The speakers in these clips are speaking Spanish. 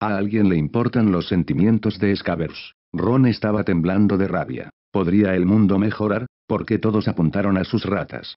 A alguien le importan los sentimientos de Scavers. Ron estaba temblando de rabia. ¿Podría el mundo mejorar? Porque todos apuntaron a sus ratas.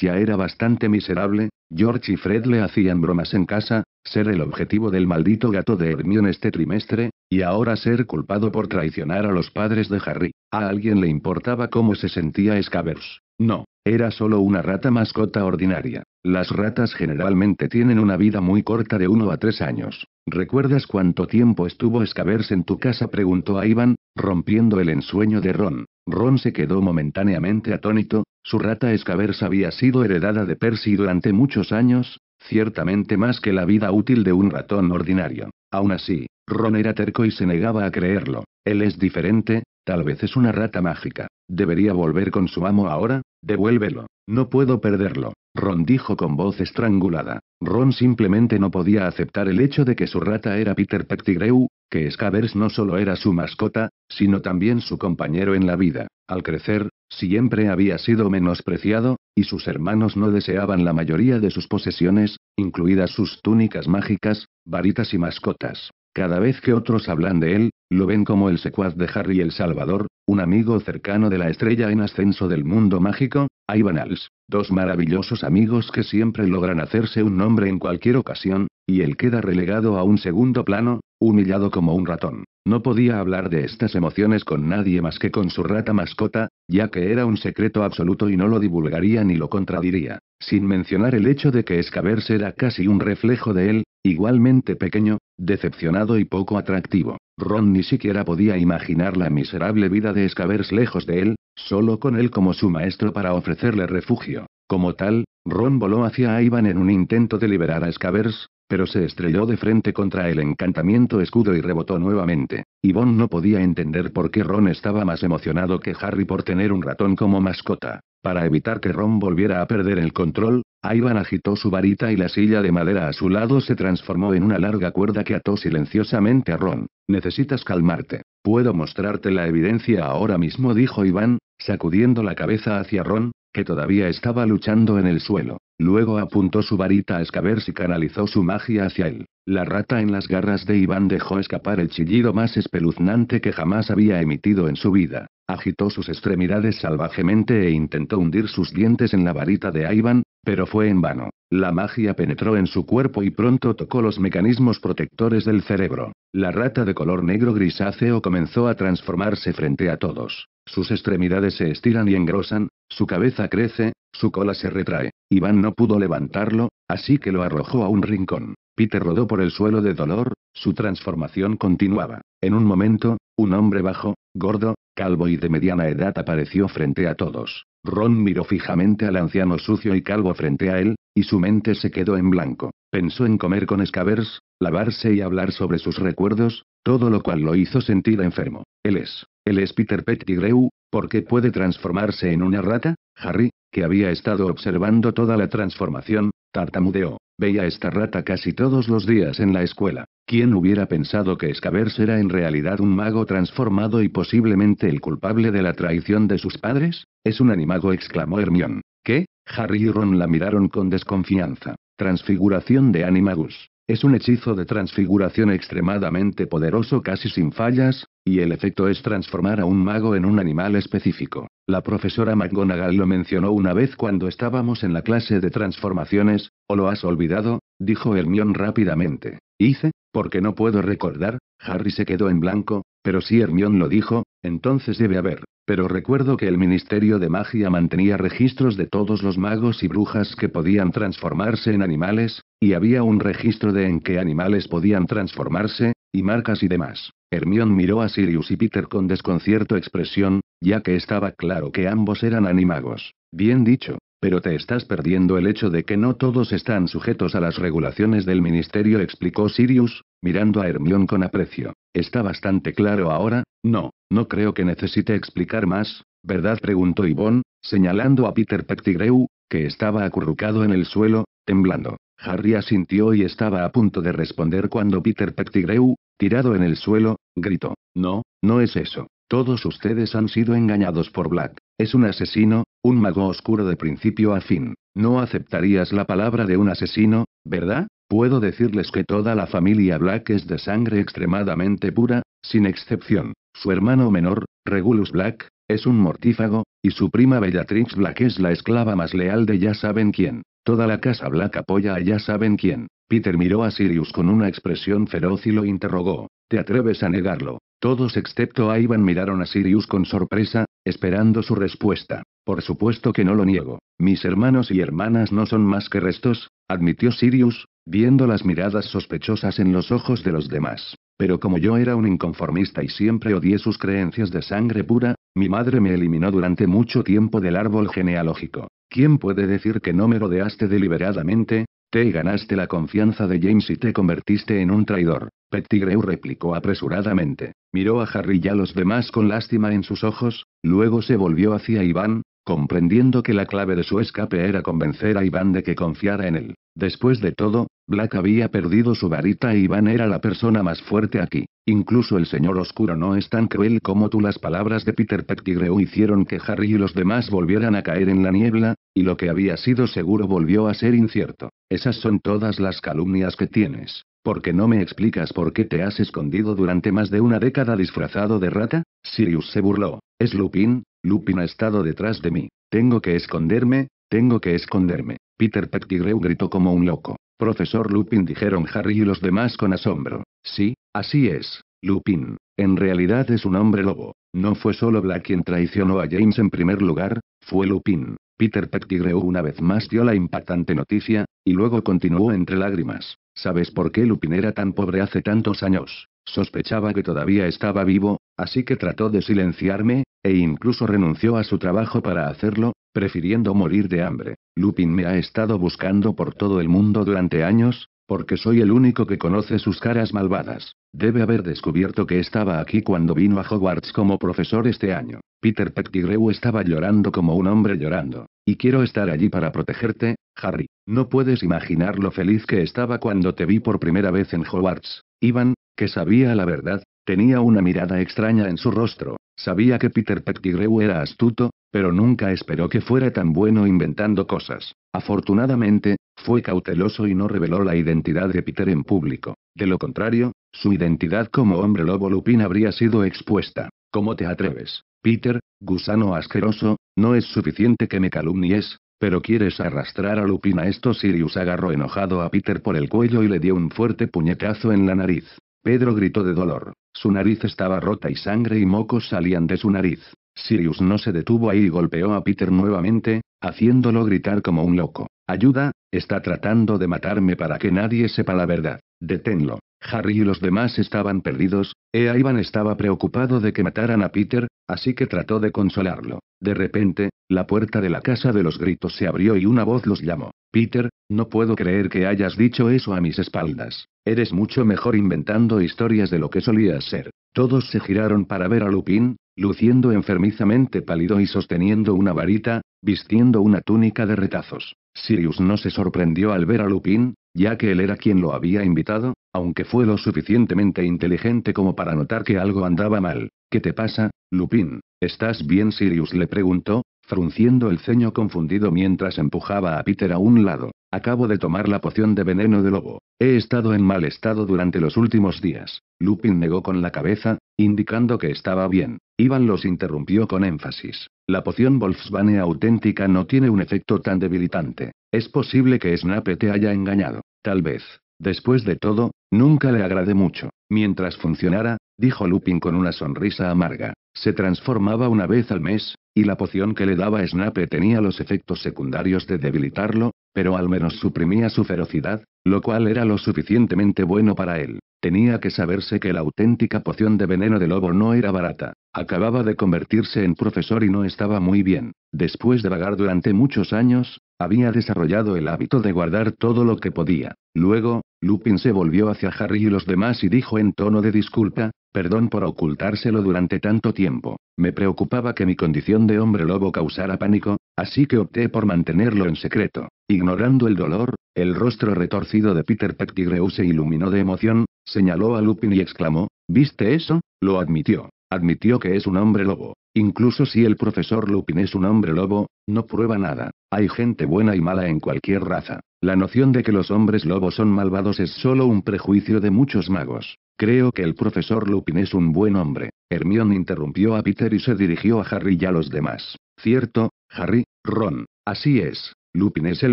ya era bastante miserable, George y Fred le hacían bromas en casa, ser el objetivo del maldito gato de Hermione este trimestre, y ahora ser culpado por traicionar a los padres de Harry. ¿A alguien le importaba cómo se sentía Scavers? No, era solo una rata mascota ordinaria. Las ratas generalmente tienen una vida muy corta de uno a tres años. ¿Recuerdas cuánto tiempo estuvo Escabers en tu casa? preguntó a Iván, rompiendo el ensueño de Ron. Ron se quedó momentáneamente atónito, su rata Escabers había sido heredada de Percy durante muchos años, ciertamente más que la vida útil de un ratón ordinario. Aún así, Ron era terco y se negaba a creerlo. Él es diferente, tal vez es una rata mágica. ¿Debería volver con su amo ahora? Devuélvelo. No puedo perderlo, Ron dijo con voz estrangulada. Ron simplemente no podía aceptar el hecho de que su rata era Peter Pettigrew, que Scabbers no solo era su mascota, sino también su compañero en la vida. Al crecer, siempre había sido menospreciado, y sus hermanos no deseaban la mayoría de sus posesiones, incluidas sus túnicas mágicas, varitas y mascotas. Cada vez que otros hablan de él, lo ven como el secuaz de Harry el Salvador, un amigo cercano de la estrella en ascenso del mundo mágico, hay banals, dos maravillosos amigos que siempre logran hacerse un nombre en cualquier ocasión, y él queda relegado a un segundo plano, humillado como un ratón. No podía hablar de estas emociones con nadie más que con su rata mascota, ya que era un secreto absoluto y no lo divulgaría ni lo contradiría, sin mencionar el hecho de que Escaber era casi un reflejo de él, igualmente pequeño, Decepcionado y poco atractivo, Ron ni siquiera podía imaginar la miserable vida de Scavers lejos de él, solo con él como su maestro para ofrecerle refugio. Como tal, Ron voló hacia Ivan en un intento de liberar a Scavers, pero se estrelló de frente contra el encantamiento escudo y rebotó nuevamente. Yvonne no podía entender por qué Ron estaba más emocionado que Harry por tener un ratón como mascota. Para evitar que Ron volviera a perder el control, Ivan agitó su varita y la silla de madera a su lado se transformó en una larga cuerda que ató silenciosamente a Ron. Necesitas calmarte. Puedo mostrarte la evidencia ahora mismo, dijo Iván, sacudiendo la cabeza hacia Ron, que todavía estaba luchando en el suelo. Luego apuntó su varita a escavers y canalizó su magia hacia él. La rata en las garras de Iván dejó escapar el chillido más espeluznante que jamás había emitido en su vida. Agitó sus extremidades salvajemente e intentó hundir sus dientes en la varita de Iván, pero fue en vano. La magia penetró en su cuerpo y pronto tocó los mecanismos protectores del cerebro. La rata de color negro grisáceo comenzó a transformarse frente a todos. Sus extremidades se estiran y engrosan, su cabeza crece, su cola se retrae. Iván no pudo levantarlo, así que lo arrojó a un rincón. Peter rodó por el suelo de dolor, su transformación continuaba. En un momento, un hombre bajo, gordo, calvo y de mediana edad apareció frente a todos. Ron miró fijamente al anciano sucio y calvo frente a él, y su mente se quedó en blanco. Pensó en comer con escabers, lavarse y hablar sobre sus recuerdos, todo lo cual lo hizo sentir enfermo. Él es, él es Peter Pettigrew, ¿Por qué puede transformarse en una rata? Harry, que había estado observando toda la transformación, tartamudeó. Veía esta rata casi todos los días en la escuela. ¿Quién hubiera pensado que Scabers era en realidad un mago transformado y posiblemente el culpable de la traición de sus padres? Es un animago, exclamó Hermión. ¿Qué? Harry y Ron la miraron con desconfianza. Transfiguración de Animagus. Es un hechizo de transfiguración extremadamente poderoso, casi sin fallas, y el efecto es transformar a un mago en un animal específico. La profesora McGonagall lo mencionó una vez cuando estábamos en la clase de transformaciones, o lo has olvidado, dijo Hermión rápidamente. Hice, porque no puedo recordar, Harry se quedó en blanco, pero si Hermión lo dijo, entonces debe haber. Pero recuerdo que el Ministerio de Magia mantenía registros de todos los magos y brujas que podían transformarse en animales, y había un registro de en qué animales podían transformarse, y marcas y demás. Hermión miró a Sirius y Peter con desconcierto expresión, ya que estaba claro que ambos eran animagos. Bien dicho, pero te estás perdiendo el hecho de que no todos están sujetos a las regulaciones del ministerio, explicó Sirius, mirando a Hermión con aprecio. Está bastante claro ahora, no, no creo que necesite explicar más, ¿verdad? preguntó Yvonne, señalando a Peter Pettigrew, que estaba acurrucado en el suelo, temblando. Harry asintió y estaba a punto de responder cuando Peter Pettigrew, Tirado en el suelo, gritó, No, no es eso. Todos ustedes han sido engañados por Black. Es un asesino, un mago oscuro de principio a fin. No aceptarías la palabra de un asesino, ¿verdad? Puedo decirles que toda la familia Black es de sangre extremadamente pura, sin excepción. Su hermano menor, Regulus Black, es un mortífago, y su prima Bellatrix Black es la esclava más leal de ya saben quién. Toda la casa Black apoya a ya saben quién. Peter miró a Sirius con una expresión feroz y lo interrogó. ¿Te atreves a negarlo? Todos excepto a Ivan miraron a Sirius con sorpresa, esperando su respuesta. Por supuesto que no lo niego. Mis hermanos y hermanas no son más que restos, admitió Sirius, viendo las miradas sospechosas en los ojos de los demás. Pero como yo era un inconformista y siempre odié sus creencias de sangre pura, mi madre me eliminó durante mucho tiempo del árbol genealógico. ¿Quién puede decir que no me rodeaste deliberadamente? y ganaste la confianza de James y te convertiste en un traidor. Pettigrew replicó apresuradamente. Miró a Harry y a los demás con lástima en sus ojos, luego se volvió hacia Iván, comprendiendo que la clave de su escape era convencer a Iván de que confiara en él. Después de todo, Black había perdido su varita y Iván era la persona más fuerte aquí. Incluso el señor oscuro no es tan cruel como tú. Las palabras de Peter Pettigrew hicieron que Harry y los demás volvieran a caer en la niebla, y lo que había sido seguro volvió a ser incierto. Esas son todas las calumnias que tienes. ¿Por no me explicas por qué te has escondido durante más de una década disfrazado de rata? Sirius se burló. Es Lupin, Lupin ha estado detrás de mí. Tengo que esconderme, tengo que esconderme. Peter Pettigrew gritó como un loco. Profesor Lupin dijeron Harry y los demás con asombro. Sí, así es. Lupin, en realidad es un hombre lobo. No fue solo Black quien traicionó a James en primer lugar, fue Lupin. Peter Pettigrew una vez más dio la impactante noticia, y luego continuó entre lágrimas. ¿Sabes por qué Lupin era tan pobre hace tantos años? Sospechaba que todavía estaba vivo, así que trató de silenciarme, e incluso renunció a su trabajo para hacerlo, prefiriendo morir de hambre. Lupin me ha estado buscando por todo el mundo durante años, porque soy el único que conoce sus caras malvadas. Debe haber descubierto que estaba aquí cuando vino a Hogwarts como profesor este año. Peter Pettigrew estaba llorando como un hombre llorando. Y quiero estar allí para protegerte, Harry. No puedes imaginar lo feliz que estaba cuando te vi por primera vez en Hogwarts. Ivan, que sabía la verdad, tenía una mirada extraña en su rostro, Sabía que Peter Pettigrew era astuto, pero nunca esperó que fuera tan bueno inventando cosas. Afortunadamente, fue cauteloso y no reveló la identidad de Peter en público. De lo contrario, su identidad como hombre lobo lupín habría sido expuesta. ¿Cómo te atreves? Peter, gusano asqueroso, no es suficiente que me calumnies, pero quieres arrastrar a Lupin a esto. Sirius agarró enojado a Peter por el cuello y le dio un fuerte puñetazo en la nariz. Pedro gritó de dolor. Su nariz estaba rota y sangre y mocos salían de su nariz. Sirius no se detuvo ahí y golpeó a Peter nuevamente, haciéndolo gritar como un loco. Ayuda, está tratando de matarme para que nadie sepa la verdad. Deténlo. Harry y los demás estaban perdidos, e Ivan estaba preocupado de que mataran a Peter, así que trató de consolarlo. De repente, la puerta de la casa de los gritos se abrió y una voz los llamó. Peter, no puedo creer que hayas dicho eso a mis espaldas. Eres mucho mejor inventando historias de lo que solías ser. Todos se giraron para ver a Lupin, luciendo enfermizamente pálido y sosteniendo una varita, vistiendo una túnica de retazos. Sirius no se sorprendió al ver a Lupin, ya que él era quien lo había invitado, aunque fue lo suficientemente inteligente como para notar que algo andaba mal. ¿Qué te pasa, Lupin? ¿Estás bien, Sirius? le preguntó, frunciendo el ceño confundido mientras empujaba a Peter a un lado. Acabo de tomar la poción de veneno de lobo. He estado en mal estado durante los últimos días. Lupin negó con la cabeza, indicando que estaba bien. Ivan los interrumpió con énfasis. La poción Wolfsbane auténtica no tiene un efecto tan debilitante. Es posible que Snape te haya engañado. Tal vez. Después de todo, nunca le agradé mucho. Mientras funcionara, dijo Lupin con una sonrisa amarga, se transformaba una vez al mes, y la poción que le daba Snape tenía los efectos secundarios de debilitarlo, pero al menos suprimía su ferocidad, lo cual era lo suficientemente bueno para él. Tenía que saberse que la auténtica poción de veneno de lobo no era barata. Acababa de convertirse en profesor y no estaba muy bien. Después de vagar durante muchos años, había desarrollado el hábito de guardar todo lo que podía. Luego, Lupin se volvió hacia Harry y los demás y dijo en tono de disculpa, perdón por ocultárselo durante tanto tiempo. Me preocupaba que mi condición de hombre lobo causara pánico, Así que opté por mantenerlo en secreto. Ignorando el dolor, el rostro retorcido de Peter Pettigrew se iluminó de emoción, señaló a Lupin y exclamó, ¿viste eso? Lo admitió. Admitió que es un hombre lobo. Incluso si el profesor Lupin es un hombre lobo, no prueba nada. Hay gente buena y mala en cualquier raza. La noción de que los hombres lobos son malvados es solo un prejuicio de muchos magos. Creo que el profesor Lupin es un buen hombre. Hermión interrumpió a Peter y se dirigió a Harry y a los demás. Cierto, Harry, Ron, así es. Lupin es el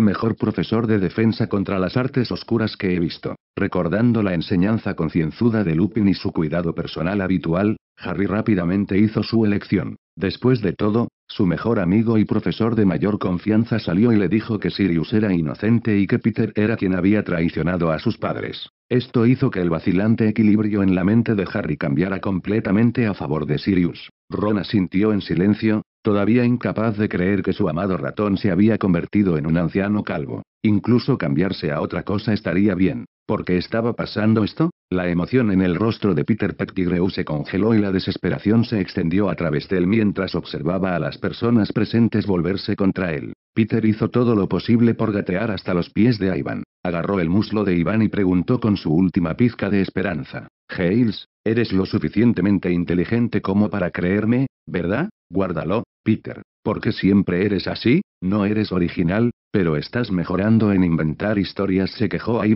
mejor profesor de defensa contra las artes oscuras que he visto. Recordando la enseñanza concienzuda de Lupin y su cuidado personal habitual, Harry rápidamente hizo su elección. Después de todo, su mejor amigo y profesor de mayor confianza salió y le dijo que Sirius era inocente y que Peter era quien había traicionado a sus padres. Esto hizo que el vacilante equilibrio en la mente de Harry cambiara completamente a favor de Sirius. Ron asintió en silencio, Todavía incapaz de creer que su amado ratón se había convertido en un anciano calvo. Incluso cambiarse a otra cosa estaría bien. ¿Por qué estaba pasando esto? La emoción en el rostro de Peter Pettigrew se congeló y la desesperación se extendió a través de él mientras observaba a las personas presentes volverse contra él. Peter hizo todo lo posible por gatear hasta los pies de Ivan. Agarró el muslo de Iván y preguntó con su última pizca de esperanza. Hales, eres lo suficientemente inteligente como para creerme, ¿verdad? Guárdalo, Peter, porque siempre eres así, no eres original, pero estás mejorando en inventar historias, se quejó a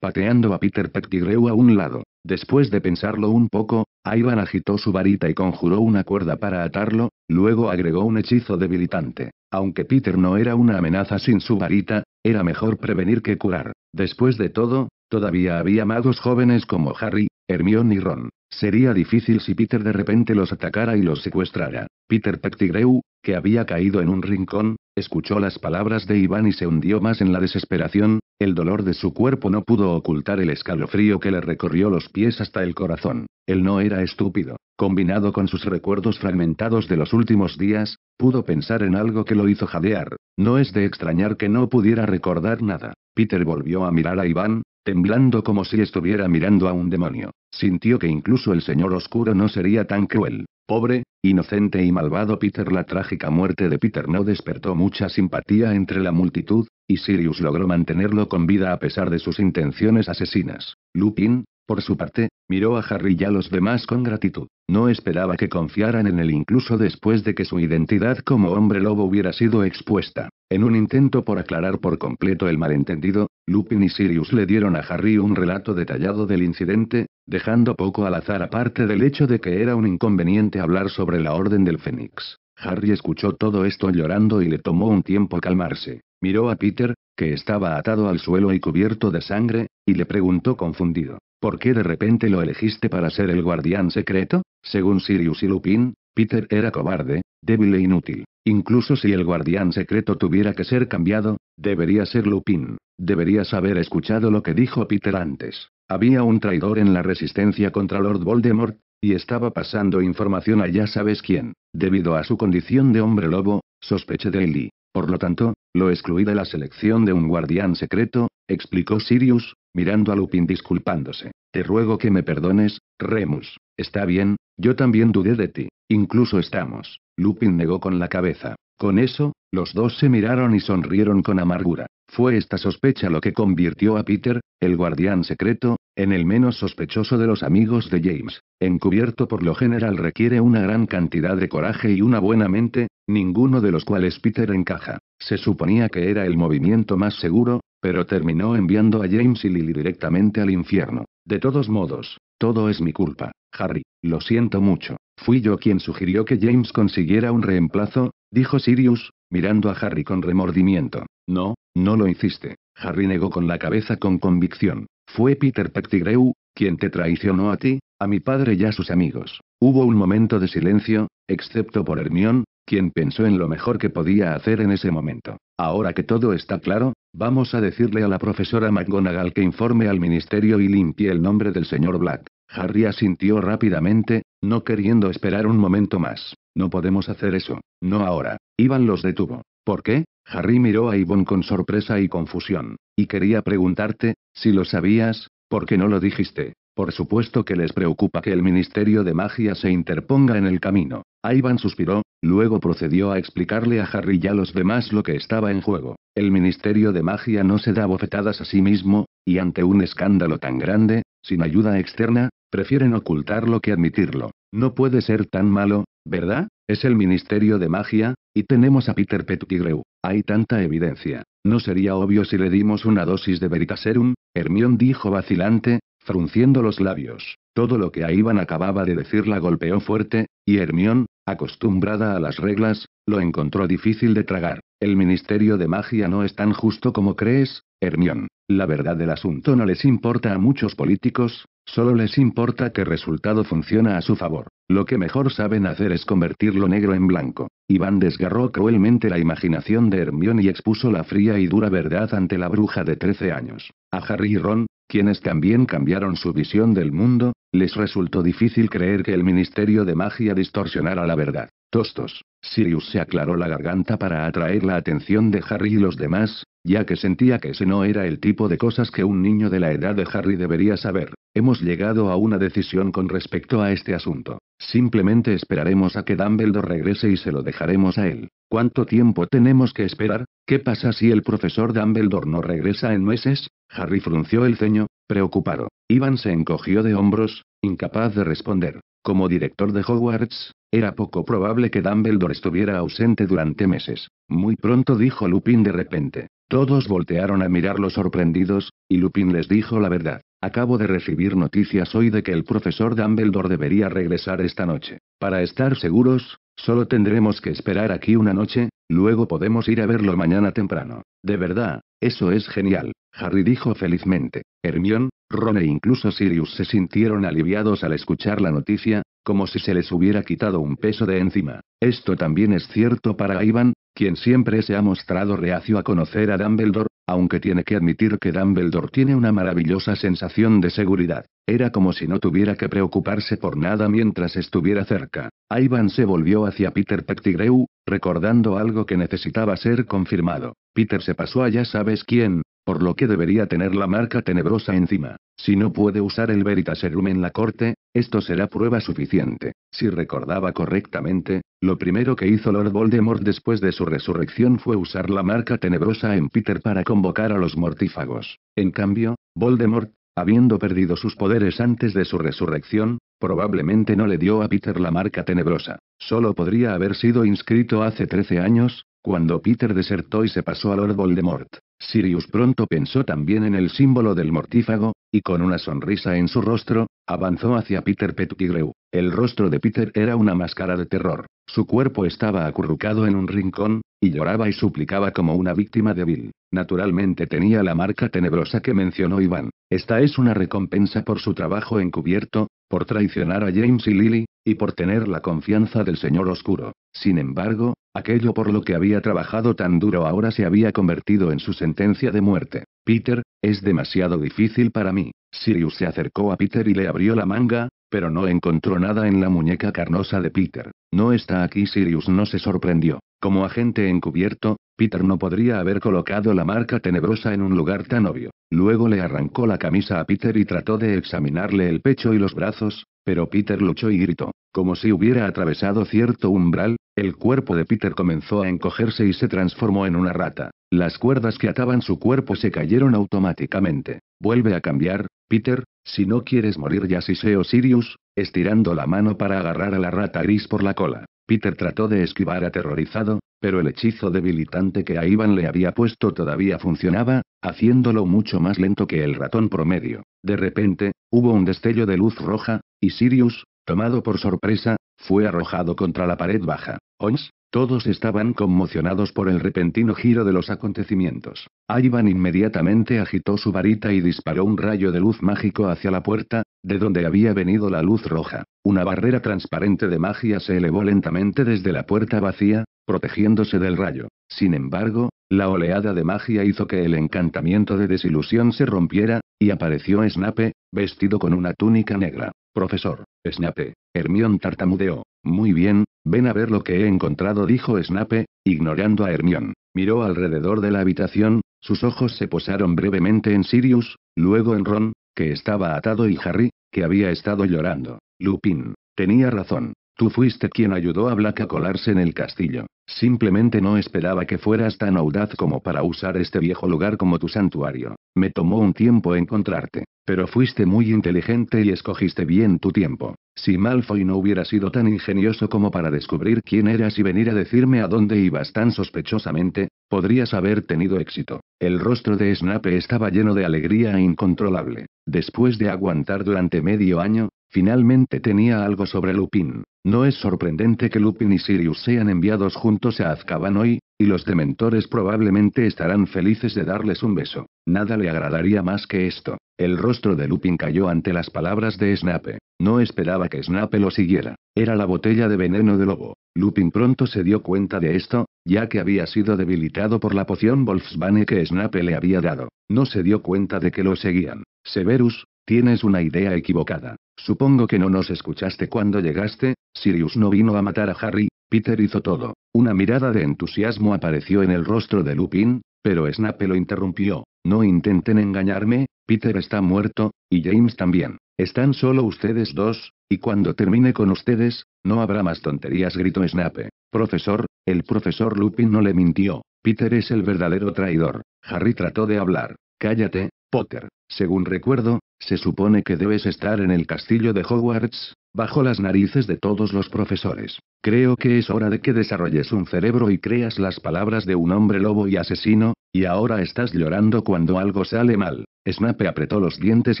pateando a Peter Pettigrew a un lado. Después de pensarlo un poco, Ivan agitó su varita y conjuró una cuerda para atarlo, luego agregó un hechizo debilitante. Aunque Peter no era una amenaza sin su varita, era mejor prevenir que curar. Después de todo, todavía había magos jóvenes como Harry, Hermione y Ron. Sería difícil si Peter de repente los atacara y los secuestrara. Peter Pettigrew, que había caído en un rincón, escuchó las palabras de Iván y se hundió más en la desesperación, el dolor de su cuerpo no pudo ocultar el escalofrío que le recorrió los pies hasta el corazón. Él no era estúpido. Combinado con sus recuerdos fragmentados de los últimos días, pudo pensar en algo que lo hizo jadear. No es de extrañar que no pudiera recordar nada. Peter volvió a mirar a Iván, temblando como si estuviera mirando a un demonio. Sintió que incluso el señor oscuro no sería tan cruel. Pobre, inocente y malvado Peter. La trágica muerte de Peter no despertó mucha simpatía entre la multitud, y Sirius logró mantenerlo con vida a pesar de sus intenciones asesinas. Lupin, por su parte, miró a Harry y a los demás con gratitud. No esperaba que confiaran en él incluso después de que su identidad como hombre lobo hubiera sido expuesta. En un intento por aclarar por completo el malentendido, Lupin y Sirius le dieron a Harry un relato detallado del incidente, dejando poco al azar aparte del hecho de que era un inconveniente hablar sobre la Orden del Fénix. Harry escuchó todo esto llorando y le tomó un tiempo calmarse. Miró a Peter, que estaba atado al suelo y cubierto de sangre, y le preguntó confundido, ¿por qué de repente lo elegiste para ser el guardián secreto? Según Sirius y Lupin, Peter era cobarde, débil e inútil. Incluso si el guardián secreto tuviera que ser cambiado, debería ser Lupin. Deberías haber escuchado lo que dijo Peter antes. Había un traidor en la resistencia contra Lord Voldemort, y estaba pasando información a ya sabes quién. Debido a su condición de hombre lobo, sospeché de Lee. Por lo tanto, lo excluí de la selección de un guardián secreto, explicó Sirius, mirando a Lupin disculpándose. Te ruego que me perdones, Remus. Está bien, yo también dudé de ti. Incluso estamos. Lupin negó con la cabeza. Con eso, los dos se miraron y sonrieron con amargura. Fue esta sospecha lo que convirtió a Peter, el guardián secreto, en el menos sospechoso de los amigos de James, encubierto por lo general requiere una gran cantidad de coraje y una buena mente, ninguno de los cuales Peter encaja. Se suponía que era el movimiento más seguro, pero terminó enviando a James y Lily directamente al infierno. De todos modos, todo es mi culpa, Harry, lo siento mucho. Fui yo quien sugirió que James consiguiera un reemplazo, dijo Sirius, mirando a Harry con remordimiento. No, no lo hiciste. Harry negó con la cabeza con convicción. Fue Peter Pettigrew, quien te traicionó a ti, a mi padre y a sus amigos. Hubo un momento de silencio, excepto por Hermión, quien pensó en lo mejor que podía hacer en ese momento. Ahora que todo está claro, vamos a decirle a la profesora McGonagall que informe al ministerio y limpie el nombre del señor Black. Harry asintió rápidamente, no queriendo esperar un momento más. No podemos hacer eso, no ahora. Iván los detuvo. ¿Por qué? Harry miró a iván con sorpresa y confusión. Y quería preguntarte, si lo sabías, ¿por qué no lo dijiste? Por supuesto que les preocupa que el Ministerio de Magia se interponga en el camino. Ivan suspiró, luego procedió a explicarle a Harry y a los demás lo que estaba en juego. El Ministerio de Magia no se da bofetadas a sí mismo, y ante un escándalo tan grande, sin ayuda externa, prefieren ocultarlo que admitirlo. No puede ser tan malo, ¿verdad? Es el Ministerio de Magia, y tenemos a Peter Pettigrew. Hay tanta evidencia. ¿No sería obvio si le dimos una dosis de Veritaserum? Hermión dijo vacilante, frunciendo los labios. Todo lo que Iván acababa de decir la golpeó fuerte, y Hermión, acostumbrada a las reglas, lo encontró difícil de tragar. El Ministerio de Magia no es tan justo como crees, Hermión. La verdad del asunto no les importa a muchos políticos, solo les importa que resultado funciona a su favor. Lo que mejor saben hacer es convertir lo negro en blanco. Iván desgarró cruelmente la imaginación de Hermión y expuso la fría y dura verdad ante la bruja de 13 años. A Harry y Ron, quienes también cambiaron su visión del mundo, les resultó difícil creer que el Ministerio de Magia distorsionara la verdad. Tostos. Sirius se aclaró la garganta para atraer la atención de Harry y los demás, ya que sentía que ese no era el tipo de cosas que un niño de la edad de Harry debería saber. Hemos llegado a una decisión con respecto a este asunto. Simplemente esperaremos a que Dumbledore regrese y se lo dejaremos a él. ¿Cuánto tiempo tenemos que esperar? ¿Qué pasa si el profesor Dumbledore no regresa en meses? Harry frunció el ceño, preocupado. Iván se encogió de hombros, incapaz de responder. Como director de Hogwarts, era poco probable que Dumbledore estuviera ausente durante meses. Muy pronto dijo Lupin de repente. Todos voltearon a mirarlo sorprendidos, y Lupin les dijo la verdad. Acabo de recibir noticias hoy de que el profesor Dumbledore debería regresar esta noche. Para estar seguros, solo tendremos que esperar aquí una noche, luego podemos ir a verlo mañana temprano. De verdad, eso es genial, Harry dijo felizmente. Hermión, Ron e incluso Sirius se sintieron aliviados al escuchar la noticia, como si se les hubiera quitado un peso de encima. Esto también es cierto para Ivan, quien siempre se ha mostrado reacio a conocer a Dumbledore, aunque tiene que admitir que Dumbledore tiene una maravillosa sensación de seguridad. Era como si no tuviera que preocuparse por nada mientras estuviera cerca. Ivan se volvió hacia Peter Pettigrew, recordando algo que necesitaba ser confirmado. Peter se pasó a ya sabes quién, por lo que debería tener la marca tenebrosa encima. Si no puede usar el Veritaserum en la corte, esto será prueba suficiente. Si recordaba correctamente, lo primero que hizo Lord Voldemort después de su resurrección fue usar la marca tenebrosa en Peter para convocar a los mortífagos. En cambio, Voldemort, habiendo perdido sus poderes antes de su resurrección, probablemente no le dio a Peter la marca tenebrosa. Solo podría haber sido inscrito hace 13 años, cuando Peter desertó y se pasó a Lord Voldemort. Sirius pronto pensó también en el símbolo del mortífago, y con una sonrisa en su rostro, Avanzó hacia Peter Pettigrew. El rostro de Peter era una máscara de terror. Su cuerpo estaba acurrucado en un rincón, y lloraba y suplicaba como una víctima débil. Naturalmente tenía la marca tenebrosa que mencionó Iván. Esta es una recompensa por su trabajo encubierto, por traicionar a James y Lily, y por tener la confianza del Señor Oscuro. Sin embargo, aquello por lo que había trabajado tan duro ahora se había convertido en su sentencia de muerte. Peter, es demasiado difícil para mí. Sirius se acercó a Peter y le abrió la manga, pero no encontró nada en la muñeca carnosa de Peter. No está aquí Sirius no se sorprendió. Como agente encubierto, Peter no podría haber colocado la marca tenebrosa en un lugar tan obvio. Luego le arrancó la camisa a Peter y trató de examinarle el pecho y los brazos, pero Peter luchó y gritó. Como si hubiera atravesado cierto umbral, el cuerpo de Peter comenzó a encogerse y se transformó en una rata. Las cuerdas que ataban su cuerpo se cayeron automáticamente. Vuelve a cambiar, Peter, si no quieres morir ya si siseo Sirius, estirando la mano para agarrar a la rata gris por la cola. Peter trató de esquivar aterrorizado, pero el hechizo debilitante que a Iván le había puesto todavía funcionaba, haciéndolo mucho más lento que el ratón promedio. De repente, hubo un destello de luz roja, y Sirius, tomado por sorpresa, fue arrojado contra la pared baja. Ons, todos estaban conmocionados por el repentino giro de los acontecimientos. Ivan inmediatamente agitó su varita y disparó un rayo de luz mágico hacia la puerta, de donde había venido la luz roja. Una barrera transparente de magia se elevó lentamente desde la puerta vacía, protegiéndose del rayo. Sin embargo, la oleada de magia hizo que el encantamiento de desilusión se rompiera, y apareció Snape, vestido con una túnica negra. Profesor, Snape. Hermión tartamudeó. Muy bien, ven a ver lo que he encontrado, dijo Snape, ignorando a Hermión. Miró alrededor de la habitación, sus ojos se posaron brevemente en Sirius, luego en Ron, que estaba atado, y Harry, que había estado llorando. Lupin. Tenía razón. Tú fuiste quien ayudó a Black a colarse en el castillo. Simplemente no esperaba que fueras tan audaz como para usar este viejo lugar como tu santuario. Me tomó un tiempo encontrarte, pero fuiste muy inteligente y escogiste bien tu tiempo. Si Malfoy no hubiera sido tan ingenioso como para descubrir quién eras y venir a decirme a dónde ibas tan sospechosamente, podrías haber tenido éxito. El rostro de Snape estaba lleno de alegría incontrolable. Después de aguantar durante medio año, finalmente tenía algo sobre Lupin. No es sorprendente que Lupin y Sirius sean enviados juntos a Azkaban hoy, y los dementores probablemente estarán felices de darles un beso. Nada le agradaría más que esto. El rostro de Lupin cayó ante las palabras de Snape. No esperaba que Snape lo siguiera. Era la botella de veneno de lobo. Lupin pronto se dio cuenta de esto, ya que había sido debilitado por la poción Wolfsbane que Snape le había dado. No se dio cuenta de que lo seguían. Severus, tienes una idea equivocada. Supongo que no nos escuchaste cuando llegaste, Sirius no vino a matar a Harry, Peter hizo todo. Una mirada de entusiasmo apareció en el rostro de Lupin, pero Snape lo interrumpió. No intenten engañarme, Peter está muerto, y James también. Están solo ustedes dos, y cuando termine con ustedes, no habrá más tonterías, gritó Snape. Profesor, el profesor Lupin no le mintió. Peter es el verdadero traidor. Harry trató de hablar. Cállate, Potter. Según recuerdo, se supone que debes estar en el castillo de Hogwarts, bajo las narices de todos los profesores. Creo que es hora de que desarrolles un cerebro y creas las palabras de un hombre lobo y asesino, y ahora estás llorando cuando algo sale mal. Snape apretó los dientes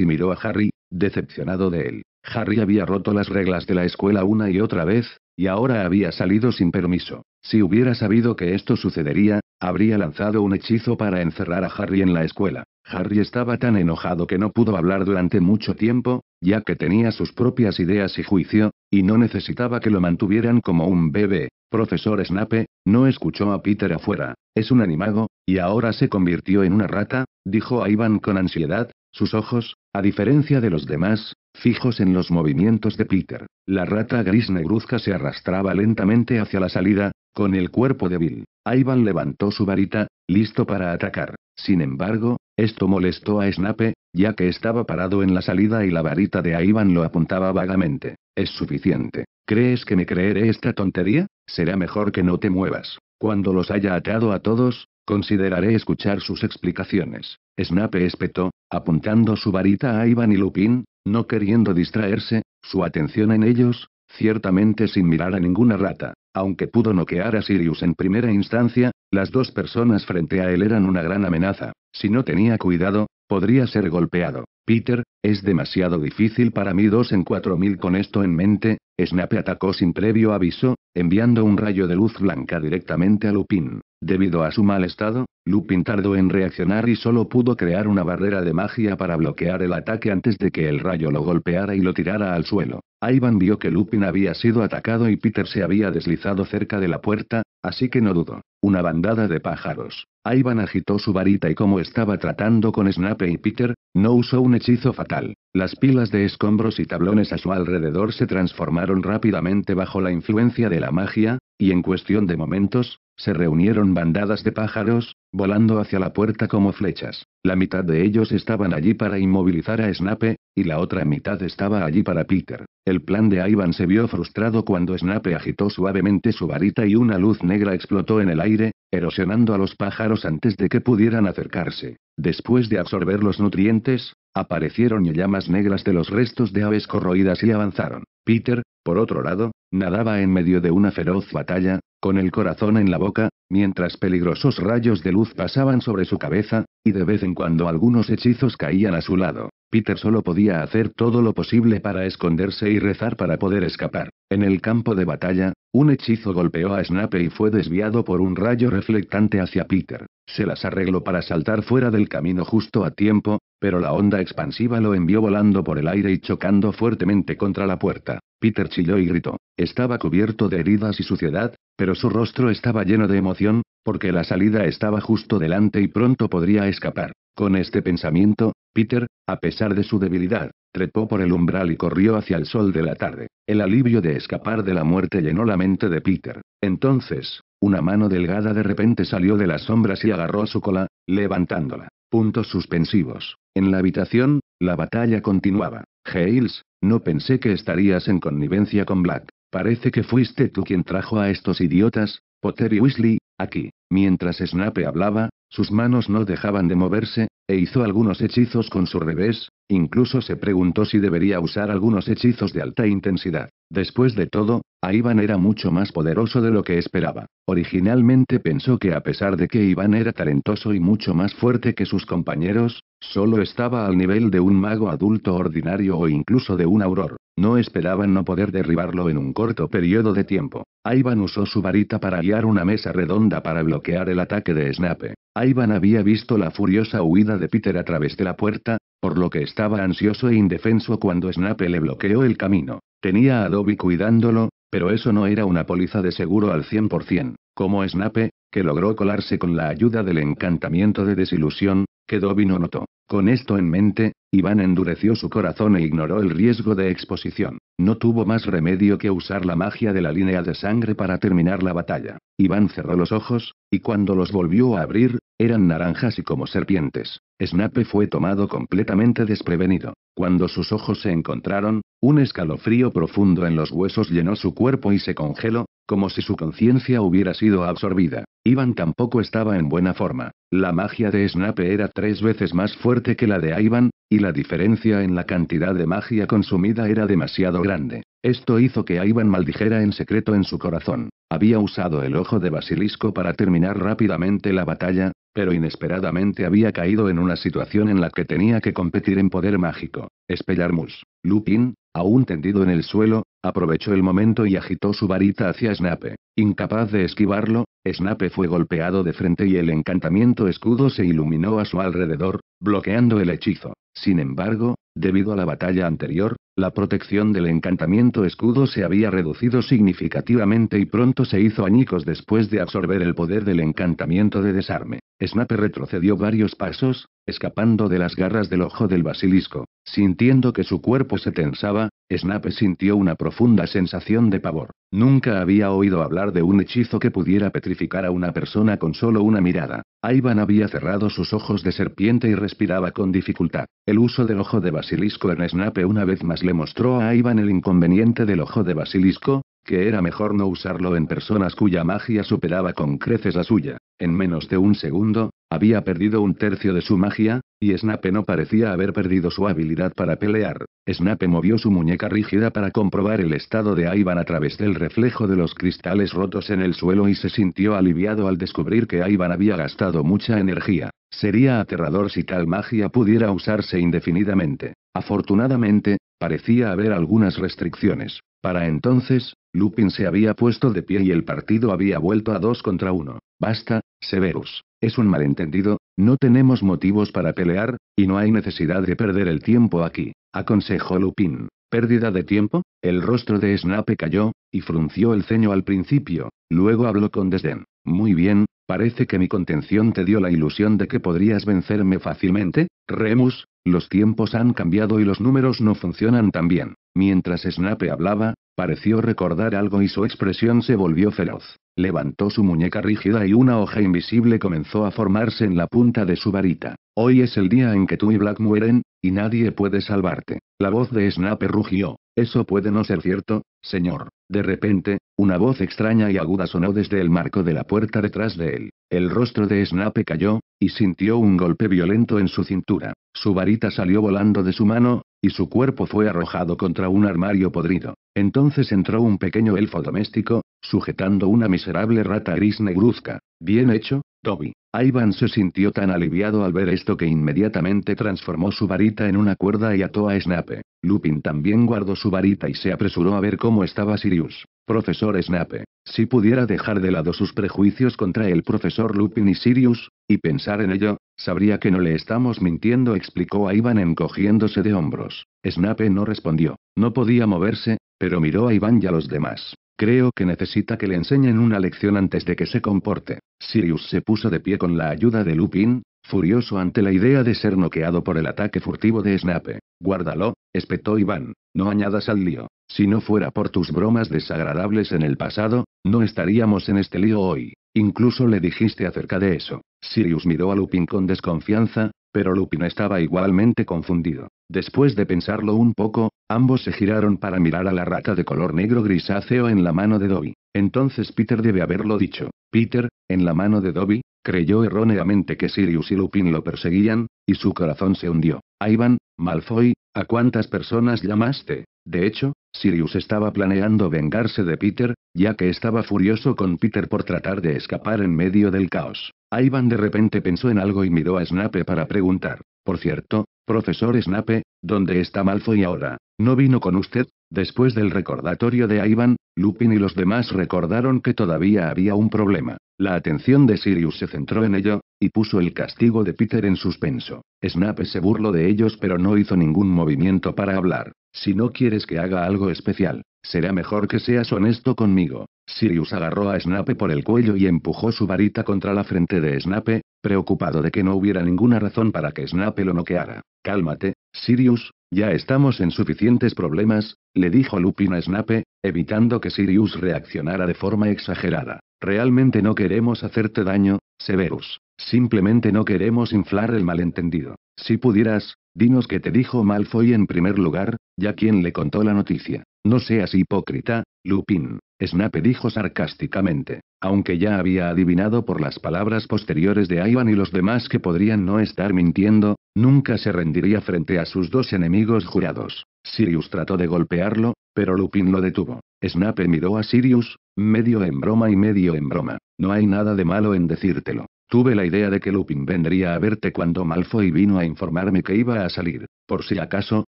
y miró a Harry, decepcionado de él. Harry había roto las reglas de la escuela una y otra vez, y ahora había salido sin permiso. Si hubiera sabido que esto sucedería, habría lanzado un hechizo para encerrar a Harry en la escuela. Harry estaba tan enojado que no pudo hablar durante mucho tiempo, ya que tenía sus propias ideas y juicio, y no necesitaba que lo mantuvieran como un bebé. Profesor Snape, no escuchó a Peter afuera, es un animago, y ahora se convirtió en una rata, dijo Ivan con ansiedad, sus ojos, a diferencia de los demás, fijos en los movimientos de Peter. La rata gris negruzca se arrastraba lentamente hacia la salida, con el cuerpo débil. Ivan levantó su varita, listo para atacar. Sin embargo, esto molestó a Snape, ya que estaba parado en la salida y la varita de Iván lo apuntaba vagamente. Es suficiente. ¿Crees que me creeré esta tontería? Será mejor que no te muevas. Cuando los haya atado a todos, consideraré escuchar sus explicaciones. Snape espetó, apuntando su varita a Ivan y Lupin, no queriendo distraerse, su atención en ellos, Ciertamente sin mirar a ninguna rata. Aunque pudo noquear a Sirius en primera instancia, las dos personas frente a él eran una gran amenaza. Si no tenía cuidado, podría ser golpeado. Peter, es demasiado difícil para mí dos en cuatro mil con esto en mente, Snape atacó sin previo aviso, enviando un rayo de luz blanca directamente a Lupin. Debido a su mal estado, Lupin tardó en reaccionar y solo pudo crear una barrera de magia para bloquear el ataque antes de que el rayo lo golpeara y lo tirara al suelo. Ivan vio que Lupin había sido atacado y Peter se había deslizado cerca de la puerta, así que no dudó. Una bandada de pájaros. Ivan agitó su varita y como estaba tratando con Snape y Peter, no usó un hechizo fatal. Las pilas de escombros y tablones a su alrededor se transformaron rápidamente bajo la influencia de la magia, y en cuestión de momentos, se reunieron bandadas de pájaros, volando hacia la puerta como flechas. La mitad de ellos estaban allí para inmovilizar a Snape, y la otra mitad estaba allí para Peter. El plan de Ivan se vio frustrado cuando Snape agitó suavemente su varita y una luz negra explotó en el aire, erosionando a los pájaros antes de que pudieran acercarse. Después de absorber los nutrientes, aparecieron llamas negras de los restos de aves corroídas y avanzaron. Peter, por otro lado, nadaba en medio de una feroz batalla, con el corazón en la boca, mientras peligrosos rayos de luz pasaban sobre su cabeza, y de vez en cuando algunos hechizos caían a su lado. Peter solo podía hacer todo lo posible para esconderse y rezar para poder escapar. En el campo de batalla, un hechizo golpeó a Snape y fue desviado por un rayo reflectante hacia Peter. Se las arregló para saltar fuera del camino justo a tiempo, pero la onda expansiva lo envió volando por el aire y chocando fuertemente contra la puerta. Peter chilló y gritó. Estaba cubierto de heridas y suciedad, pero su rostro estaba lleno de emoción, porque la salida estaba justo delante y pronto podría escapar. Con este pensamiento, Peter, a pesar de su debilidad, trepó por el umbral y corrió hacia el sol de la tarde. El alivio de escapar de la muerte llenó la mente de Peter. Entonces, una mano delgada de repente salió de las sombras y agarró su cola, levantándola. Puntos suspensivos. En la habitación, la batalla continuaba. Hales, no pensé que estarías en connivencia con Black. Parece que fuiste tú quien trajo a estos idiotas, Potter y Weasley, aquí. Mientras Snape hablaba, sus manos no dejaban de moverse, e hizo algunos hechizos con su revés, incluso se preguntó si debería usar algunos hechizos de alta intensidad. Después de todo, Iván era mucho más poderoso de lo que esperaba. Originalmente pensó que a pesar de que Iván era talentoso y mucho más fuerte que sus compañeros, solo estaba al nivel de un mago adulto ordinario o incluso de un auror. No esperaban no poder derribarlo en un corto periodo de tiempo. Ivan usó su varita para guiar una mesa redonda para bloquear el ataque de Snape. Ivan había visto la furiosa huida de Peter a través de la puerta, por lo que estaba ansioso e indefenso cuando Snape le bloqueó el camino. Tenía a Dobby cuidándolo, pero eso no era una póliza de seguro al 100%. Como Snape, que logró colarse con la ayuda del encantamiento de desilusión, que Dobby no notó. Con esto en mente, Iván endureció su corazón e ignoró el riesgo de exposición. No tuvo más remedio que usar la magia de la línea de sangre para terminar la batalla. Iván cerró los ojos, y cuando los volvió a abrir, eran naranjas y como serpientes. Snape fue tomado completamente desprevenido. Cuando sus ojos se encontraron, un escalofrío profundo en los huesos llenó su cuerpo y se congeló, como si su conciencia hubiera sido absorbida. Iván tampoco estaba en buena forma. La magia de Snape era tres veces más fuerte que la de Ivan, y la diferencia en la cantidad de magia consumida era demasiado grande. Esto hizo que Ivan maldijera en secreto en su corazón. Había usado el ojo de basilisco para terminar rápidamente la batalla, pero inesperadamente había caído en una situación en la que tenía que competir en poder mágico. Espellarmus, Lupin, aún tendido en el suelo, aprovechó el momento y agitó su varita hacia Snape. Incapaz de esquivarlo, Snape fue golpeado de frente y el encantamiento escudo se iluminó a su alrededor, bloqueando el hechizo. Sin embargo, debido a la batalla anterior, la protección del encantamiento escudo se había reducido significativamente y pronto se hizo añicos después de absorber el poder del encantamiento de desarme. Snape retrocedió varios pasos, escapando de las garras del ojo del basilisco. Sintiendo que su cuerpo se tensaba, Snape sintió una profunda sensación de pavor. Nunca había oído hablar de un hechizo que pudiera petrificar a una persona con solo una mirada. Ivan había cerrado sus ojos de serpiente y respiraba con dificultad. El uso del ojo de basilisco en Snape una vez más le mostró a Ivan el inconveniente del ojo de basilisco, que era mejor no usarlo en personas cuya magia superaba con creces la suya. En menos de un segundo, había perdido un tercio de su magia, y Snape no parecía haber perdido su habilidad para pelear. Snape movió su muñeca rígida para comprobar el estado de Ivan a través del reflejo de los cristales rotos en el suelo y se sintió aliviado al descubrir que Ivan había gastado mucha energía. Sería aterrador si tal magia pudiera usarse indefinidamente. Afortunadamente, Parecía haber algunas restricciones. Para entonces, Lupin se había puesto de pie y el partido había vuelto a dos contra uno. Basta, Severus. Es un malentendido, no tenemos motivos para pelear, y no hay necesidad de perder el tiempo aquí, aconsejó Lupin. ¿Pérdida de tiempo? El rostro de Snape cayó, y frunció el ceño al principio, luego habló con desdén. Muy bien, parece que mi contención te dio la ilusión de que podrías vencerme fácilmente, Remus, los tiempos han cambiado y los números no funcionan tan bien. Mientras Snape hablaba, pareció recordar algo y su expresión se volvió feroz. Levantó su muñeca rígida y una hoja invisible comenzó a formarse en la punta de su varita. Hoy es el día en que tú y Black mueren, y nadie puede salvarte. La voz de Snape rugió. Eso puede no ser cierto, Señor. De repente, una voz extraña y aguda sonó desde el marco de la puerta detrás de él. El rostro de Snape cayó, y sintió un golpe violento en su cintura. Su varita salió volando de su mano, y su cuerpo fue arrojado contra un armario podrido. Entonces entró un pequeño elfo doméstico, sujetando una miserable rata gris negruzca. Bien hecho, Toby. Ivan se sintió tan aliviado al ver esto que inmediatamente transformó su varita en una cuerda y ató a Snape. Lupin también guardó su varita y se apresuró a ver cómo estaba Sirius. Profesor Snape. Si pudiera dejar de lado sus prejuicios contra el profesor Lupin y Sirius, y pensar en ello, sabría que no le estamos mintiendo, explicó a Iván encogiéndose de hombros. Snape no respondió. No podía moverse, pero miró a Iván y a los demás. Creo que necesita que le enseñen una lección antes de que se comporte. Sirius se puso de pie con la ayuda de Lupin, Furioso ante la idea de ser noqueado por el ataque furtivo de Snape. Guárdalo, espetó Iván, no añadas al lío. Si no fuera por tus bromas desagradables en el pasado, no estaríamos en este lío hoy. Incluso le dijiste acerca de eso. Sirius miró a Lupin con desconfianza, pero Lupin estaba igualmente confundido. Después de pensarlo un poco, ambos se giraron para mirar a la rata de color negro grisáceo en la mano de Dobby. Entonces Peter debe haberlo dicho. Peter, en la mano de Dobby, Creyó erróneamente que Sirius y Lupin lo perseguían, y su corazón se hundió. Ivan, Malfoy, ¿a cuántas personas llamaste? De hecho, Sirius estaba planeando vengarse de Peter, ya que estaba furioso con Peter por tratar de escapar en medio del caos. Ivan de repente pensó en algo y miró a Snape para preguntar. Por cierto, profesor Snape, ¿dónde está Malfoy ahora? ¿No vino con usted? Después del recordatorio de Ivan, Lupin y los demás recordaron que todavía había un problema. La atención de Sirius se centró en ello, y puso el castigo de Peter en suspenso. Snape se burló de ellos pero no hizo ningún movimiento para hablar. Si no quieres que haga algo especial, será mejor que seas honesto conmigo. Sirius agarró a Snape por el cuello y empujó su varita contra la frente de Snape, preocupado de que no hubiera ninguna razón para que Snape lo noqueara. Cálmate, Sirius, ya estamos en suficientes problemas, le dijo Lupin a Snape, evitando que Sirius reaccionara de forma exagerada. Realmente no queremos hacerte daño, Severus. Simplemente no queremos inflar el malentendido. Si pudieras, dinos que te dijo Malfoy en primer lugar, ya quien le contó la noticia. No seas hipócrita, Lupin. Snape dijo sarcásticamente, aunque ya había adivinado por las palabras posteriores de Ivan y los demás que podrían no estar mintiendo, nunca se rendiría frente a sus dos enemigos jurados. Sirius trató de golpearlo, pero Lupin lo detuvo. Snape miró a Sirius, medio en broma y medio en broma. No hay nada de malo en decírtelo. Tuve la idea de que Lupin vendría a verte cuando Malfoy vino a informarme que iba a salir. Por si acaso,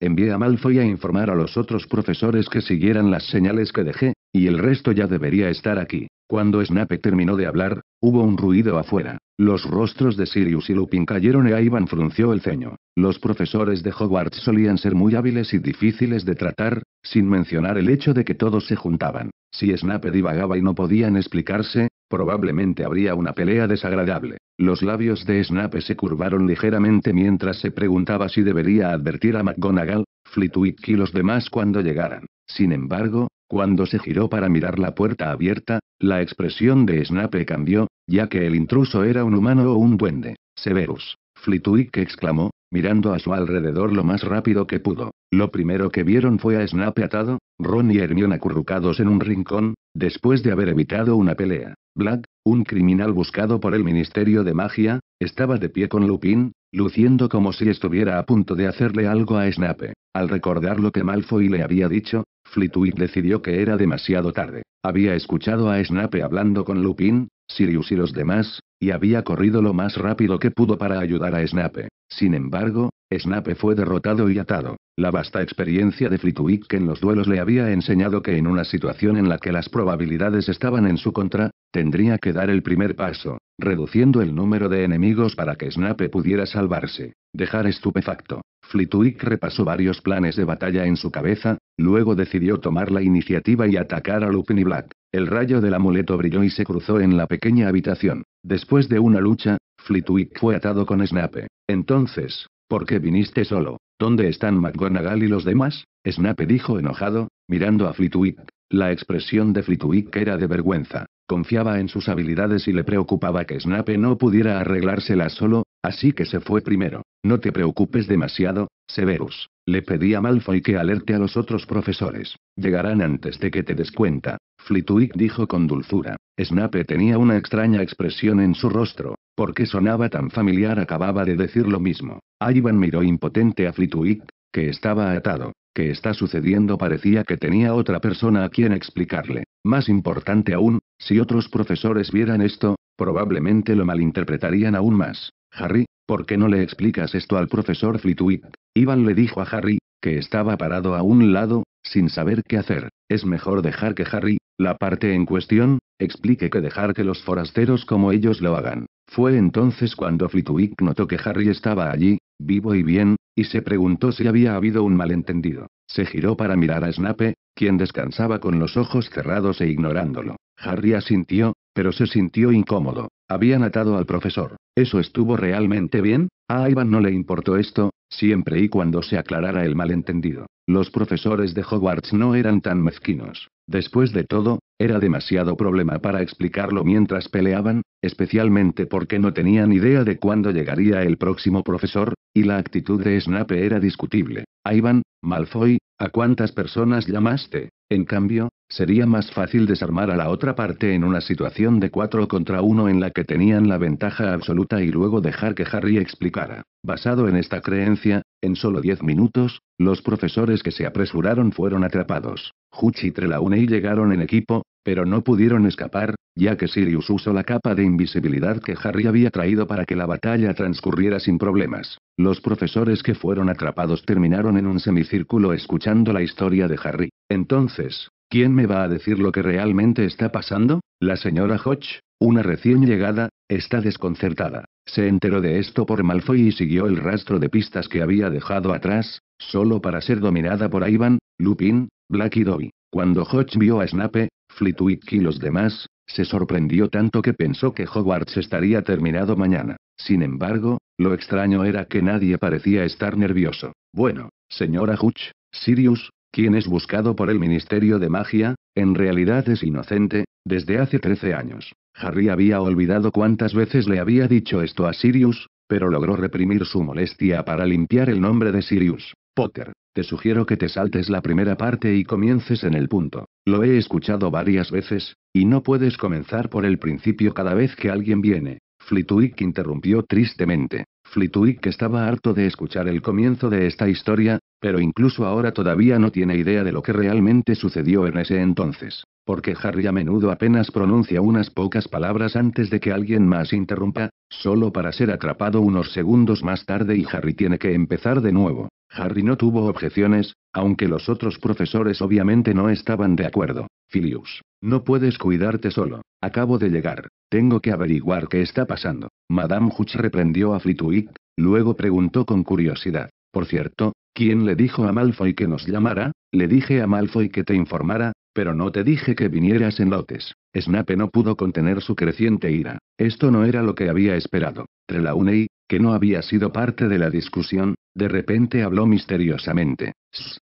envié a Malfoy a informar a los otros profesores que siguieran las señales que dejé, y el resto ya debería estar aquí. Cuando Snape terminó de hablar, Hubo un ruido afuera. Los rostros de Sirius y Lupin cayeron e Ivan frunció el ceño. Los profesores de Hogwarts solían ser muy hábiles y difíciles de tratar, sin mencionar el hecho de que todos se juntaban. Si Snape divagaba y no podían explicarse, probablemente habría una pelea desagradable. Los labios de Snape se curvaron ligeramente mientras se preguntaba si debería advertir a McGonagall, Flitwick y los demás cuando llegaran. Sin embargo, cuando se giró para mirar la puerta abierta, la expresión de Snape cambió, ya que el intruso era un humano o un duende. Severus, Flitwick exclamó, mirando a su alrededor lo más rápido que pudo. Lo primero que vieron fue a Snape atado, Ron y Hermione acurrucados en un rincón, después de haber evitado una pelea. Black, un criminal buscado por el Ministerio de Magia, estaba de pie con Lupin, luciendo como si estuviera a punto de hacerle algo a Snape. Al recordar lo que Malfoy le había dicho, Flitwick decidió que era demasiado tarde. Había escuchado a Snape hablando con Lupin, Sirius y los demás, y había corrido lo más rápido que pudo para ayudar a Snape. Sin embargo, Snape fue derrotado y atado. La vasta experiencia de Flitwick en los duelos le había enseñado que en una situación en la que las probabilidades estaban en su contra, tendría que dar el primer paso, reduciendo el número de enemigos para que Snape pudiera salvarse. Dejar estupefacto. Flitwick repasó varios planes de batalla en su cabeza, luego decidió tomar la iniciativa y atacar a Lupin y Black. El rayo del amuleto brilló y se cruzó en la pequeña habitación. Después de una lucha, Flitwick fue atado con Snape. Entonces, ¿por qué viniste solo? ¿Dónde están McGonagall y los demás? Snape dijo enojado, mirando a Flitwick. La expresión de Flitwick era de vergüenza. Confiaba en sus habilidades y le preocupaba que Snape no pudiera arreglárselas solo, así que se fue primero. No te preocupes demasiado, Severus. Le pedí a Malfoy que alerte a los otros profesores. Llegarán antes de que te des cuenta. Flitwick dijo con dulzura. Snape tenía una extraña expresión en su rostro. Porque sonaba tan familiar acababa de decir lo mismo. Ivan miró impotente a Flitwick, que estaba atado. ¿Qué está sucediendo? Parecía que tenía otra persona a quien explicarle. Más importante aún, si otros profesores vieran esto, probablemente lo malinterpretarían aún más. Harry, ¿por qué no le explicas esto al profesor Flitwick? Iván le dijo a Harry, que estaba parado a un lado, sin saber qué hacer. Es mejor dejar que Harry, la parte en cuestión, explique que dejar que los forasteros como ellos lo hagan. Fue entonces cuando Flitwick notó que Harry estaba allí, vivo y bien, y se preguntó si había habido un malentendido. Se giró para mirar a Snape, quien descansaba con los ojos cerrados e ignorándolo. Harry asintió, pero se sintió incómodo. Habían atado al profesor. ¿Eso estuvo realmente bien? A Ivan no le importó esto, siempre y cuando se aclarara el malentendido. Los profesores de Hogwarts no eran tan mezquinos. Después de todo, era demasiado problema para explicarlo mientras peleaban, especialmente porque no tenían idea de cuándo llegaría el próximo profesor, y la actitud de Snape era discutible. Ivan, Malfoy, ¿a cuántas personas llamaste? En cambio, Sería más fácil desarmar a la otra parte en una situación de 4 contra 1 en la que tenían la ventaja absoluta y luego dejar que Harry explicara. Basado en esta creencia, en solo 10 minutos, los profesores que se apresuraron fueron atrapados. Huchi y Trelawney llegaron en equipo, pero no pudieron escapar, ya que Sirius usó la capa de invisibilidad que Harry había traído para que la batalla transcurriera sin problemas. Los profesores que fueron atrapados terminaron en un semicírculo escuchando la historia de Harry. Entonces, ¿Quién me va a decir lo que realmente está pasando? La señora Hodge, una recién llegada, está desconcertada. Se enteró de esto por Malfoy y siguió el rastro de pistas que había dejado atrás, solo para ser dominada por Ivan, Lupin, Black y Dobby. Cuando Hodge vio a Snape, Flitwick y los demás, se sorprendió tanto que pensó que Hogwarts estaría terminado mañana. Sin embargo, lo extraño era que nadie parecía estar nervioso. Bueno, señora Hutch, Sirius, quien es buscado por el Ministerio de Magia, en realidad es inocente, desde hace 13 años. Harry había olvidado cuántas veces le había dicho esto a Sirius, pero logró reprimir su molestia para limpiar el nombre de Sirius. Potter, te sugiero que te saltes la primera parte y comiences en el punto. Lo he escuchado varias veces, y no puedes comenzar por el principio cada vez que alguien viene. Flitwick interrumpió tristemente. Flitwick estaba harto de escuchar el comienzo de esta historia, pero incluso ahora todavía no tiene idea de lo que realmente sucedió en ese entonces, porque Harry a menudo apenas pronuncia unas pocas palabras antes de que alguien más interrumpa, solo para ser atrapado unos segundos más tarde y Harry tiene que empezar de nuevo. Harry no tuvo objeciones, aunque los otros profesores obviamente no estaban de acuerdo. Filius, no puedes cuidarte solo, acabo de llegar. Tengo que averiguar qué está pasando. Madame Huch reprendió a Flitwick, luego preguntó con curiosidad. Por cierto, ¿quién le dijo a Malfoy que nos llamara? Le dije a Malfoy que te informara, pero no te dije que vinieras en lotes. Snape no pudo contener su creciente ira. Esto no era lo que había esperado. Trelawney, que no había sido parte de la discusión, de repente habló misteriosamente.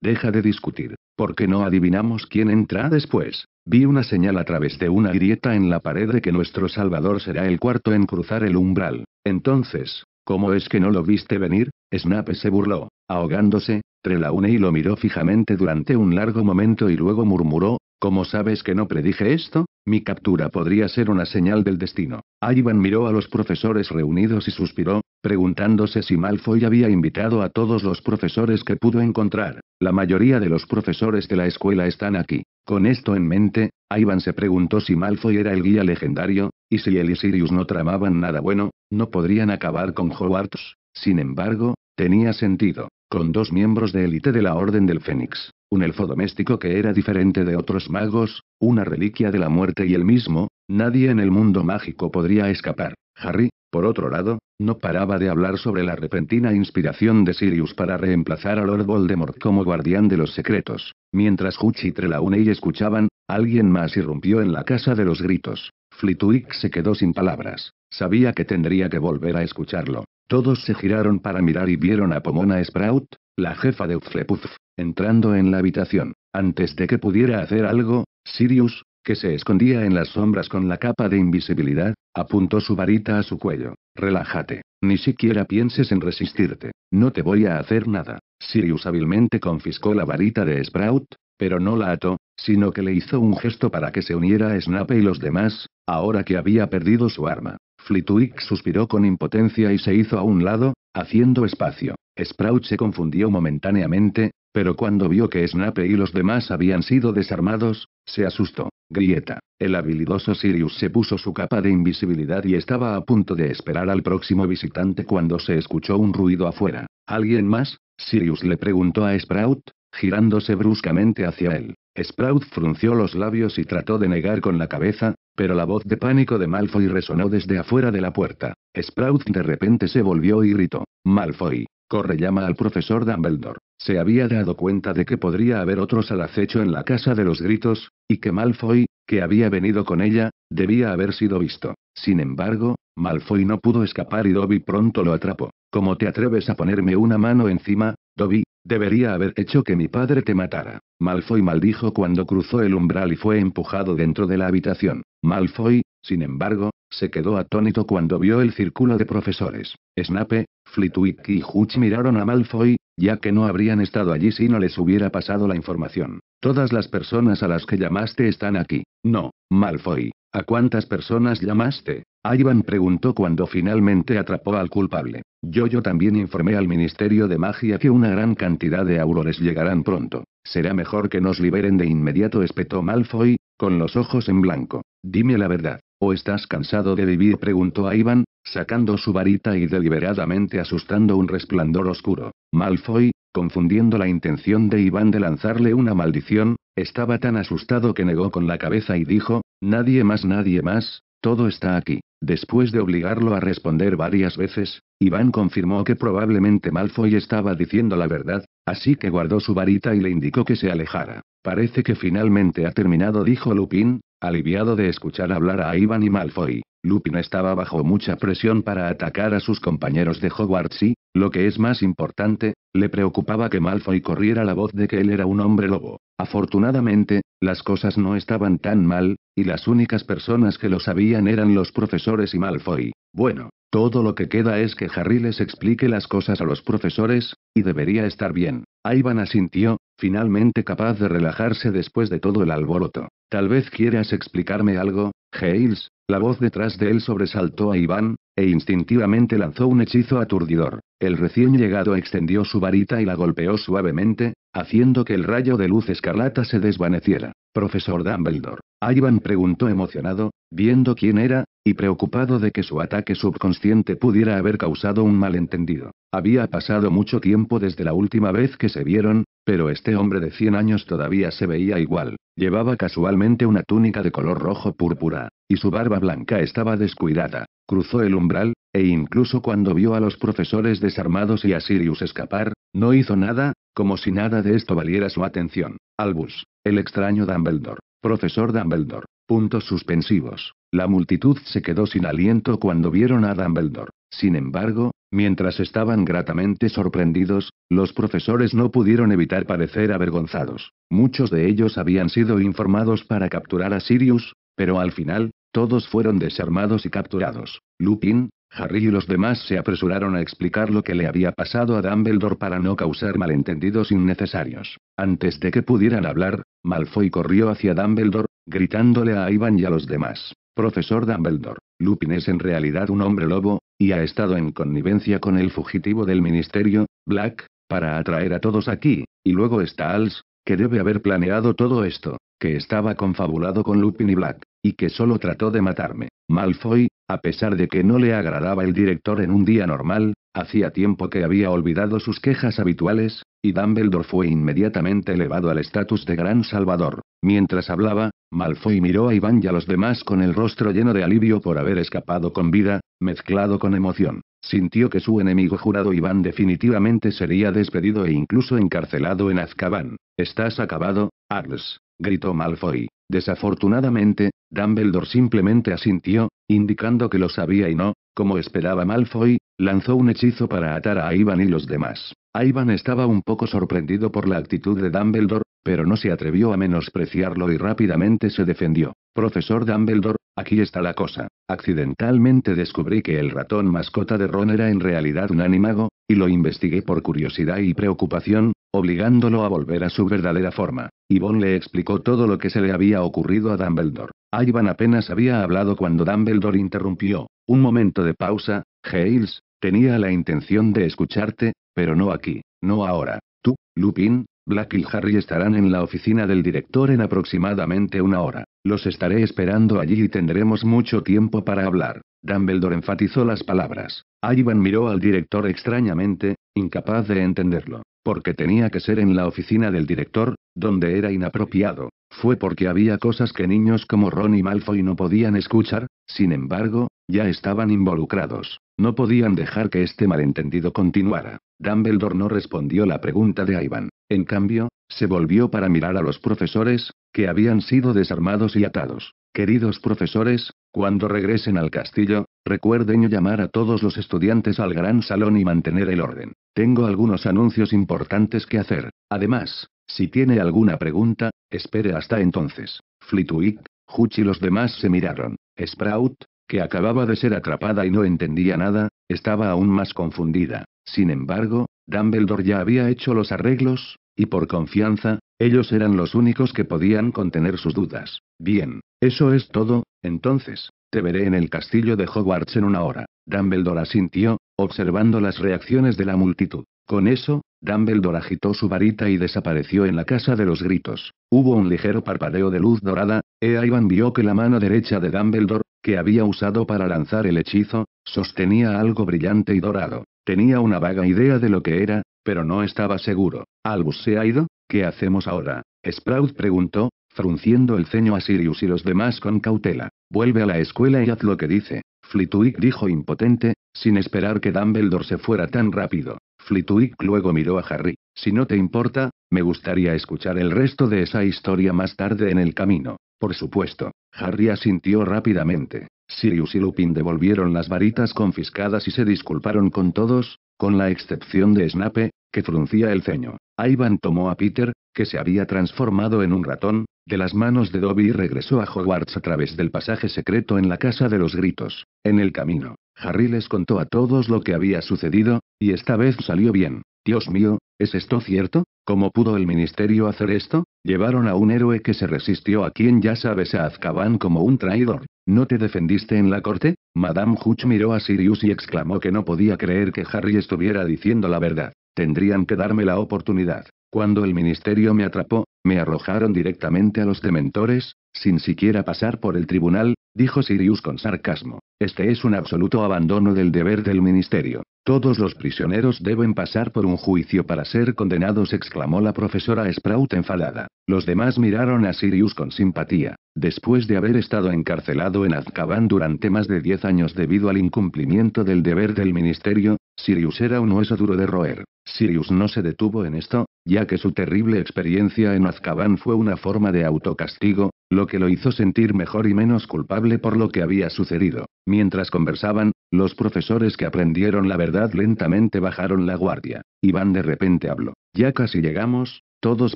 deja de discutir, porque no adivinamos quién entra después. Vi una señal a través de una grieta en la pared de que nuestro Salvador será el cuarto en cruzar el umbral. Entonces, ¿cómo es que no lo viste venir? Snap se burló, ahogándose, y lo miró fijamente durante un largo momento y luego murmuró, como sabes que no predije esto? Mi captura podría ser una señal del destino. Ivan miró a los profesores reunidos y suspiró, preguntándose si Malfoy había invitado a todos los profesores que pudo encontrar. La mayoría de los profesores de la escuela están aquí. Con esto en mente, Ivan se preguntó si Malfoy era el guía legendario, y si él Sirius no tramaban nada bueno, no podrían acabar con Hogwarts. Sin embargo, tenía sentido, con dos miembros de élite de la Orden del Fénix un elfo doméstico que era diferente de otros magos, una reliquia de la muerte y el mismo, nadie en el mundo mágico podría escapar. Harry, por otro lado, no paraba de hablar sobre la repentina inspiración de Sirius para reemplazar a Lord Voldemort como guardián de los secretos. Mientras une y escuchaban, alguien más irrumpió en la casa de los gritos. Flitwick se quedó sin palabras. Sabía que tendría que volver a escucharlo. Todos se giraron para mirar y vieron a Pomona Sprout, la jefa de Hufflepuff, Entrando en la habitación, antes de que pudiera hacer algo, Sirius, que se escondía en las sombras con la capa de invisibilidad, apuntó su varita a su cuello. Relájate, ni siquiera pienses en resistirte, no te voy a hacer nada. Sirius hábilmente confiscó la varita de Sprout, pero no la ató, sino que le hizo un gesto para que se uniera a Snape y los demás, ahora que había perdido su arma. Flitwick suspiró con impotencia y se hizo a un lado, haciendo espacio. Sprout se confundió momentáneamente, pero cuando vio que Snape y los demás habían sido desarmados, se asustó. Grieta. El habilidoso Sirius se puso su capa de invisibilidad y estaba a punto de esperar al próximo visitante cuando se escuchó un ruido afuera. ¿Alguien más? Sirius le preguntó a Sprout, girándose bruscamente hacia él. Sprout frunció los labios y trató de negar con la cabeza, pero la voz de pánico de Malfoy resonó desde afuera de la puerta. Sprout de repente se volvió y gritó. Malfoy. Corre llama al profesor Dumbledore. Se había dado cuenta de que podría haber otros al acecho en la casa de los gritos, y que Malfoy, que había venido con ella, debía haber sido visto. Sin embargo, Malfoy no pudo escapar y Dobby pronto lo atrapó. ¿Cómo te atreves a ponerme una mano encima, Dobby? Debería haber hecho que mi padre te matara. Malfoy maldijo cuando cruzó el umbral y fue empujado dentro de la habitación. Malfoy, sin embargo, se quedó atónito cuando vio el círculo de profesores. Snape, Flitwick y Hutch miraron a Malfoy, ya que no habrían estado allí si no les hubiera pasado la información. Todas las personas a las que llamaste están aquí. No, Malfoy. ¿A cuántas personas llamaste? Ivan preguntó cuando finalmente atrapó al culpable. Yo yo también informé al Ministerio de Magia que una gran cantidad de aurores llegarán pronto. Será mejor que nos liberen de inmediato, espetó Malfoy, con los ojos en blanco. Dime la verdad. ¿O estás cansado de vivir? preguntó a Iván, sacando su varita y deliberadamente asustando un resplandor oscuro. Malfoy, confundiendo la intención de Iván de lanzarle una maldición, estaba tan asustado que negó con la cabeza y dijo, Nadie más, nadie más, todo está aquí. Después de obligarlo a responder varias veces, Iván confirmó que probablemente Malfoy estaba diciendo la verdad, así que guardó su varita y le indicó que se alejara. Parece que finalmente ha terminado, dijo Lupin, aliviado de escuchar hablar a Iván y Malfoy. Lupin estaba bajo mucha presión para atacar a sus compañeros de Hogwarts y, lo que es más importante, le preocupaba que Malfoy corriera la voz de que él era un hombre lobo. Afortunadamente, las cosas no estaban tan mal, y las únicas personas que lo sabían eran los profesores y Malfoy. Bueno, todo lo que queda es que Harry les explique las cosas a los profesores, y debería estar bien. Ivan asintió, finalmente capaz de relajarse después de todo el alboroto. Tal vez quieras explicarme algo, Hales. La voz detrás de él sobresaltó a Iván, e instintivamente lanzó un hechizo aturdidor. El recién llegado extendió su varita y la golpeó suavemente, haciendo que el rayo de luz escarlata se desvaneciera. Profesor Dumbledore. Ivan preguntó emocionado, viendo quién era, y preocupado de que su ataque subconsciente pudiera haber causado un malentendido. Había pasado mucho tiempo desde la última vez que se vieron, pero este hombre de 100 años todavía se veía igual. Llevaba casualmente una túnica de color rojo púrpura, y su barba blanca estaba descuidada. Cruzó el umbral, e incluso cuando vio a los profesores desarmados y a Sirius escapar, no hizo nada, como si nada de esto valiera su atención. Albus, el extraño Dumbledore, profesor Dumbledore. Puntos suspensivos. La multitud se quedó sin aliento cuando vieron a Dumbledore. Sin embargo, Mientras estaban gratamente sorprendidos, los profesores no pudieron evitar parecer avergonzados. Muchos de ellos habían sido informados para capturar a Sirius, pero al final, todos fueron desarmados y capturados. Lupin, Harry y los demás se apresuraron a explicar lo que le había pasado a Dumbledore para no causar malentendidos innecesarios. Antes de que pudieran hablar, Malfoy corrió hacia Dumbledore, gritándole a Ivan y a los demás. Profesor Dumbledore, Lupin es en realidad un hombre lobo, y ha estado en connivencia con el fugitivo del ministerio, Black, para atraer a todos aquí, y luego está Als, que debe haber planeado todo esto, que estaba confabulado con Lupin y Black, y que solo trató de matarme. Malfoy, a pesar de que no le agradaba el director en un día normal, hacía tiempo que había olvidado sus quejas habituales, y Dumbledore fue inmediatamente elevado al estatus de gran salvador. Mientras hablaba, Malfoy miró a Iván y a los demás con el rostro lleno de alivio por haber escapado con vida, mezclado con emoción. Sintió que su enemigo jurado Iván definitivamente sería despedido e incluso encarcelado en Azkaban. Estás acabado, Arles, gritó Malfoy. Desafortunadamente, Dumbledore simplemente asintió, indicando que lo sabía y no, como esperaba Malfoy, lanzó un hechizo para atar a Iván y los demás. Iván estaba un poco sorprendido por la actitud de Dumbledore, pero no se atrevió a menospreciarlo y rápidamente se defendió. Profesor Dumbledore, aquí está la cosa. Accidentalmente descubrí que el ratón mascota de Ron era en realidad un animago, y lo investigué por curiosidad y preocupación, obligándolo a volver a su verdadera forma. Yvonne le explicó todo lo que se le había ocurrido a Dumbledore. Ivan apenas había hablado cuando Dumbledore interrumpió. Un momento de pausa, Hales, tenía la intención de escucharte, pero no aquí, no ahora. Tú, Lupin, Black y Harry estarán en la oficina del director en aproximadamente una hora. Los estaré esperando allí y tendremos mucho tiempo para hablar. Dumbledore enfatizó las palabras. Ivan miró al director extrañamente, incapaz de entenderlo. Porque tenía que ser en la oficina del director, donde era inapropiado. Fue porque había cosas que niños como Ron y Malfoy no podían escuchar, sin embargo, ya estaban involucrados. No podían dejar que este malentendido continuara. Dumbledore no respondió la pregunta de Ivan. En cambio, se volvió para mirar a los profesores, que habían sido desarmados y atados. Queridos profesores, cuando regresen al castillo, recuerden llamar a todos los estudiantes al gran salón y mantener el orden. Tengo algunos anuncios importantes que hacer. Además, si tiene alguna pregunta, espere hasta entonces. Flitwick, Hutch y los demás se miraron. Sprout, que acababa de ser atrapada y no entendía nada, estaba aún más confundida. Sin embargo, Dumbledore ya había hecho los arreglos, y por confianza, ellos eran los únicos que podían contener sus dudas. Bien, eso es todo, entonces, te veré en el castillo de Hogwarts en una hora. Dumbledore asintió, observando las reacciones de la multitud. Con eso, Dumbledore agitó su varita y desapareció en la casa de los gritos. Hubo un ligero parpadeo de luz dorada, e Ivan vio que la mano derecha de Dumbledore, que había usado para lanzar el hechizo, sostenía algo brillante y dorado. Tenía una vaga idea de lo que era, pero no estaba seguro. ¿Albus se ha ido? ¿Qué hacemos ahora? Sprout preguntó, frunciendo el ceño a Sirius y los demás con cautela. Vuelve a la escuela y haz lo que dice. Flitwick dijo impotente, sin esperar que Dumbledore se fuera tan rápido. Flitwick luego miró a Harry. Si no te importa, me gustaría escuchar el resto de esa historia más tarde en el camino. Por supuesto, Harry asintió rápidamente. Sirius y Lupin devolvieron las varitas confiscadas y se disculparon con todos, con la excepción de Snape, que fruncía el ceño. Ivan tomó a Peter, que se había transformado en un ratón, de las manos de Dobby y regresó a Hogwarts a través del pasaje secreto en la Casa de los Gritos. En el camino, Harry les contó a todos lo que había sucedido, y esta vez salió bien. Dios mío, ¿es esto cierto? ¿Cómo pudo el ministerio hacer esto? Llevaron a un héroe que se resistió a quien ya sabes a Azkaban como un traidor. ¿No te defendiste en la corte? Madame Huch miró a Sirius y exclamó que no podía creer que Harry estuviera diciendo la verdad. Tendrían que darme la oportunidad. Cuando el ministerio me atrapó, me arrojaron directamente a los dementores, sin siquiera pasar por el tribunal, dijo Sirius con sarcasmo. Este es un absoluto abandono del deber del ministerio. Todos los prisioneros deben pasar por un juicio para ser condenados, exclamó la profesora Sprout enfadada. Los demás miraron a Sirius con simpatía. Después de haber estado encarcelado en Azkaban durante más de diez años debido al incumplimiento del deber del ministerio, Sirius era un hueso duro de roer. Sirius no se detuvo en esto, ya que su terrible experiencia en Azkaban fue una forma de autocastigo, lo que lo hizo sentir mejor y menos culpable por lo que había sucedido. Mientras conversaban, los profesores que aprendieron la verdad lentamente bajaron la guardia. Iván de repente habló. Ya casi llegamos, todos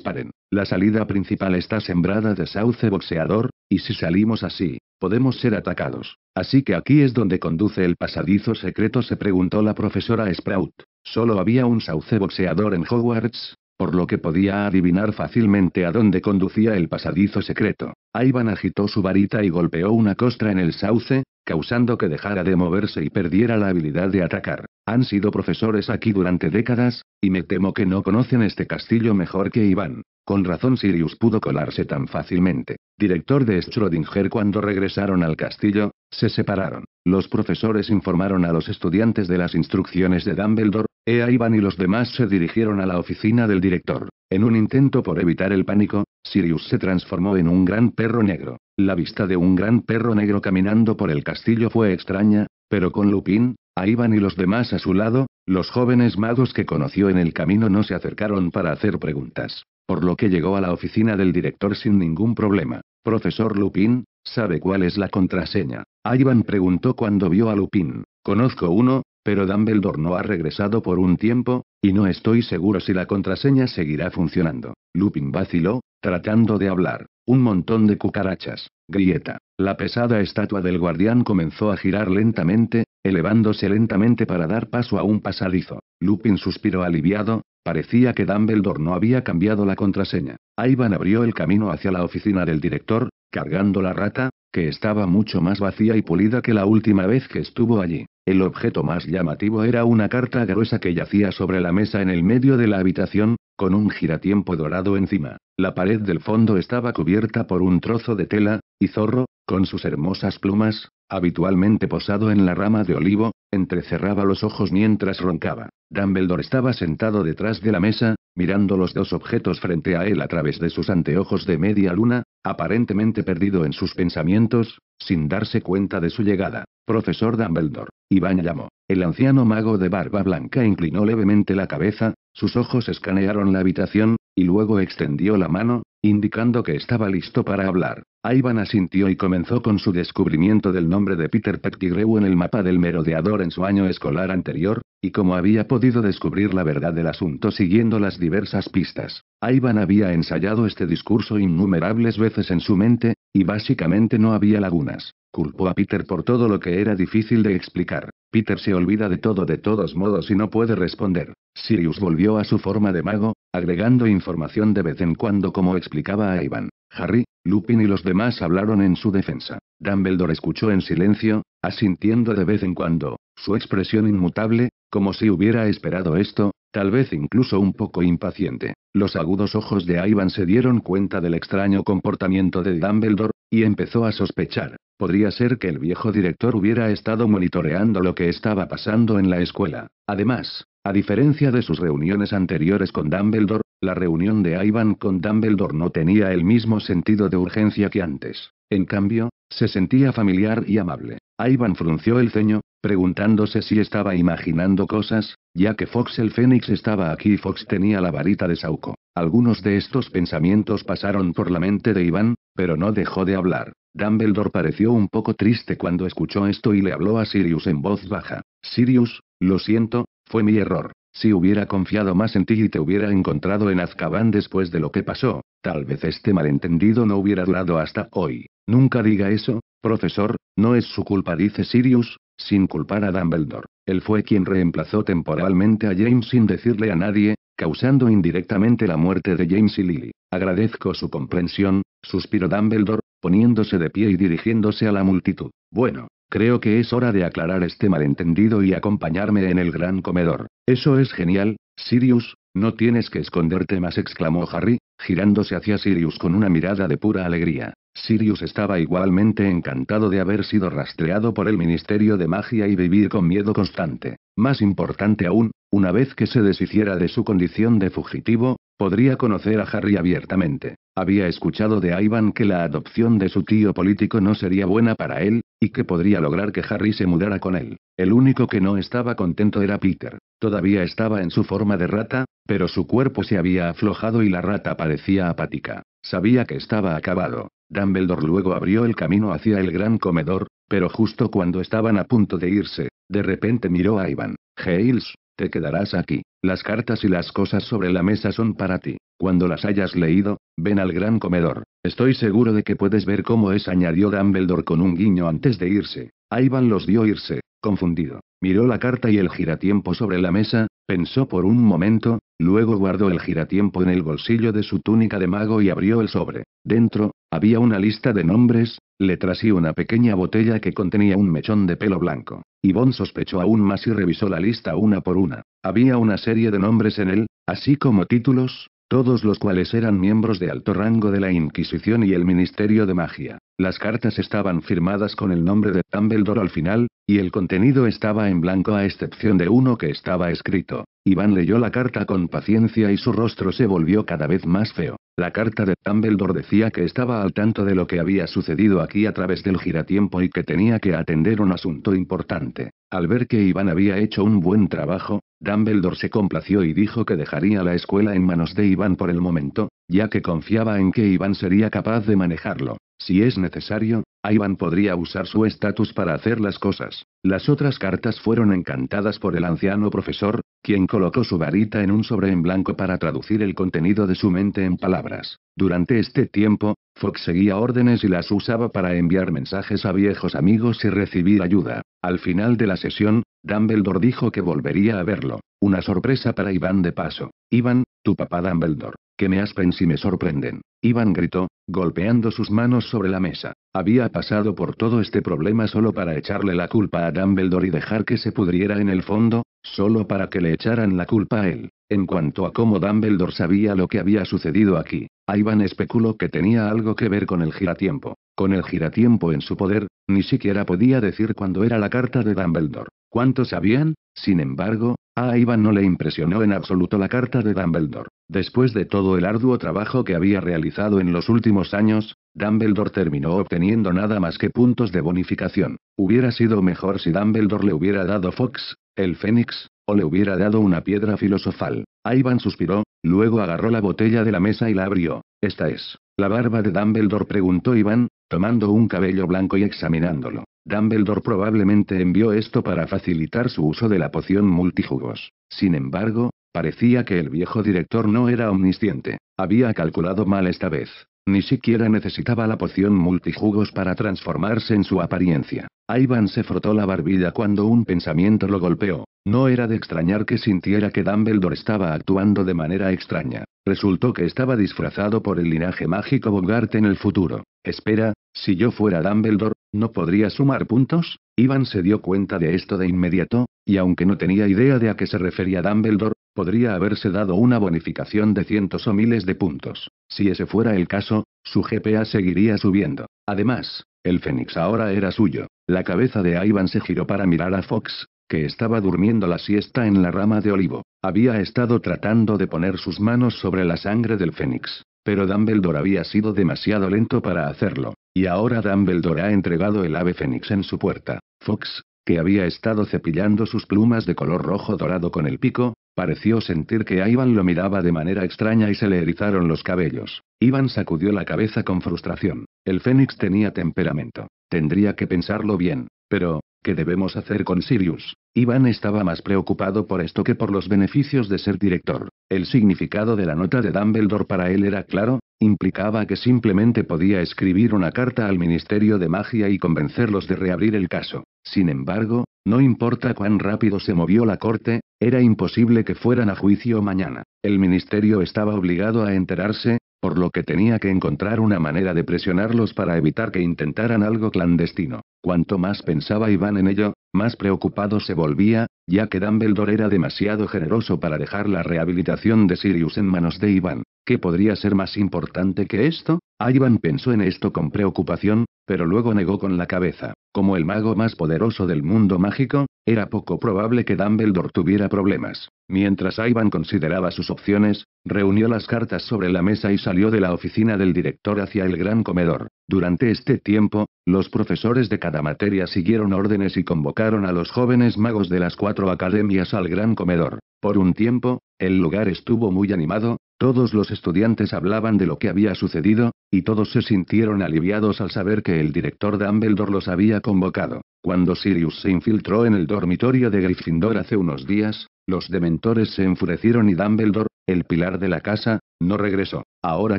paren. La salida principal está sembrada de sauce boxeador, y si salimos así, podemos ser atacados. Así que aquí es donde conduce el pasadizo secreto, se preguntó la profesora Sprout. Solo había un sauce boxeador en Hogwarts, por lo que podía adivinar fácilmente a dónde conducía el pasadizo secreto. Ivan agitó su varita y golpeó una costra en el sauce, causando que dejara de moverse y perdiera la habilidad de atacar. Han sido profesores aquí durante décadas, y me temo que no conocen este castillo mejor que Iván. Con razón Sirius pudo colarse tan fácilmente. Director de Schrödinger cuando regresaron al castillo, se separaron. Los profesores informaron a los estudiantes de las instrucciones de Dumbledore, e a Iván y los demás se dirigieron a la oficina del director. En un intento por evitar el pánico, Sirius se transformó en un gran perro negro. La vista de un gran perro negro caminando por el castillo fue extraña, pero con Lupin, a Iván y los demás a su lado, los jóvenes magos que conoció en el camino no se acercaron para hacer preguntas, por lo que llegó a la oficina del director sin ningún problema. Profesor Lupin, ¿sabe cuál es la contraseña? A Iván preguntó cuando vio a Lupin. Conozco uno, pero Dumbledore no ha regresado por un tiempo, y no estoy seguro si la contraseña seguirá funcionando. Lupin vaciló, tratando de hablar. Un montón de cucarachas. Grieta. La pesada estatua del guardián comenzó a girar lentamente, elevándose lentamente para dar paso a un pasadizo. Lupin suspiró aliviado, parecía que Dumbledore no había cambiado la contraseña. Ivan abrió el camino hacia la oficina del director, cargando la rata, que estaba mucho más vacía y pulida que la última vez que estuvo allí. El objeto más llamativo era una carta gruesa que yacía sobre la mesa en el medio de la habitación, con un giratiempo dorado encima. La pared del fondo estaba cubierta por un trozo de tela, y Zorro, con sus hermosas plumas, habitualmente posado en la rama de olivo, entrecerraba los ojos mientras roncaba. Dumbledore estaba sentado detrás de la mesa, mirando los dos objetos frente a él a través de sus anteojos de media luna, aparentemente perdido en sus pensamientos, sin darse cuenta de su llegada. Profesor Dumbledore, Iván llamó. El anciano mago de barba blanca inclinó levemente la cabeza, sus ojos escanearon la habitación, y luego extendió la mano, indicando que estaba listo para hablar. Iván asintió y comenzó con su descubrimiento del nombre de Peter Pettigrew en el mapa del merodeador en su año escolar anterior, y cómo había podido descubrir la verdad del asunto siguiendo las diversas pistas. Ivan había ensayado este discurso innumerables veces en su mente, y básicamente no había lagunas. Culpó a Peter por todo lo que era difícil de explicar. Peter se olvida de todo de todos modos y no puede responder. Sirius volvió a su forma de mago, agregando información de vez en cuando como explicaba a Ivan. Harry, Lupin y los demás hablaron en su defensa. Dumbledore escuchó en silencio, asintiendo de vez en cuando, su expresión inmutable, como si hubiera esperado esto, tal vez incluso un poco impaciente. Los agudos ojos de Ivan se dieron cuenta del extraño comportamiento de Dumbledore, y empezó a sospechar. Podría ser que el viejo director hubiera estado monitoreando lo que estaba pasando en la escuela. Además, a diferencia de sus reuniones anteriores con Dumbledore, la reunión de Ivan con Dumbledore no tenía el mismo sentido de urgencia que antes. En cambio, se sentía familiar y amable. Ivan frunció el ceño, preguntándose si estaba imaginando cosas, ya que Fox el Fénix estaba aquí y Fox tenía la varita de Sauco. Algunos de estos pensamientos pasaron por la mente de Iván, pero no dejó de hablar. Dumbledore pareció un poco triste cuando escuchó esto y le habló a Sirius en voz baja. Sirius, lo siento, fue mi error. Si hubiera confiado más en ti y te hubiera encontrado en Azkaban después de lo que pasó, tal vez este malentendido no hubiera durado hasta hoy. Nunca diga eso, profesor, no es su culpa, dice Sirius, sin culpar a Dumbledore. Él fue quien reemplazó temporalmente a James sin decirle a nadie, causando indirectamente la muerte de James y Lily. Agradezco su comprensión, suspiró Dumbledore, poniéndose de pie y dirigiéndose a la multitud. Bueno, creo que es hora de aclarar este malentendido y acompañarme en el gran comedor. Eso es genial, Sirius, no tienes que esconderte más, exclamó Harry, girándose hacia Sirius con una mirada de pura alegría. Sirius estaba igualmente encantado de haber sido rastreado por el Ministerio de Magia y vivir con miedo constante. Más importante aún, una vez que se deshiciera de su condición de fugitivo, podría conocer a Harry abiertamente. Había escuchado de Ivan que la adopción de su tío político no sería buena para él, y que podría lograr que Harry se mudara con él. El único que no estaba contento era Peter. Todavía estaba en su forma de rata, pero su cuerpo se había aflojado y la rata parecía apática. Sabía que estaba acabado. Dumbledore luego abrió el camino hacia el gran comedor, pero justo cuando estaban a punto de irse, de repente miró a Ivan. Hales, te quedarás aquí. Las cartas y las cosas sobre la mesa son para ti. Cuando las hayas leído, ven al gran comedor. Estoy seguro de que puedes ver cómo es, añadió Dumbledore con un guiño antes de irse. Ivan los vio irse, confundido. Miró la carta y el giratiempo sobre la mesa, pensó por un momento, luego guardó el giratiempo en el bolsillo de su túnica de mago y abrió el sobre. Dentro, había una lista de nombres, letras y una pequeña botella que contenía un mechón de pelo blanco. Yvonne sospechó aún más y revisó la lista una por una. Había una serie de nombres en él, así como títulos, todos los cuales eran miembros de alto rango de la Inquisición y el Ministerio de Magia. Las cartas estaban firmadas con el nombre de Dumbledore al final, y el contenido estaba en blanco a excepción de uno que estaba escrito. Iván leyó la carta con paciencia y su rostro se volvió cada vez más feo. La carta de Dumbledore decía que estaba al tanto de lo que había sucedido aquí a través del giratiempo y que tenía que atender un asunto importante. Al ver que Iván había hecho un buen trabajo, Dumbledore se complació y dijo que dejaría la escuela en manos de Iván por el momento, ya que confiaba en que Iván sería capaz de manejarlo. Si es necesario, Ivan podría usar su estatus para hacer las cosas. Las otras cartas fueron encantadas por el anciano profesor, quien colocó su varita en un sobre en blanco para traducir el contenido de su mente en palabras. Durante este tiempo, Fox seguía órdenes y las usaba para enviar mensajes a viejos amigos y recibir ayuda. Al final de la sesión, Dumbledore dijo que volvería a verlo. Una sorpresa para Iván de paso. Iván, tu papá Dumbledore, que me aspen si me sorprenden. Iván gritó, golpeando sus manos sobre la mesa. Había pasado por todo este problema solo para echarle la culpa a Dumbledore y dejar que se pudriera en el fondo, solo para que le echaran la culpa a él. En cuanto a cómo Dumbledore sabía lo que había sucedido aquí, Iván especuló que tenía algo que ver con el giratiempo. Con el giratiempo en su poder, ni siquiera podía decir cuándo era la carta de Dumbledore. ¿Cuántos sabían? Sin embargo, a Ivan no le impresionó en absoluto la carta de Dumbledore. Después de todo el arduo trabajo que había realizado en los últimos años, Dumbledore terminó obteniendo nada más que puntos de bonificación. Hubiera sido mejor si Dumbledore le hubiera dado Fox, el Fénix, o le hubiera dado una piedra filosofal. Ivan suspiró, luego agarró la botella de la mesa y la abrió. Esta es. La barba de Dumbledore preguntó Ivan, tomando un cabello blanco y examinándolo. Dumbledore probablemente envió esto para facilitar su uso de la poción multijugos. Sin embargo, parecía que el viejo director no era omnisciente. Había calculado mal esta vez. Ni siquiera necesitaba la poción multijugos para transformarse en su apariencia. Ivan se frotó la barbilla cuando un pensamiento lo golpeó. No era de extrañar que sintiera que Dumbledore estaba actuando de manera extraña. Resultó que estaba disfrazado por el linaje mágico Bogart en el futuro. Espera, si yo fuera Dumbledore, no podría sumar puntos, Ivan se dio cuenta de esto de inmediato, y aunque no tenía idea de a qué se refería Dumbledore, podría haberse dado una bonificación de cientos o miles de puntos. Si ese fuera el caso, su GPA seguiría subiendo. Además, el Fénix ahora era suyo. La cabeza de Ivan se giró para mirar a Fox, que estaba durmiendo la siesta en la rama de olivo. Había estado tratando de poner sus manos sobre la sangre del Fénix, pero Dumbledore había sido demasiado lento para hacerlo. Y ahora Dumbledore ha entregado el ave fénix en su puerta. Fox, que había estado cepillando sus plumas de color rojo dorado con el pico, pareció sentir que Iván lo miraba de manera extraña y se le erizaron los cabellos. Iván sacudió la cabeza con frustración. El fénix tenía temperamento. Tendría que pensarlo bien. Pero, ¿qué debemos hacer con Sirius? Iván estaba más preocupado por esto que por los beneficios de ser director. El significado de la nota de Dumbledore para él era claro, implicaba que simplemente podía escribir una carta al Ministerio de Magia y convencerlos de reabrir el caso. Sin embargo, no importa cuán rápido se movió la corte, era imposible que fueran a juicio mañana. El ministerio estaba obligado a enterarse, por lo que tenía que encontrar una manera de presionarlos para evitar que intentaran algo clandestino. Cuanto más pensaba Iván en ello, más preocupado se volvía, ya que Dumbledore era demasiado generoso para dejar la rehabilitación de Sirius en manos de Iván. ¿Qué podría ser más importante que esto? Ah, Iván pensó en esto con preocupación, pero luego negó con la cabeza. Como el mago más poderoso del mundo mágico, era poco probable que Dumbledore tuviera problemas. Mientras Ivan consideraba sus opciones, reunió las cartas sobre la mesa y salió de la oficina del director hacia el gran comedor. Durante este tiempo, los profesores de cada materia siguieron órdenes y convocaron a los jóvenes magos de las cuatro academias al gran comedor. Por un tiempo, el lugar estuvo muy animado, todos los estudiantes hablaban de lo que había sucedido, y todos se sintieron aliviados al saber que el director Dumbledore los había convocado. Cuando Sirius se infiltró en el dormitorio de Gryffindor hace unos días, los dementores se enfurecieron y Dumbledore, el pilar de la casa, no regresó. Ahora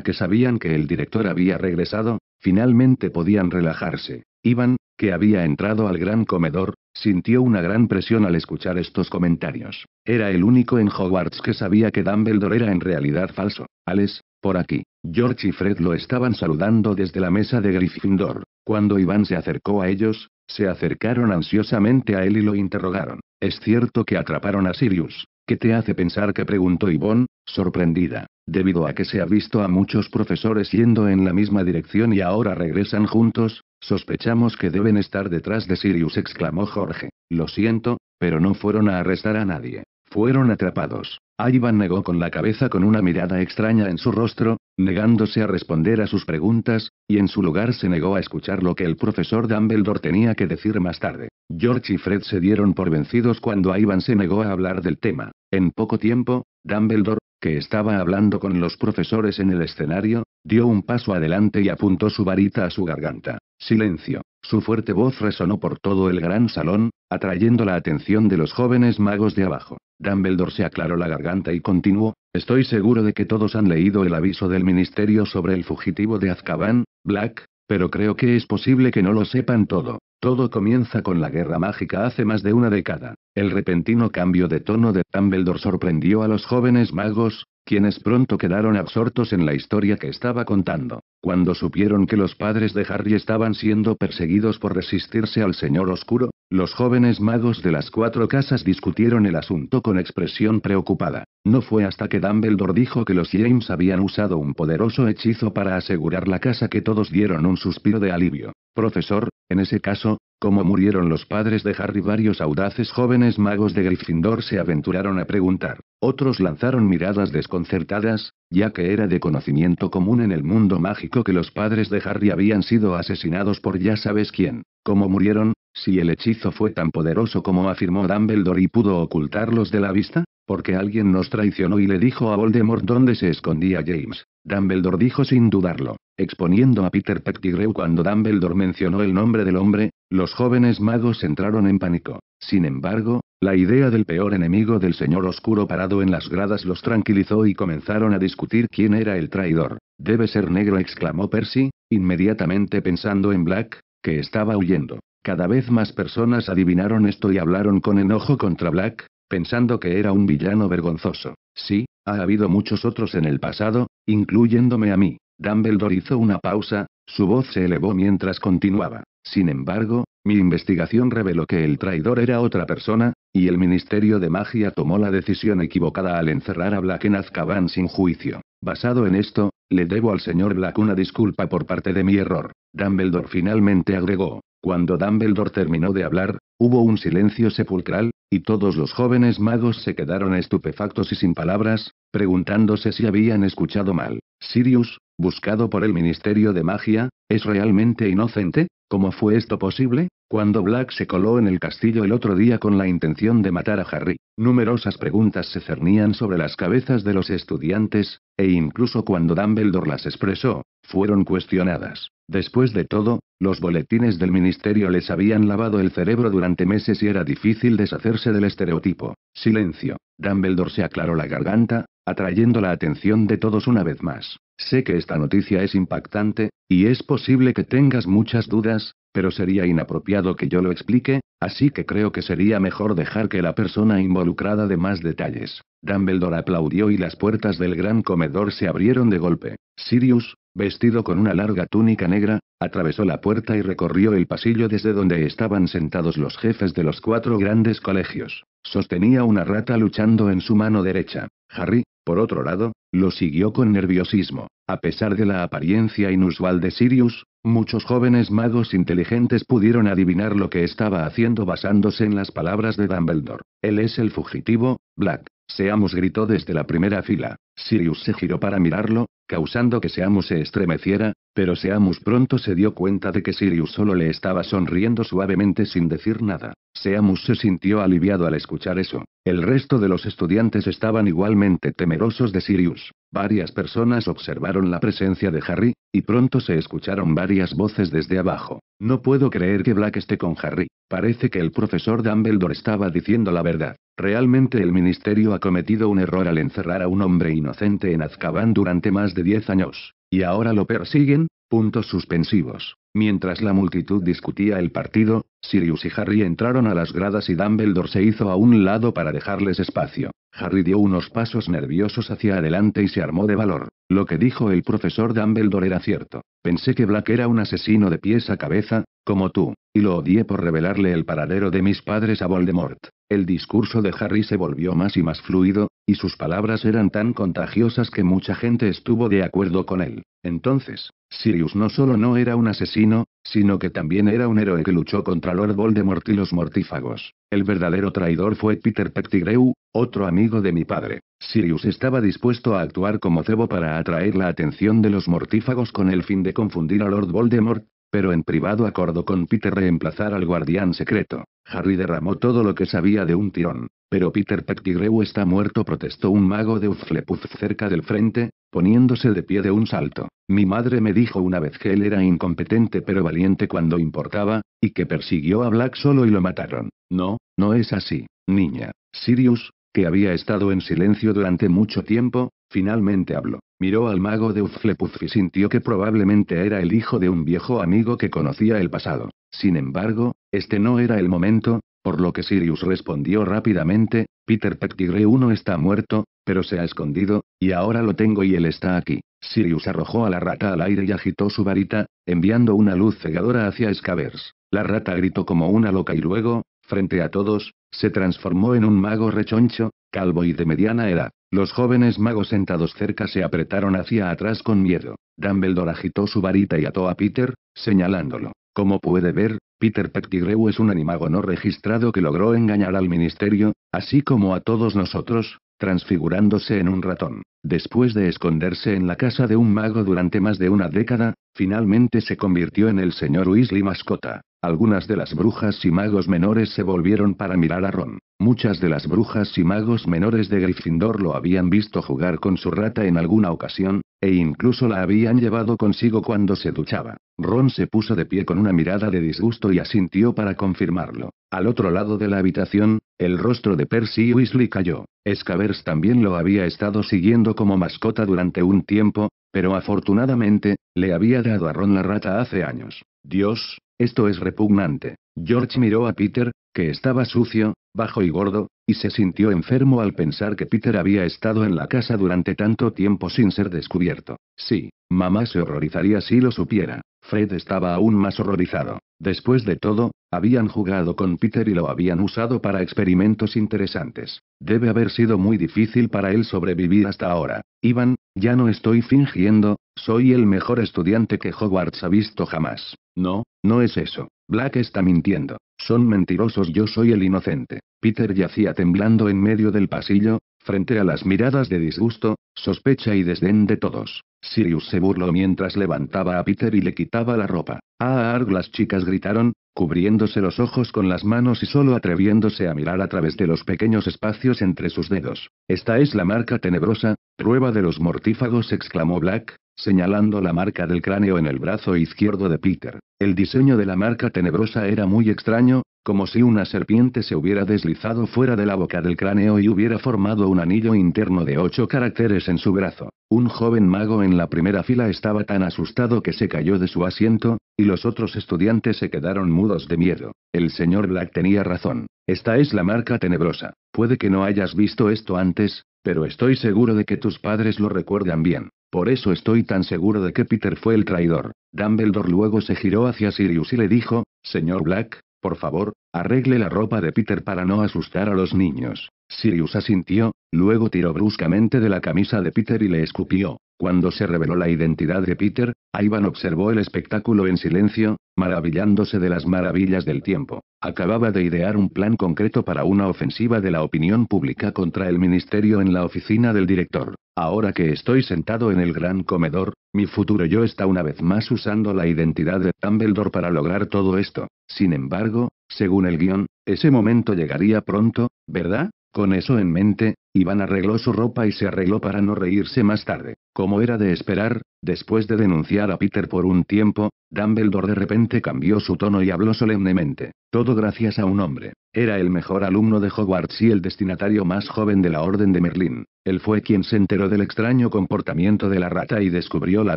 que sabían que el director había regresado, Finalmente podían relajarse. Iván, que había entrado al gran comedor, sintió una gran presión al escuchar estos comentarios. Era el único en Hogwarts que sabía que Dumbledore era en realidad falso. Alex, por aquí. George y Fred lo estaban saludando desde la mesa de Gryffindor. Cuando Iván se acercó a ellos, se acercaron ansiosamente a él y lo interrogaron. ¿Es cierto que atraparon a Sirius? ¿Qué te hace pensar que preguntó Yvonne, sorprendida, debido a que se ha visto a muchos profesores yendo en la misma dirección y ahora regresan juntos? Sospechamos que deben estar detrás de Sirius, exclamó Jorge. Lo siento, pero no fueron a arrestar a nadie. Fueron atrapados. Ivan negó con la cabeza con una mirada extraña en su rostro, negándose a responder a sus preguntas, y en su lugar se negó a escuchar lo que el profesor Dumbledore tenía que decir más tarde. George y Fred se dieron por vencidos cuando Ivan se negó a hablar del tema. En poco tiempo, Dumbledore, que estaba hablando con los profesores en el escenario, Dio un paso adelante y apuntó su varita a su garganta. Silencio. Su fuerte voz resonó por todo el gran salón, atrayendo la atención de los jóvenes magos de abajo. Dumbledore se aclaró la garganta y continuó, estoy seguro de que todos han leído el aviso del ministerio sobre el fugitivo de Azkaban, Black, pero creo que es posible que no lo sepan todo. Todo comienza con la guerra mágica hace más de una década. El repentino cambio de tono de Dumbledore sorprendió a los jóvenes magos, quienes pronto quedaron absortos en la historia que estaba contando. Cuando supieron que los padres de Harry estaban siendo perseguidos por resistirse al Señor Oscuro, los jóvenes magos de las cuatro casas discutieron el asunto con expresión preocupada. No fue hasta que Dumbledore dijo que los James habían usado un poderoso hechizo para asegurar la casa que todos dieron un suspiro de alivio. Profesor, en ese caso, como murieron los padres de Harry, varios audaces jóvenes magos de Gryffindor se aventuraron a preguntar. Otros lanzaron miradas desconcertadas, ya que era de conocimiento común en el mundo mágico que los padres de Harry habían sido asesinados por ya sabes quién. ¿Cómo murieron? Si el hechizo fue tan poderoso como afirmó Dumbledore y pudo ocultarlos de la vista, porque alguien nos traicionó y le dijo a Voldemort dónde se escondía James. Dumbledore dijo sin dudarlo, exponiendo a Peter Pettigrew cuando Dumbledore mencionó el nombre del hombre, los jóvenes magos entraron en pánico. Sin embargo, la idea del peor enemigo del señor oscuro parado en las gradas los tranquilizó y comenzaron a discutir quién era el traidor. Debe ser negro, exclamó Percy, inmediatamente pensando en Black, que estaba huyendo. Cada vez más personas adivinaron esto y hablaron con enojo contra Black, pensando que era un villano vergonzoso. Sí, ha habido muchos otros en el pasado, incluyéndome a mí. Dumbledore hizo una pausa, su voz se elevó mientras continuaba. Sin embargo, mi investigación reveló que el traidor era otra persona, y el Ministerio de Magia tomó la decisión equivocada al encerrar a Black en Azkaban sin juicio. Basado en esto, le debo al señor Black una disculpa por parte de mi error. Dumbledore finalmente agregó. Cuando Dumbledore terminó de hablar, hubo un silencio sepulcral, y todos los jóvenes magos se quedaron estupefactos y sin palabras, preguntándose si habían escuchado mal. Sirius, buscado por el Ministerio de Magia, ¿es realmente inocente? ¿Cómo fue esto posible? Cuando Black se coló en el castillo el otro día con la intención de matar a Harry, numerosas preguntas se cernían sobre las cabezas de los estudiantes, e incluso cuando Dumbledore las expresó, fueron cuestionadas. Después de todo, los boletines del ministerio les habían lavado el cerebro durante meses y era difícil deshacerse del estereotipo. Silencio. Dumbledore se aclaró la garganta, atrayendo la atención de todos una vez más. Sé que esta noticia es impactante, y es posible que tengas muchas dudas, pero sería inapropiado que yo lo explique, así que creo que sería mejor dejar que la persona involucrada dé más detalles. Dumbledore aplaudió y las puertas del gran comedor se abrieron de golpe. Sirius, Vestido con una larga túnica negra, atravesó la puerta y recorrió el pasillo desde donde estaban sentados los jefes de los cuatro grandes colegios. Sostenía una rata luchando en su mano derecha. Harry, por otro lado, lo siguió con nerviosismo. A pesar de la apariencia inusual de Sirius, muchos jóvenes magos inteligentes pudieron adivinar lo que estaba haciendo basándose en las palabras de Dumbledore. Él es el fugitivo, Black. Seamus gritó desde la primera fila. Sirius se giró para mirarlo, causando que Seamus se estremeciera, pero Seamus pronto se dio cuenta de que Sirius solo le estaba sonriendo suavemente sin decir nada. Seamus se sintió aliviado al escuchar eso. El resto de los estudiantes estaban igualmente temerosos de Sirius. Varias personas observaron la presencia de Harry, y pronto se escucharon varias voces desde abajo. No puedo creer que Black esté con Harry. Parece que el profesor Dumbledore estaba diciendo la verdad. Realmente el ministerio ha cometido un error al encerrar a un hombre inocente en Azkaban durante más de 10 años. Y ahora lo persiguen, puntos suspensivos. Mientras la multitud discutía el partido, Sirius y Harry entraron a las gradas y Dumbledore se hizo a un lado para dejarles espacio. Harry dio unos pasos nerviosos hacia adelante y se armó de valor. Lo que dijo el profesor Dumbledore era cierto. Pensé que Black era un asesino de pies a cabeza, como tú, y lo odié por revelarle el paradero de mis padres a Voldemort. El discurso de Harry se volvió más y más fluido, y sus palabras eran tan contagiosas que mucha gente estuvo de acuerdo con él. Entonces, Sirius no solo no era un asesino, sino que también era un héroe que luchó contra Lord Voldemort y los mortífagos. El verdadero traidor fue Peter Pettigrew, otro amigo de mi padre. Sirius estaba dispuesto a actuar como cebo para atraer la atención de los mortífagos con el fin de confundir a Lord Voldemort, pero en privado acordó con Peter reemplazar al guardián secreto. Harry derramó todo lo que sabía de un tirón. Pero Peter Pettigrew está muerto, protestó un mago de Ufflepuff cerca del frente, poniéndose de pie de un salto. Mi madre me dijo una vez que él era incompetente pero valiente cuando importaba, y que persiguió a Black solo y lo mataron. No, no es así, niña. Sirius, que había estado en silencio durante mucho tiempo, finalmente habló. Miró al mago de Ufflepuff y sintió que probablemente era el hijo de un viejo amigo que conocía el pasado. Sin embargo, este no era el momento, por lo que Sirius respondió rápidamente, Peter Pettigrew 1 está muerto, pero se ha escondido, y ahora lo tengo y él está aquí. Sirius arrojó a la rata al aire y agitó su varita, enviando una luz cegadora hacia Scavers. La rata gritó como una loca y luego, frente a todos, se transformó en un mago rechoncho, calvo y de mediana edad. Los jóvenes magos sentados cerca se apretaron hacia atrás con miedo. Dumbledore agitó su varita y ató a Peter, señalándolo. Como puede ver, Peter Pettigrew es un animago no registrado que logró engañar al ministerio, así como a todos nosotros, transfigurándose en un ratón. Después de esconderse en la casa de un mago durante más de una década, finalmente se convirtió en el señor Weasley mascota. Algunas de las brujas y magos menores se volvieron para mirar a Ron. Muchas de las brujas y magos menores de Gryffindor lo habían visto jugar con su rata en alguna ocasión, e incluso la habían llevado consigo cuando se duchaba. Ron se puso de pie con una mirada de disgusto y asintió para confirmarlo. Al otro lado de la habitación, el rostro de Percy Weasley cayó. Escavers también lo había estado siguiendo como mascota durante un tiempo, pero afortunadamente, le había dado a Ron la rata hace años. Dios, esto es repugnante. George miró a Peter, que estaba sucio, bajo y gordo, y se sintió enfermo al pensar que Peter había estado en la casa durante tanto tiempo sin ser descubierto. Sí, mamá se horrorizaría si lo supiera. Fred estaba aún más horrorizado. Después de todo, habían jugado con Peter y lo habían usado para experimentos interesantes. Debe haber sido muy difícil para él sobrevivir hasta ahora. Iván, ya no estoy fingiendo, soy el mejor estudiante que Hogwarts ha visto jamás. No, no es eso. Black está mintiendo. Son mentirosos, yo soy el inocente. Peter yacía temblando en medio del pasillo, frente a las miradas de disgusto, sospecha y desdén de todos. Sirius se burló mientras levantaba a Peter y le quitaba la ropa. Ah, arg ah, ah", las chicas gritaron, cubriéndose los ojos con las manos y solo atreviéndose a mirar a través de los pequeños espacios entre sus dedos. Esta es la marca tenebrosa, prueba de los mortífagos, exclamó Black, señalando la marca del cráneo en el brazo izquierdo de Peter. El diseño de la marca tenebrosa era muy extraño, como si una serpiente se hubiera deslizado fuera de la boca del cráneo y hubiera formado un anillo interno de ocho caracteres en su brazo. Un joven mago en la primera fila estaba tan asustado que se cayó de su asiento, y los otros estudiantes se quedaron mudos de miedo. El señor Black tenía razón. Esta es la marca tenebrosa. Puede que no hayas visto esto antes, pero estoy seguro de que tus padres lo recuerdan bien. Por eso estoy tan seguro de que Peter fue el traidor. Dumbledore luego se giró hacia Sirius y le dijo, Señor Black, por favor, arregle la ropa de Peter para no asustar a los niños. Sirius asintió, luego tiró bruscamente de la camisa de Peter y le escupió. Cuando se reveló la identidad de Peter, Ivan observó el espectáculo en silencio, maravillándose de las maravillas del tiempo. Acababa de idear un plan concreto para una ofensiva de la opinión pública contra el ministerio en la oficina del director. Ahora que estoy sentado en el gran comedor, mi futuro yo está una vez más usando la identidad de Dumbledore para lograr todo esto. Sin embargo, según el guión, ese momento llegaría pronto, ¿verdad? Con eso en mente, Iván arregló su ropa y se arregló para no reírse más tarde. Como era de esperar, después de denunciar a Peter por un tiempo, Dumbledore de repente cambió su tono y habló solemnemente. Todo gracias a un hombre. Era el mejor alumno de Hogwarts y el destinatario más joven de la Orden de Merlín. Él fue quien se enteró del extraño comportamiento de la rata y descubrió la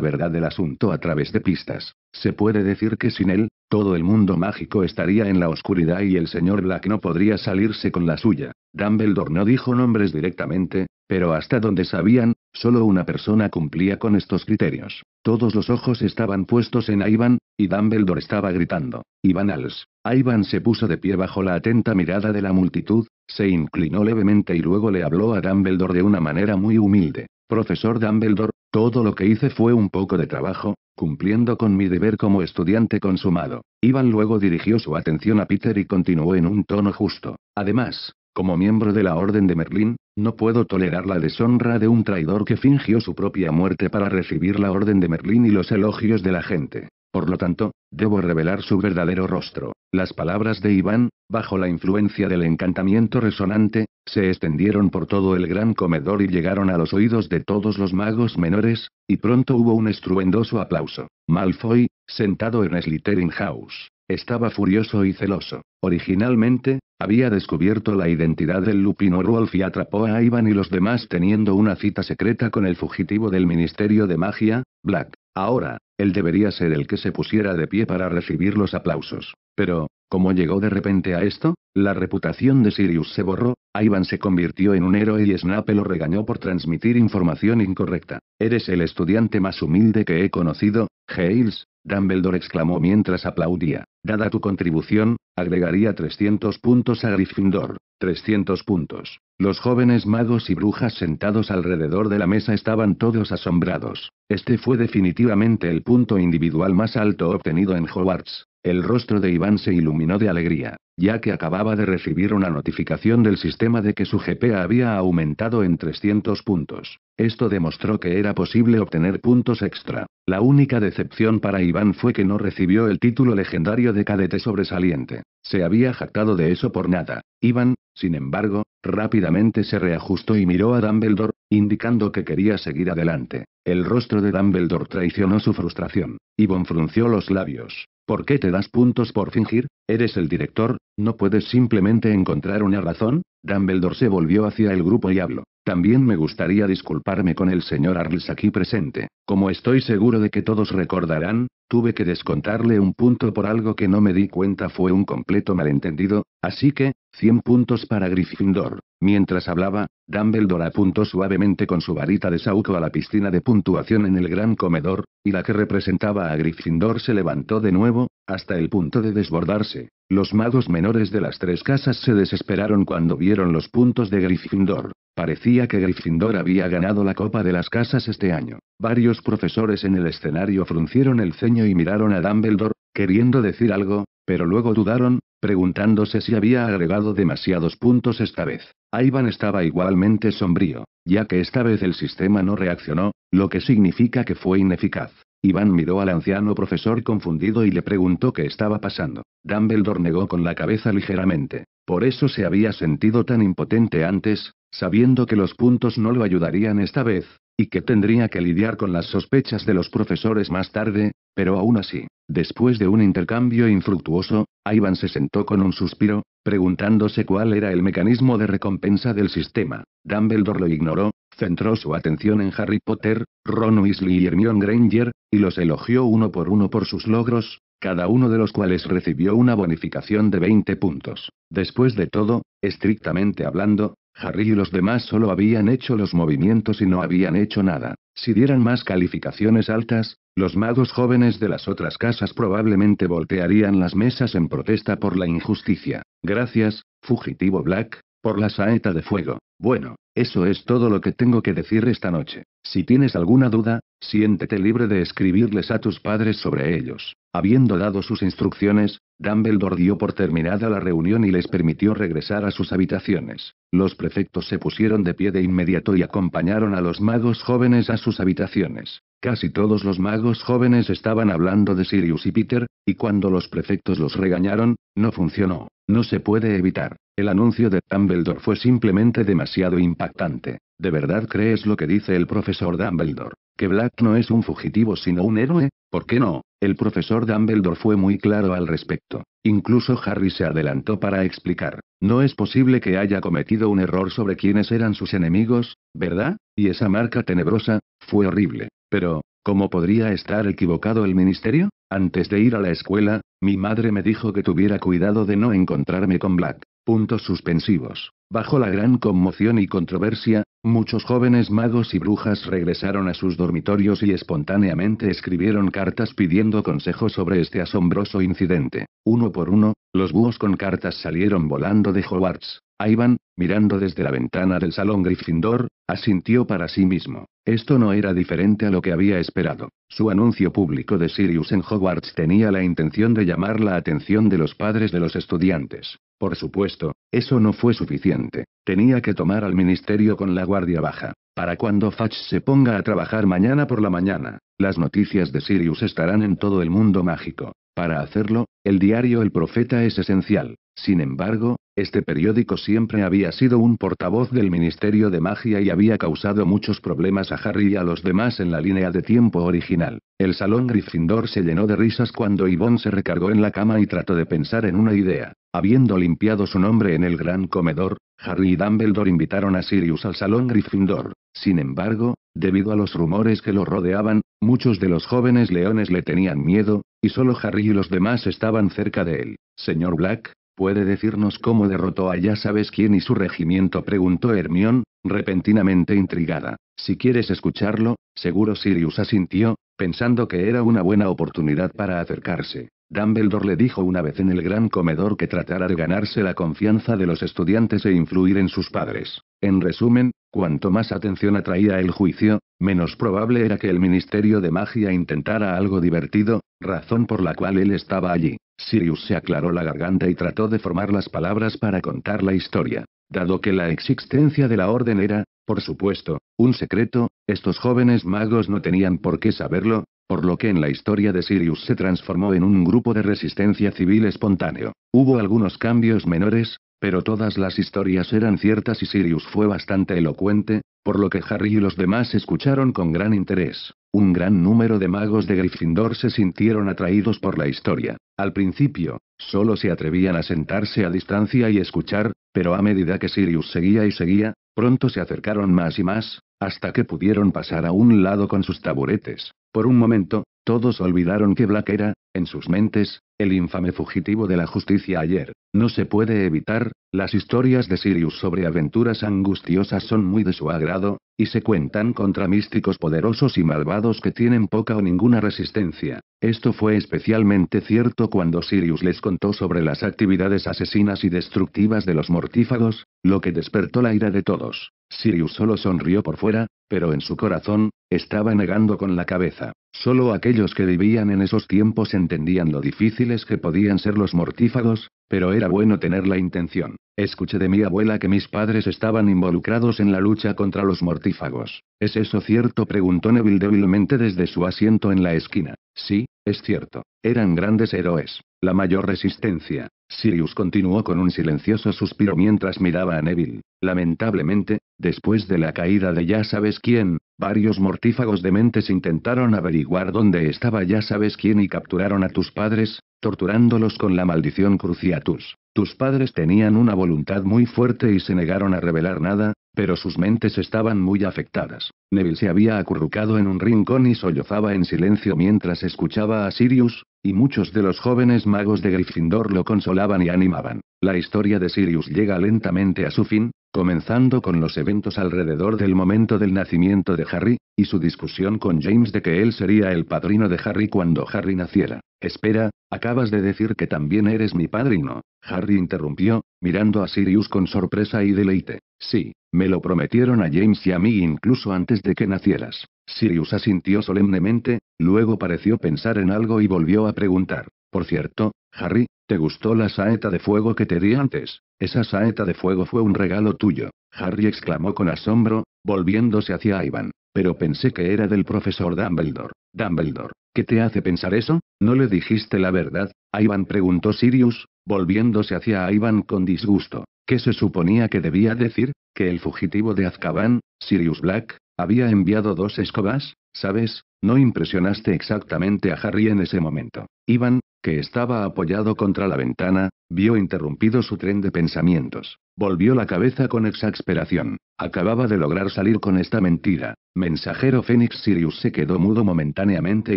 verdad del asunto a través de pistas. Se puede decir que sin él, todo el mundo mágico estaría en la oscuridad y el señor Black no podría salirse con la suya. Dumbledore no dijo nombres directamente, pero hasta donde sabían, solo una persona cumplía con estos criterios. Todos los ojos estaban puestos en Ivan, y Dumbledore estaba gritando. Ivan Als. Ivan se puso de pie bajo la atenta mirada de la multitud, se inclinó levemente y luego le habló a Dumbledore de una manera muy humilde. Profesor Dumbledore, todo lo que hice fue un poco de trabajo, cumpliendo con mi deber como estudiante consumado. Ivan luego dirigió su atención a Peter y continuó en un tono justo. Además, como miembro de la Orden de Merlín, no puedo tolerar la deshonra de un traidor que fingió su propia muerte para recibir la Orden de Merlín y los elogios de la gente. Por lo tanto, debo revelar su verdadero rostro. Las palabras de Iván, bajo la influencia del encantamiento resonante, se extendieron por todo el gran comedor y llegaron a los oídos de todos los magos menores, y pronto hubo un estruendoso aplauso. Malfoy, sentado en Slytherin House, estaba furioso y celoso. Originalmente, había descubierto la identidad del Lupino Rolf y atrapó a Iván y los demás teniendo una cita secreta con el fugitivo del Ministerio de Magia, Black. Ahora, él debería ser el que se pusiera de pie para recibir los aplausos. Pero, como llegó de repente a esto, la reputación de Sirius se borró, Ivan se convirtió en un héroe y Snape lo regañó por transmitir información incorrecta. Eres el estudiante más humilde que he conocido, «¡Hales!», Dumbledore exclamó mientras aplaudía. Dada tu contribución, agregaría 300 puntos a Gryffindor. 300 puntos. Los jóvenes magos y brujas sentados alrededor de la mesa estaban todos asombrados. Este fue definitivamente el punto individual más alto obtenido en Hogwarts. El rostro de Iván se iluminó de alegría, ya que acababa de recibir una notificación del sistema de que su GPA había aumentado en 300 puntos. Esto demostró que era posible obtener puntos extra. La única decepción para Iván fue que no recibió el título legendario de cadete sobresaliente. Se había jactado de eso por nada. Iván, sin embargo, rápidamente se reajustó y miró a Dumbledore, indicando que quería seguir adelante. El rostro de Dumbledore traicionó su frustración. Iván frunció los labios. ¿Por qué te das puntos por fingir? Eres el director, no puedes simplemente encontrar una razón. Dumbledore se volvió hacia el grupo y habló. También me gustaría disculparme con el señor Arles aquí presente. Como estoy seguro de que todos recordarán, tuve que descontarle un punto por algo que no me di cuenta fue un completo malentendido, así que, 100 puntos para Gryffindor. Mientras hablaba, Dumbledore apuntó suavemente con su varita de saúco a la piscina de puntuación en el gran comedor, y la que representaba a Gryffindor se levantó de nuevo, hasta el punto de desbordarse. Los magos menores de las tres casas se desesperaron cuando vieron los puntos de Gryffindor. Parecía que Gryffindor había ganado la Copa de las Casas este año. Varios profesores en el escenario fruncieron el ceño y miraron a Dumbledore, queriendo decir algo, pero luego dudaron, preguntándose si había agregado demasiados puntos esta vez. Ivan estaba igualmente sombrío, ya que esta vez el sistema no reaccionó, lo que significa que fue ineficaz. Iván miró al anciano profesor confundido y le preguntó qué estaba pasando. Dumbledore negó con la cabeza ligeramente. Por eso se había sentido tan impotente antes, sabiendo que los puntos no lo ayudarían esta vez, y que tendría que lidiar con las sospechas de los profesores más tarde, pero aún así, después de un intercambio infructuoso, Iván se sentó con un suspiro, preguntándose cuál era el mecanismo de recompensa del sistema. Dumbledore lo ignoró, centró su atención en Harry Potter, Ron Weasley y Hermione Granger, y los elogió uno por uno por sus logros, cada uno de los cuales recibió una bonificación de 20 puntos. Después de todo, estrictamente hablando, Harry y los demás solo habían hecho los movimientos y no habían hecho nada. Si dieran más calificaciones altas, los magos jóvenes de las otras casas probablemente voltearían las mesas en protesta por la injusticia. Gracias, fugitivo Black, por la saeta de fuego. Bueno, eso es todo lo que tengo que decir esta noche. Si tienes alguna duda, siéntete libre de escribirles a tus padres sobre ellos. Habiendo dado sus instrucciones, Dumbledore dio por terminada la reunión y les permitió regresar a sus habitaciones. Los prefectos se pusieron de pie de inmediato y acompañaron a los magos jóvenes a sus habitaciones. Casi todos los magos jóvenes estaban hablando de Sirius y Peter, y cuando los prefectos los regañaron, no funcionó. No se puede evitar. El anuncio de Dumbledore fue simplemente demasiado impactante. ¿De verdad crees lo que dice el profesor Dumbledore? ¿Que Black no es un fugitivo sino un héroe? ¿Por qué no? El profesor Dumbledore fue muy claro al respecto. Incluso Harry se adelantó para explicar. No es posible que haya cometido un error sobre quiénes eran sus enemigos, ¿verdad? Y esa marca tenebrosa, fue horrible. Pero, ¿Cómo podría estar equivocado el ministerio? Antes de ir a la escuela, mi madre me dijo que tuviera cuidado de no encontrarme con Black. Puntos suspensivos. Bajo la gran conmoción y controversia, muchos jóvenes magos y brujas regresaron a sus dormitorios y espontáneamente escribieron cartas pidiendo consejo sobre este asombroso incidente. Uno por uno, los búhos con cartas salieron volando de Hogwarts. Ivan, mirando desde la ventana del salón Gryffindor, asintió para sí mismo. Esto no era diferente a lo que había esperado. Su anuncio público de Sirius en Hogwarts tenía la intención de llamar la atención de los padres de los estudiantes. Por supuesto, eso no fue suficiente. Tenía que tomar al ministerio con la guardia baja. Para cuando Fach se ponga a trabajar mañana por la mañana, las noticias de Sirius estarán en todo el mundo mágico. Para hacerlo, el diario El Profeta es esencial. Sin embargo, este periódico siempre había sido un portavoz del Ministerio de Magia y había causado muchos problemas a Harry y a los demás en la línea de tiempo original. El salón Gryffindor se llenó de risas cuando Yvonne se recargó en la cama y trató de pensar en una idea. Habiendo limpiado su nombre en el gran comedor, Harry y Dumbledore invitaron a Sirius al salón Gryffindor. Sin embargo, debido a los rumores que lo rodeaban, muchos de los jóvenes leones le tenían miedo, y solo Harry y los demás estaban cerca de él. Señor Black, ¿Puede decirnos cómo derrotó a ya sabes quién y su regimiento? preguntó Hermión, repentinamente intrigada. Si quieres escucharlo, seguro Sirius asintió, pensando que era una buena oportunidad para acercarse. Dumbledore le dijo una vez en el gran comedor que tratara de ganarse la confianza de los estudiantes e influir en sus padres. En resumen, cuanto más atención atraía el juicio, menos probable era que el Ministerio de Magia intentara algo divertido, razón por la cual él estaba allí. Sirius se aclaró la garganta y trató de formar las palabras para contar la historia. Dado que la existencia de la orden era, por supuesto, un secreto, estos jóvenes magos no tenían por qué saberlo, por lo que en la historia de Sirius se transformó en un grupo de resistencia civil espontáneo. Hubo algunos cambios menores, pero todas las historias eran ciertas y Sirius fue bastante elocuente, por lo que Harry y los demás escucharon con gran interés. Un gran número de magos de Gryffindor se sintieron atraídos por la historia. Al principio, solo se atrevían a sentarse a distancia y escuchar, pero a medida que Sirius seguía y seguía, pronto se acercaron más y más, hasta que pudieron pasar a un lado con sus taburetes. Por un momento, todos olvidaron que Black era, en sus mentes, el infame fugitivo de la justicia ayer. No se puede evitar, las historias de Sirius sobre aventuras angustiosas son muy de su agrado, y se cuentan contra místicos poderosos y malvados que tienen poca o ninguna resistencia. Esto fue especialmente cierto cuando Sirius les contó sobre las actividades asesinas y destructivas de los mortífagos, lo que despertó la ira de todos. Sirius solo sonrió por fuera, pero en su corazón, estaba negando con la cabeza. Solo aquellos que vivían en esos tiempos entendían lo difícil que podían ser los mortífagos, pero era bueno tener la intención. Escuché de mi abuela que mis padres estaban involucrados en la lucha contra los mortífagos. ¿Es eso cierto? preguntó Neville débilmente desde su asiento en la esquina. Sí, es cierto. Eran grandes héroes. La mayor resistencia, Sirius continuó con un silencioso suspiro mientras miraba a Neville. Lamentablemente, después de la caída de ya sabes quién, varios mortífagos dementes intentaron averiguar dónde estaba ya sabes quién y capturaron a tus padres, torturándolos con la maldición cruciatus. Tus padres tenían una voluntad muy fuerte y se negaron a revelar nada, pero sus mentes estaban muy afectadas. Neville se había acurrucado en un rincón y sollozaba en silencio mientras escuchaba a Sirius, y muchos de los jóvenes magos de Gryffindor lo consolaban y animaban. La historia de Sirius llega lentamente a su fin, Comenzando con los eventos alrededor del momento del nacimiento de Harry, y su discusión con James de que él sería el padrino de Harry cuando Harry naciera. Espera, acabas de decir que también eres mi padrino. Harry interrumpió, mirando a Sirius con sorpresa y deleite. Sí, me lo prometieron a James y a mí incluso antes de que nacieras. Sirius asintió solemnemente, luego pareció pensar en algo y volvió a preguntar. Por cierto, Harry, ¿te gustó la saeta de fuego que te di antes? Esa saeta de fuego fue un regalo tuyo, Harry exclamó con asombro, volviéndose hacia Ivan. Pero pensé que era del profesor Dumbledore. Dumbledore, ¿qué te hace pensar eso? ¿No le dijiste la verdad? Ivan preguntó Sirius, volviéndose hacia Ivan con disgusto. ¿Qué se suponía que debía decir? ¿Que el fugitivo de Azkaban, Sirius Black, había enviado dos escobas? ¿Sabes? No impresionaste exactamente a Harry en ese momento. Ivan, que estaba apoyado contra la ventana, vio interrumpido su tren de pensamientos. Volvió la cabeza con exasperación. Acababa de lograr salir con esta mentira. Mensajero Fénix Sirius se quedó mudo momentáneamente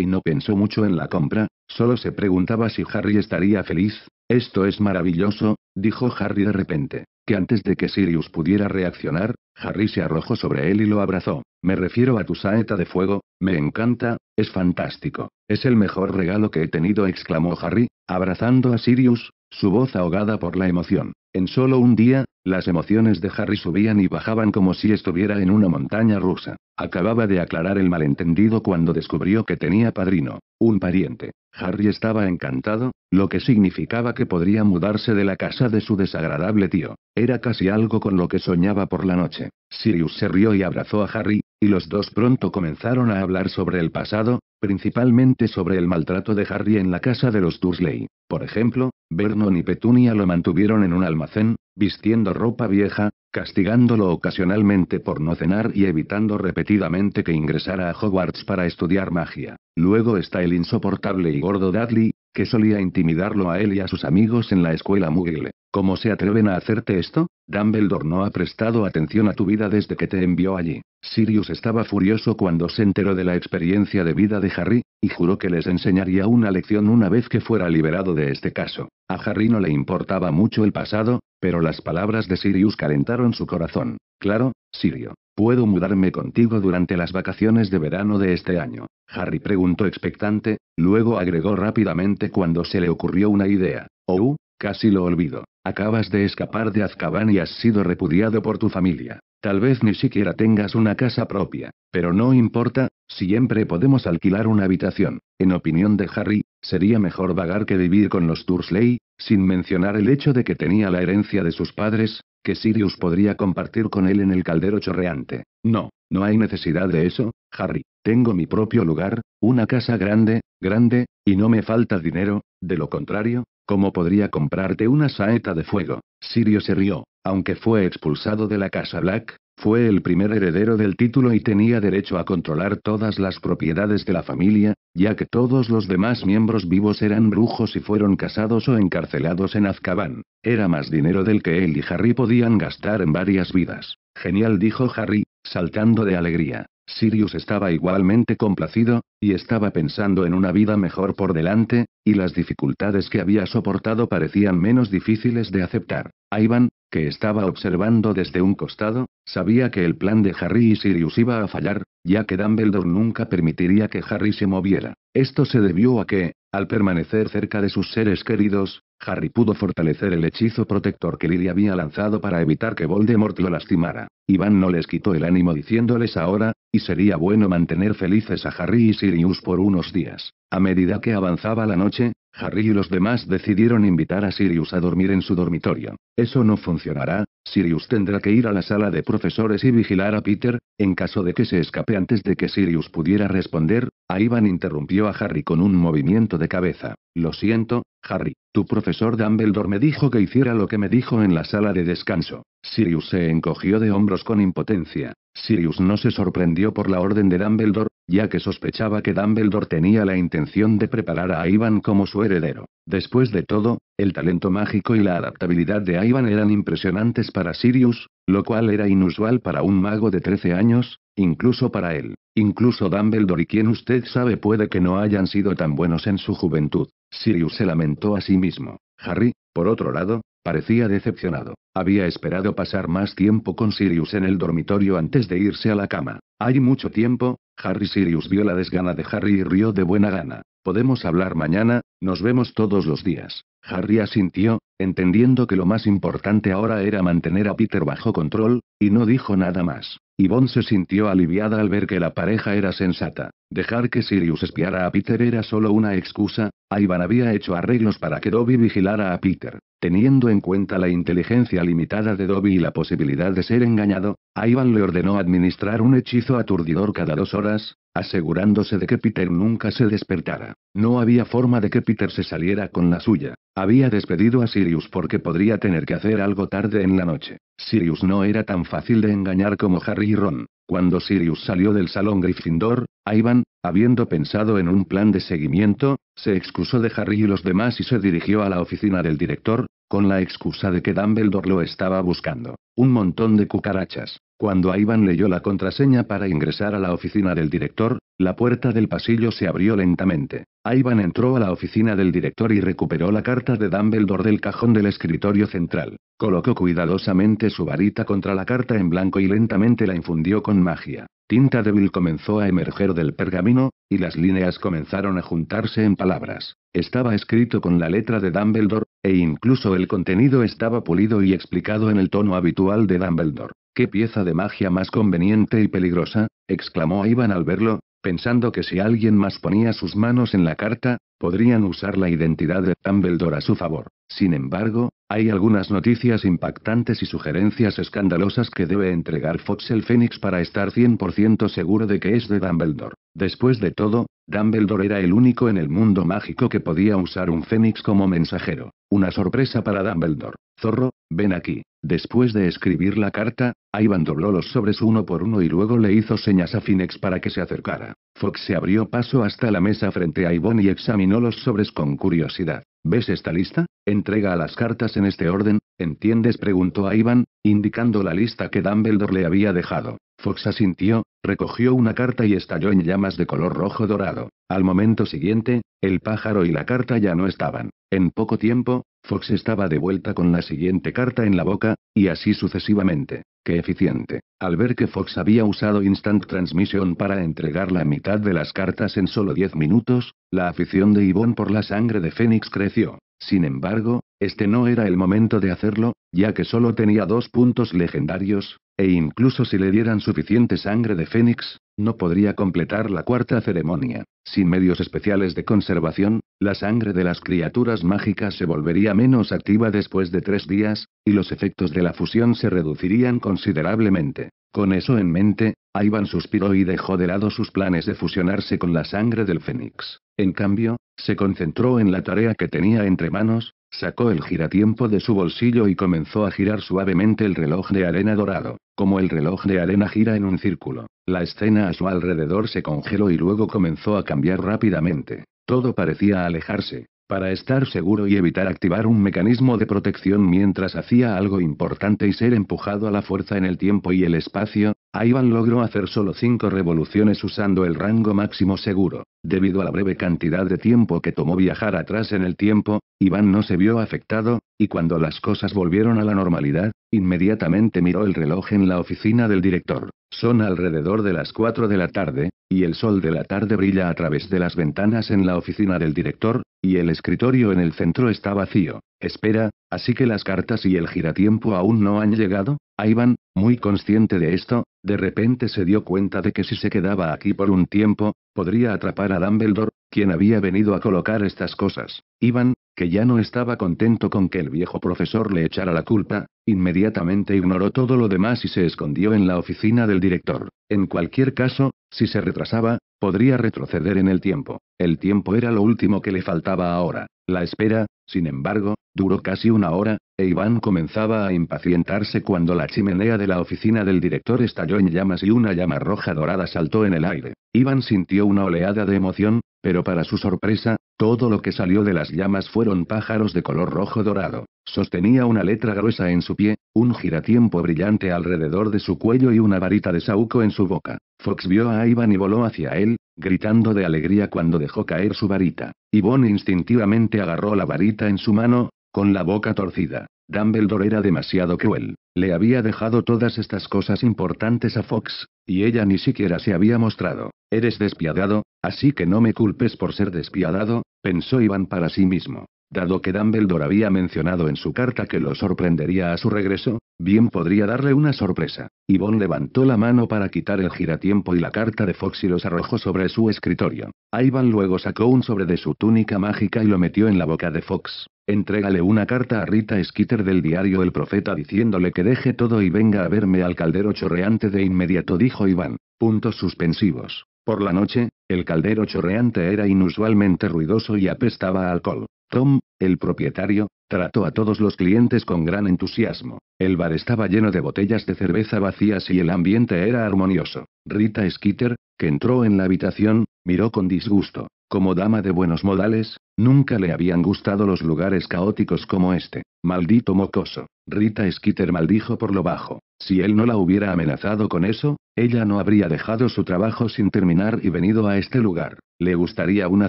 y no pensó mucho en la compra, solo se preguntaba si Harry estaría feliz. Esto es maravilloso, dijo Harry de repente, que antes de que Sirius pudiera reaccionar, Harry se arrojó sobre él y lo abrazó. Me refiero a tu saeta de fuego, me encanta, es fantástico. Es el mejor regalo que he tenido, exclamó Harry, abrazando a Sirius, su voz ahogada por la emoción. En solo un día, las emociones de Harry subían y bajaban como si estuviera en una montaña rusa. Acababa de aclarar el malentendido cuando descubrió que tenía padrino, un pariente. Harry estaba encantado, lo que significaba que podría mudarse de la casa de su desagradable tío. Era casi algo con lo que soñaba por la noche. Sirius se rió y abrazó a Harry, y los dos pronto comenzaron a hablar sobre el pasado, principalmente sobre el maltrato de Harry en la casa de los Dursley. Por ejemplo, Vernon y Petunia lo mantuvieron en un almacén, vistiendo ropa vieja, castigándolo ocasionalmente por no cenar y evitando repetidamente que ingresara a Hogwarts para estudiar magia. Luego está el insoportable y gordo Dudley, que solía intimidarlo a él y a sus amigos en la escuela Muggle. ¿Cómo se atreven a hacerte esto? Dumbledore no ha prestado atención a tu vida desde que te envió allí. Sirius estaba furioso cuando se enteró de la experiencia de vida de Harry, y juró que les enseñaría una lección una vez que fuera liberado de este caso. A Harry no le importaba mucho el pasado, pero las palabras de Sirius calentaron su corazón. Claro, Sirio. ¿Puedo mudarme contigo durante las vacaciones de verano de este año? Harry preguntó expectante, luego agregó rápidamente cuando se le ocurrió una idea. Oh, casi lo olvido. Acabas de escapar de Azkaban y has sido repudiado por tu familia. Tal vez ni siquiera tengas una casa propia, pero no importa, siempre podemos alquilar una habitación. En opinión de Harry, sería mejor vagar que vivir con los Dursley, sin mencionar el hecho de que tenía la herencia de sus padres, que Sirius podría compartir con él en el caldero chorreante. No, no hay necesidad de eso, Harry. Tengo mi propio lugar, una casa grande, grande, y no me falta dinero, de lo contrario, ¿Cómo podría comprarte una saeta de fuego? Sirio se rió. Aunque fue expulsado de la Casa Black, fue el primer heredero del título y tenía derecho a controlar todas las propiedades de la familia, ya que todos los demás miembros vivos eran brujos y fueron casados o encarcelados en Azkaban. Era más dinero del que él y Harry podían gastar en varias vidas. Genial dijo Harry, saltando de alegría. Sirius estaba igualmente complacido, y estaba pensando en una vida mejor por delante, y las dificultades que había soportado parecían menos difíciles de aceptar. Ivan, que estaba observando desde un costado, sabía que el plan de Harry y Sirius iba a fallar, ya que Dumbledore nunca permitiría que Harry se moviera. Esto se debió a que, al permanecer cerca de sus seres queridos, Harry pudo fortalecer el hechizo protector que Lily había lanzado para evitar que Voldemort lo lastimara. Iván no les quitó el ánimo diciéndoles ahora, y sería bueno mantener felices a Harry y Sirius por unos días. A medida que avanzaba la noche, Harry y los demás decidieron invitar a Sirius a dormir en su dormitorio. Eso no funcionará, Sirius tendrá que ir a la sala de profesores y vigilar a Peter, en caso de que se escape antes de que Sirius pudiera responder, a Ivan interrumpió a Harry con un movimiento de cabeza. Lo siento, Harry, tu profesor Dumbledore me dijo que hiciera lo que me dijo en la sala de descanso. Sirius se encogió de hombros con impotencia. Sirius no se sorprendió por la orden de Dumbledore, ya que sospechaba que Dumbledore tenía la intención de preparar a Ivan como su heredero. Después de todo, el talento mágico y la adaptabilidad de Ivan eran impresionantes para Sirius, lo cual era inusual para un mago de 13 años, incluso para él. Incluso Dumbledore y quien usted sabe puede que no hayan sido tan buenos en su juventud. Sirius se lamentó a sí mismo. Harry, por otro lado, Parecía decepcionado. Había esperado pasar más tiempo con Sirius en el dormitorio antes de irse a la cama. Hay mucho tiempo, Harry Sirius vio la desgana de Harry y rió de buena gana. Podemos hablar mañana, nos vemos todos los días. Harry asintió, entendiendo que lo más importante ahora era mantener a Peter bajo control, y no dijo nada más. Yvonne se sintió aliviada al ver que la pareja era sensata. Dejar que Sirius espiara a Peter era solo una excusa, Ivan había hecho arreglos para que Dobby vigilara a Peter. Teniendo en cuenta la inteligencia limitada de Dobby y la posibilidad de ser engañado, Ivan le ordenó administrar un hechizo aturdidor cada dos horas, asegurándose de que Peter nunca se despertara. No había forma de que Peter se saliera con la suya. Había despedido a Sirius porque podría tener que hacer algo tarde en la noche. Sirius no era tan fácil de engañar como Harry y Ron. Cuando Sirius salió del salón Gryffindor, Ivan, habiendo pensado en un plan de seguimiento, se excusó de Harry y los demás y se dirigió a la oficina del director, con la excusa de que Dumbledore lo estaba buscando. Un montón de cucarachas. Cuando Iván leyó la contraseña para ingresar a la oficina del director, la puerta del pasillo se abrió lentamente. Iván entró a la oficina del director y recuperó la carta de Dumbledore del cajón del escritorio central. Colocó cuidadosamente su varita contra la carta en blanco y lentamente la infundió con magia. Tinta débil comenzó a emerger del pergamino, y las líneas comenzaron a juntarse en palabras. Estaba escrito con la letra de Dumbledore, e incluso el contenido estaba pulido y explicado en el tono habitual de Dumbledore. ¿Qué pieza de magia más conveniente y peligrosa? exclamó Ivan al verlo, pensando que si alguien más ponía sus manos en la carta, podrían usar la identidad de Dumbledore a su favor. Sin embargo, hay algunas noticias impactantes y sugerencias escandalosas que debe entregar Fox el Fénix para estar 100% seguro de que es de Dumbledore. Después de todo, Dumbledore era el único en el mundo mágico que podía usar un fénix como mensajero. Una sorpresa para Dumbledore. Zorro, ven aquí. Después de escribir la carta, Ivan dobló los sobres uno por uno y luego le hizo señas a Phoenix para que se acercara. Fox se abrió paso hasta la mesa frente a Ivonne y examinó los sobres con curiosidad. ¿Ves esta lista? Entrega las cartas en este orden, ¿entiendes? preguntó a Ivan, indicando la lista que Dumbledore le había dejado. Fox asintió, recogió una carta y estalló en llamas de color rojo dorado. Al momento siguiente, el pájaro y la carta ya no estaban. En poco tiempo, Fox estaba de vuelta con la siguiente carta en la boca, y así sucesivamente. ¡Qué eficiente! Al ver que Fox había usado Instant Transmission para entregar la mitad de las cartas en solo diez minutos, la afición de Yvonne por la sangre de Fénix creció. Sin embargo, este no era el momento de hacerlo, ya que solo tenía dos puntos legendarios, e incluso si le dieran suficiente sangre de Fénix, no podría completar la cuarta ceremonia. Sin medios especiales de conservación, la sangre de las criaturas mágicas se volvería menos activa después de tres días, y los efectos de la fusión se reducirían considerablemente. Con eso en mente, Ivan suspiró y dejó de lado sus planes de fusionarse con la sangre del Fénix. En cambio, se concentró en la tarea que tenía entre manos, sacó el giratiempo de su bolsillo y comenzó a girar suavemente el reloj de arena dorado. Como el reloj de arena gira en un círculo, la escena a su alrededor se congeló y luego comenzó a cambiar rápidamente. Todo parecía alejarse, para estar seguro y evitar activar un mecanismo de protección mientras hacía algo importante y ser empujado a la fuerza en el tiempo y el espacio, Ivan logró hacer solo cinco revoluciones usando el rango máximo seguro. Debido a la breve cantidad de tiempo que tomó viajar atrás en el tiempo, Iván no se vio afectado, y cuando las cosas volvieron a la normalidad, inmediatamente miró el reloj en la oficina del director. Son alrededor de las 4 de la tarde, y el sol de la tarde brilla a través de las ventanas en la oficina del director, y el escritorio en el centro está vacío. Espera, así que las cartas y el giratiempo aún no han llegado. A ah, Iván, muy consciente de esto, de repente se dio cuenta de que si se quedaba aquí por un tiempo, Podría atrapar a Dumbledore, quien había venido a colocar estas cosas. Iván, que ya no estaba contento con que el viejo profesor le echara la culpa, inmediatamente ignoró todo lo demás y se escondió en la oficina del director. En cualquier caso, si se retrasaba, podría retroceder en el tiempo. El tiempo era lo último que le faltaba ahora. La espera, sin embargo, duró casi una hora, e Iván comenzaba a impacientarse cuando la chimenea de la oficina del director estalló en llamas y una llama roja dorada saltó en el aire. Iván sintió una oleada de emoción, pero para su sorpresa, todo lo que salió de las llamas fueron pájaros de color rojo dorado. Sostenía una letra gruesa en su pie, un giratiempo brillante alrededor de su cuello y una varita de saúco en su boca. Fox vio a Ivan y voló hacia él, gritando de alegría cuando dejó caer su varita. Yvonne instintivamente agarró la varita en su mano, con la boca torcida. Dumbledore era demasiado cruel. Le había dejado todas estas cosas importantes a Fox, y ella ni siquiera se había mostrado. Eres despiadado, así que no me culpes por ser despiadado, pensó Iván para sí mismo. Dado que Dumbledore había mencionado en su carta que lo sorprendería a su regreso, bien podría darle una sorpresa. Yvonne levantó la mano para quitar el giratiempo y la carta de Fox y los arrojó sobre su escritorio. Ivan luego sacó un sobre de su túnica mágica y lo metió en la boca de Fox. Entrégale una carta a Rita Skeeter del diario El Profeta diciéndole que deje todo y venga a verme al caldero chorreante de inmediato, dijo Iván. Puntos suspensivos. Por la noche, el caldero chorreante era inusualmente ruidoso y apestaba a alcohol. Tom, el propietario, trató a todos los clientes con gran entusiasmo. El bar estaba lleno de botellas de cerveza vacías y el ambiente era armonioso. Rita Skeeter, que entró en la habitación, miró con disgusto. Como dama de buenos modales, nunca le habían gustado los lugares caóticos como este. Maldito mocoso. Rita Skeeter maldijo por lo bajo. Si él no la hubiera amenazado con eso, ella no habría dejado su trabajo sin terminar y venido a este lugar. ¿Le gustaría una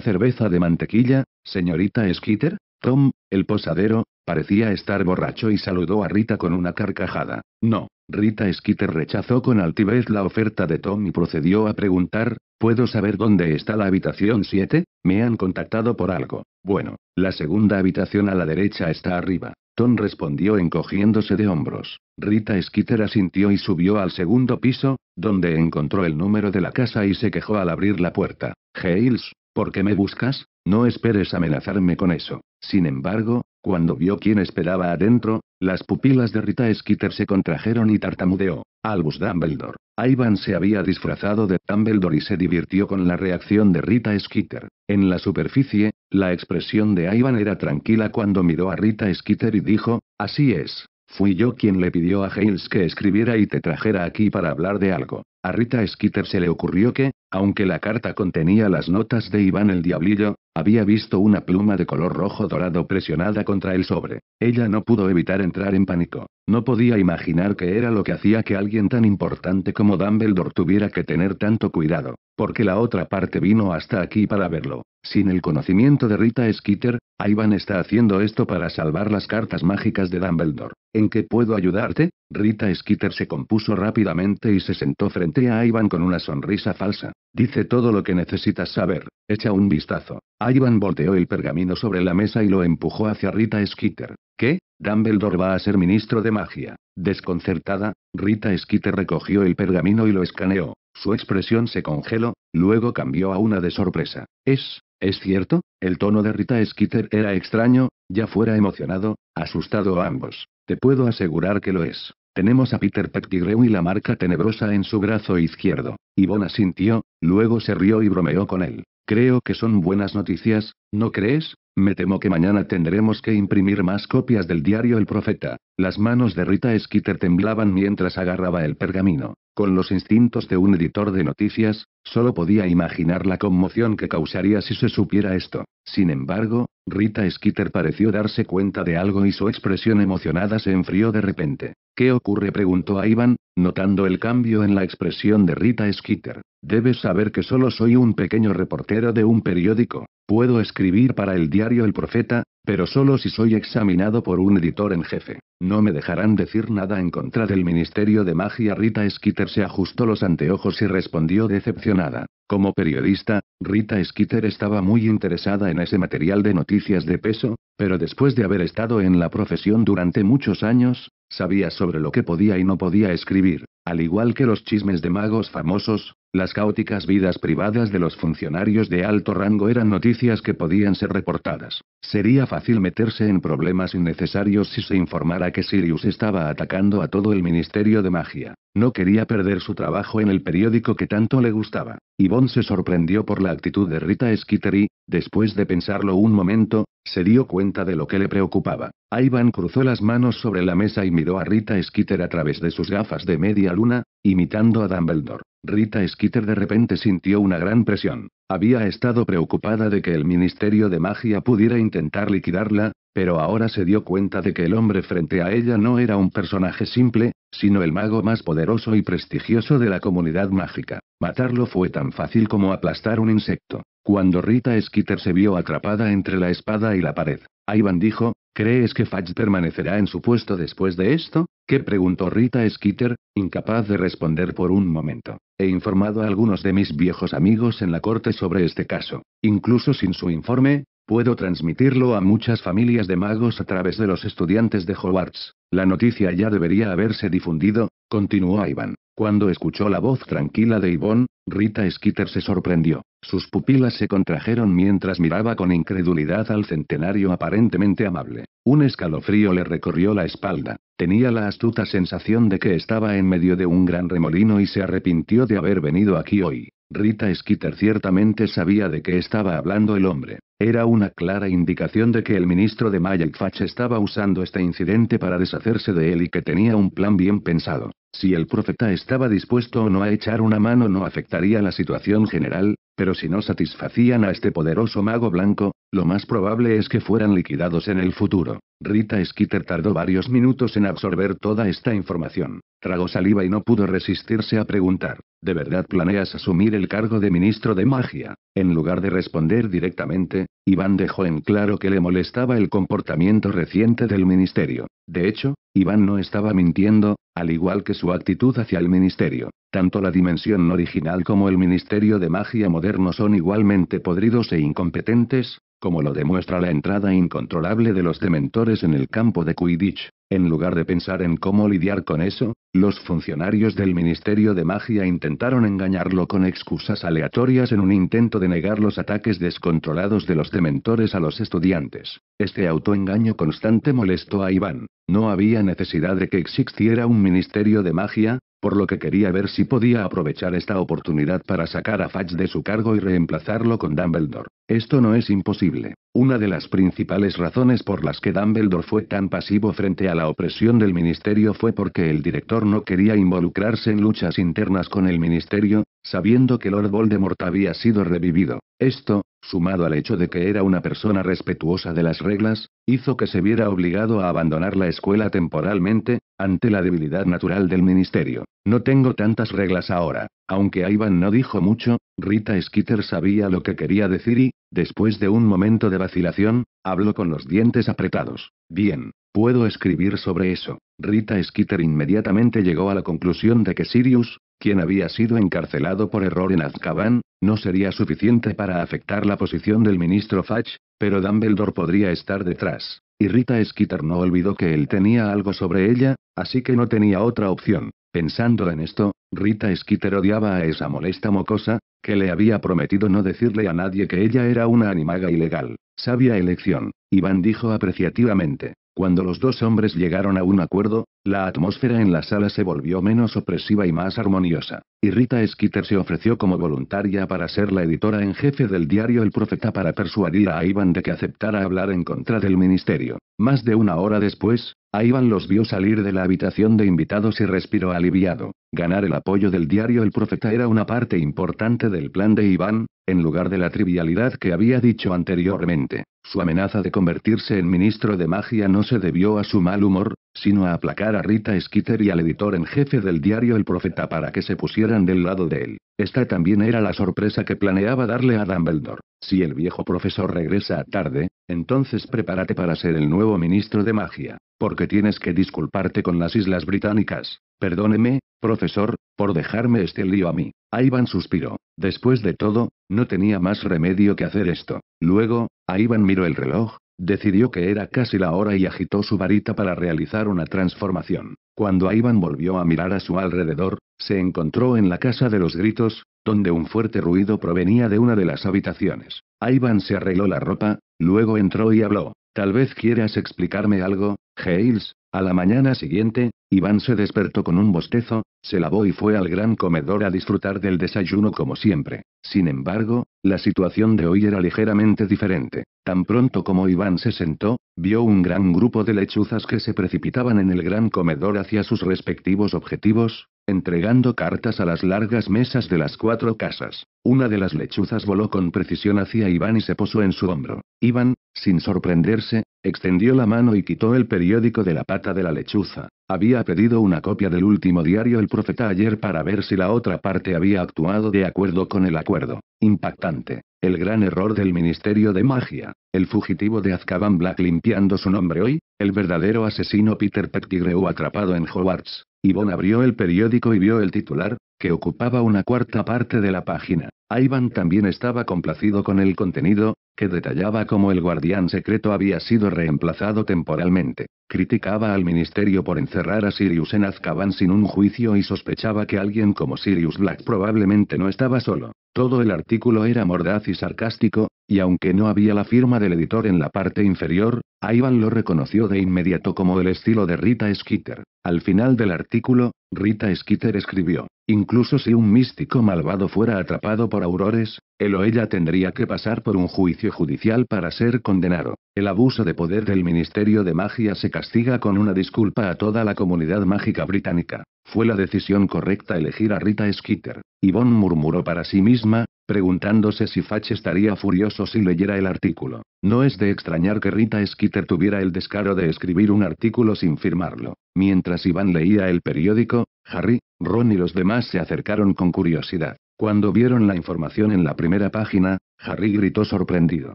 cerveza de mantequilla, señorita Skeeter? Tom, el posadero, parecía estar borracho y saludó a Rita con una carcajada. No, Rita Skeeter rechazó con altivez la oferta de Tom y procedió a preguntar, ¿Puedo saber dónde está la habitación 7? Me han contactado por algo. Bueno, la segunda habitación a la derecha está arriba. Tom respondió encogiéndose de hombros. Rita Skeeter asintió y subió al segundo piso, donde encontró el número de la casa y se quejó al abrir la puerta. Hales, ¿por qué me buscas? No esperes amenazarme con eso. Sin embargo, cuando vio quién esperaba adentro, las pupilas de Rita Skeeter se contrajeron y tartamudeó. Albus Dumbledore. Ivan se había disfrazado de Dumbledore y se divirtió con la reacción de Rita Skeeter. En la superficie, la expresión de Ivan era tranquila cuando miró a Rita Skeeter y dijo, así es. Fui yo quien le pidió a Hales que escribiera y te trajera aquí para hablar de algo. A Rita Skeeter se le ocurrió que, aunque la carta contenía las notas de Iván el Diablillo, había visto una pluma de color rojo dorado presionada contra el sobre. Ella no pudo evitar entrar en pánico. No podía imaginar qué era lo que hacía que alguien tan importante como Dumbledore tuviera que tener tanto cuidado, porque la otra parte vino hasta aquí para verlo. Sin el conocimiento de Rita Skeeter, Iván está haciendo esto para salvar las cartas mágicas de Dumbledore. ¿En qué puedo ayudarte? Rita Skeeter se compuso rápidamente y se sentó frente a Iván con una sonrisa falsa. Dice todo lo que necesitas saber. Echa un vistazo. Ivan volteó el pergamino sobre la mesa y lo empujó hacia Rita Skeeter. ¿Qué? Dumbledore va a ser ministro de magia. Desconcertada, Rita Skeeter recogió el pergamino y lo escaneó. Su expresión se congeló, luego cambió a una de sorpresa. ¿Es, es cierto? El tono de Rita Skeeter era extraño, ya fuera emocionado, asustado a ambos. Te puedo asegurar que lo es. Tenemos a Peter Pettigrew y la marca tenebrosa en su brazo izquierdo. Ivona sintió, luego se rió y bromeó con él. Creo que son buenas noticias, ¿no crees? Me temo que mañana tendremos que imprimir más copias del diario El Profeta. Las manos de Rita Skeeter temblaban mientras agarraba el pergamino. Con los instintos de un editor de noticias, Solo podía imaginar la conmoción que causaría si se supiera esto. Sin embargo, Rita Skeeter pareció darse cuenta de algo y su expresión emocionada se enfrió de repente. ¿Qué ocurre? preguntó a Ivan, notando el cambio en la expresión de Rita Skeeter. Debes saber que solo soy un pequeño reportero de un periódico. Puedo escribir para el diario El Profeta, pero solo si soy examinado por un editor en jefe. No me dejarán decir nada en contra del Ministerio de Magia. Rita Skeeter se ajustó los anteojos y respondió decepcionada nada, Como periodista, Rita Skeeter estaba muy interesada en ese material de noticias de peso, pero después de haber estado en la profesión durante muchos años, sabía sobre lo que podía y no podía escribir, al igual que los chismes de magos famosos, las caóticas vidas privadas de los funcionarios de alto rango eran noticias que podían ser reportadas. Sería fácil meterse en problemas innecesarios si se informara que Sirius estaba atacando a todo el Ministerio de Magia. No quería perder su trabajo en el periódico que tanto le gustaba. Yvonne se sorprendió por la actitud de Rita Skeeter y, después de pensarlo un momento, se dio cuenta de lo que le preocupaba. Ivan cruzó las manos sobre la mesa y miró a Rita Skeeter a través de sus gafas de media luna, imitando a Dumbledore. Rita Skeeter de repente sintió una gran presión. Había estado preocupada de que el Ministerio de Magia pudiera intentar liquidarla, pero ahora se dio cuenta de que el hombre frente a ella no era un personaje simple, sino el mago más poderoso y prestigioso de la comunidad mágica. Matarlo fue tan fácil como aplastar un insecto. Cuando Rita Skeeter se vio atrapada entre la espada y la pared, Ivan dijo, ¿crees que Fudge permanecerá en su puesto después de esto? ¿Qué preguntó Rita Skeeter, incapaz de responder por un momento? He informado a algunos de mis viejos amigos en la corte sobre este caso. Incluso sin su informe, Puedo transmitirlo a muchas familias de magos a través de los estudiantes de Hogwarts. La noticia ya debería haberse difundido, continuó Ivan. Cuando escuchó la voz tranquila de Yvonne, Rita Skeeter se sorprendió. Sus pupilas se contrajeron mientras miraba con incredulidad al centenario aparentemente amable. Un escalofrío le recorrió la espalda. Tenía la astuta sensación de que estaba en medio de un gran remolino y se arrepintió de haber venido aquí hoy. Rita Skeeter ciertamente sabía de qué estaba hablando el hombre. Era una clara indicación de que el ministro de Mayak estaba usando este incidente para deshacerse de él y que tenía un plan bien pensado. Si el profeta estaba dispuesto o no a echar una mano no afectaría la situación general, pero si no satisfacían a este poderoso mago blanco, lo más probable es que fueran liquidados en el futuro. Rita Skeeter tardó varios minutos en absorber toda esta información. Tragó saliva y no pudo resistirse a preguntar, ¿de verdad planeas asumir el cargo de ministro de magia? En lugar de responder directamente, Iván dejó en claro que le molestaba el comportamiento reciente del ministerio. De hecho, Iván no estaba mintiendo, al igual que su actitud hacia el ministerio. Tanto la dimensión original como el ministerio de magia moderno son igualmente podridos e incompetentes, como lo demuestra la entrada incontrolable de los dementores en el campo de Quidditch. En lugar de pensar en cómo lidiar con eso, los funcionarios del Ministerio de Magia intentaron engañarlo con excusas aleatorias en un intento de negar los ataques descontrolados de los dementores a los estudiantes. Este autoengaño constante molestó a Iván. No había necesidad de que existiera un Ministerio de Magia, por lo que quería ver si podía aprovechar esta oportunidad para sacar a Fudge de su cargo y reemplazarlo con Dumbledore. Esto no es imposible. Una de las principales razones por las que Dumbledore fue tan pasivo frente a la opresión del ministerio fue porque el director no quería involucrarse en luchas internas con el ministerio, Sabiendo que Lord Voldemort había sido revivido, esto, sumado al hecho de que era una persona respetuosa de las reglas, hizo que se viera obligado a abandonar la escuela temporalmente, ante la debilidad natural del ministerio. No tengo tantas reglas ahora. Aunque Ivan no dijo mucho, Rita Skeeter sabía lo que quería decir y, después de un momento de vacilación, habló con los dientes apretados. Bien, puedo escribir sobre eso. Rita Skeeter inmediatamente llegó a la conclusión de que Sirius, quien había sido encarcelado por error en Azkaban, no sería suficiente para afectar la posición del ministro Fudge, pero Dumbledore podría estar detrás, y Rita Skeeter no olvidó que él tenía algo sobre ella, así que no tenía otra opción. Pensando en esto, Rita Skeeter odiaba a esa molesta mocosa, que le había prometido no decirle a nadie que ella era una animaga ilegal. Sabia elección, Iván dijo apreciativamente. Cuando los dos hombres llegaron a un acuerdo, la atmósfera en la sala se volvió menos opresiva y más armoniosa, y Rita Skeeter se ofreció como voluntaria para ser la editora en jefe del diario El Profeta para persuadir a Iván de que aceptara hablar en contra del ministerio. Más de una hora después, Iván los vio salir de la habitación de invitados y respiró aliviado. Ganar el apoyo del diario El Profeta era una parte importante del plan de Iván, en lugar de la trivialidad que había dicho anteriormente. Su amenaza de convertirse en ministro de magia no se debió a su mal humor, sino a aplacar a Rita Skeeter y al editor en jefe del diario El Profeta para que se pusieran del lado de él. Esta también era la sorpresa que planeaba darle a Dumbledore. Si el viejo profesor regresa tarde, entonces prepárate para ser el nuevo ministro de magia, porque tienes que disculparte con las Islas Británicas. Perdóneme, profesor, por dejarme este lío a mí. Aivan suspiró. Después de todo, no tenía más remedio que hacer esto. Luego, Aivan miró el reloj, decidió que era casi la hora y agitó su varita para realizar una transformación. Cuando Aivan volvió a mirar a su alrededor, se encontró en la casa de los gritos, donde un fuerte ruido provenía de una de las habitaciones. Aivan se arregló la ropa, luego entró y habló. Tal vez quieras explicarme algo, Hales, a la mañana siguiente, Iván se despertó con un bostezo, se lavó y fue al gran comedor a disfrutar del desayuno como siempre. Sin embargo, la situación de hoy era ligeramente diferente. Tan pronto como Iván se sentó, vio un gran grupo de lechuzas que se precipitaban en el gran comedor hacia sus respectivos objetivos, entregando cartas a las largas mesas de las cuatro casas. Una de las lechuzas voló con precisión hacia Iván y se posó en su hombro. Iván, sin sorprenderse, extendió la mano y quitó el periódico de la pata de la lechuza. Había pedido una copia del último diario El Profeta ayer para ver si la otra parte había actuado de acuerdo con el acuerdo. Impactante. El gran error del Ministerio de Magia. El fugitivo de Azkaban Black limpiando su nombre hoy. El verdadero asesino Peter Pettigrew atrapado en Hogwarts. Yvonne abrió el periódico y vio el titular, que ocupaba una cuarta parte de la página. Ivan también estaba complacido con el contenido, que detallaba cómo el guardián secreto había sido reemplazado temporalmente. Criticaba al ministerio por encerrar a Sirius en Azkaban sin un juicio y sospechaba que alguien como Sirius Black probablemente no estaba solo. Todo el artículo era mordaz y sarcástico, y aunque no había la firma del editor en la parte inferior, Ivan lo reconoció de inmediato como el estilo de Rita Skeeter. Al final del artículo, Rita Skeeter escribió, incluso si un místico malvado fuera atrapado por aurores, él o ella tendría que pasar por un juicio judicial para ser condenado. El abuso de poder del Ministerio de Magia se castiga con una disculpa a toda la comunidad mágica británica. Fue la decisión correcta elegir a Rita Skeeter. Yvonne murmuró para sí misma, preguntándose si Fatch estaría furioso si leyera el artículo. No es de extrañar que Rita Skeeter tuviera el descaro de escribir un artículo sin firmarlo. Mientras Iván leía el periódico, Harry, Ron y los demás se acercaron con curiosidad. Cuando vieron la información en la primera página, Harry gritó sorprendido.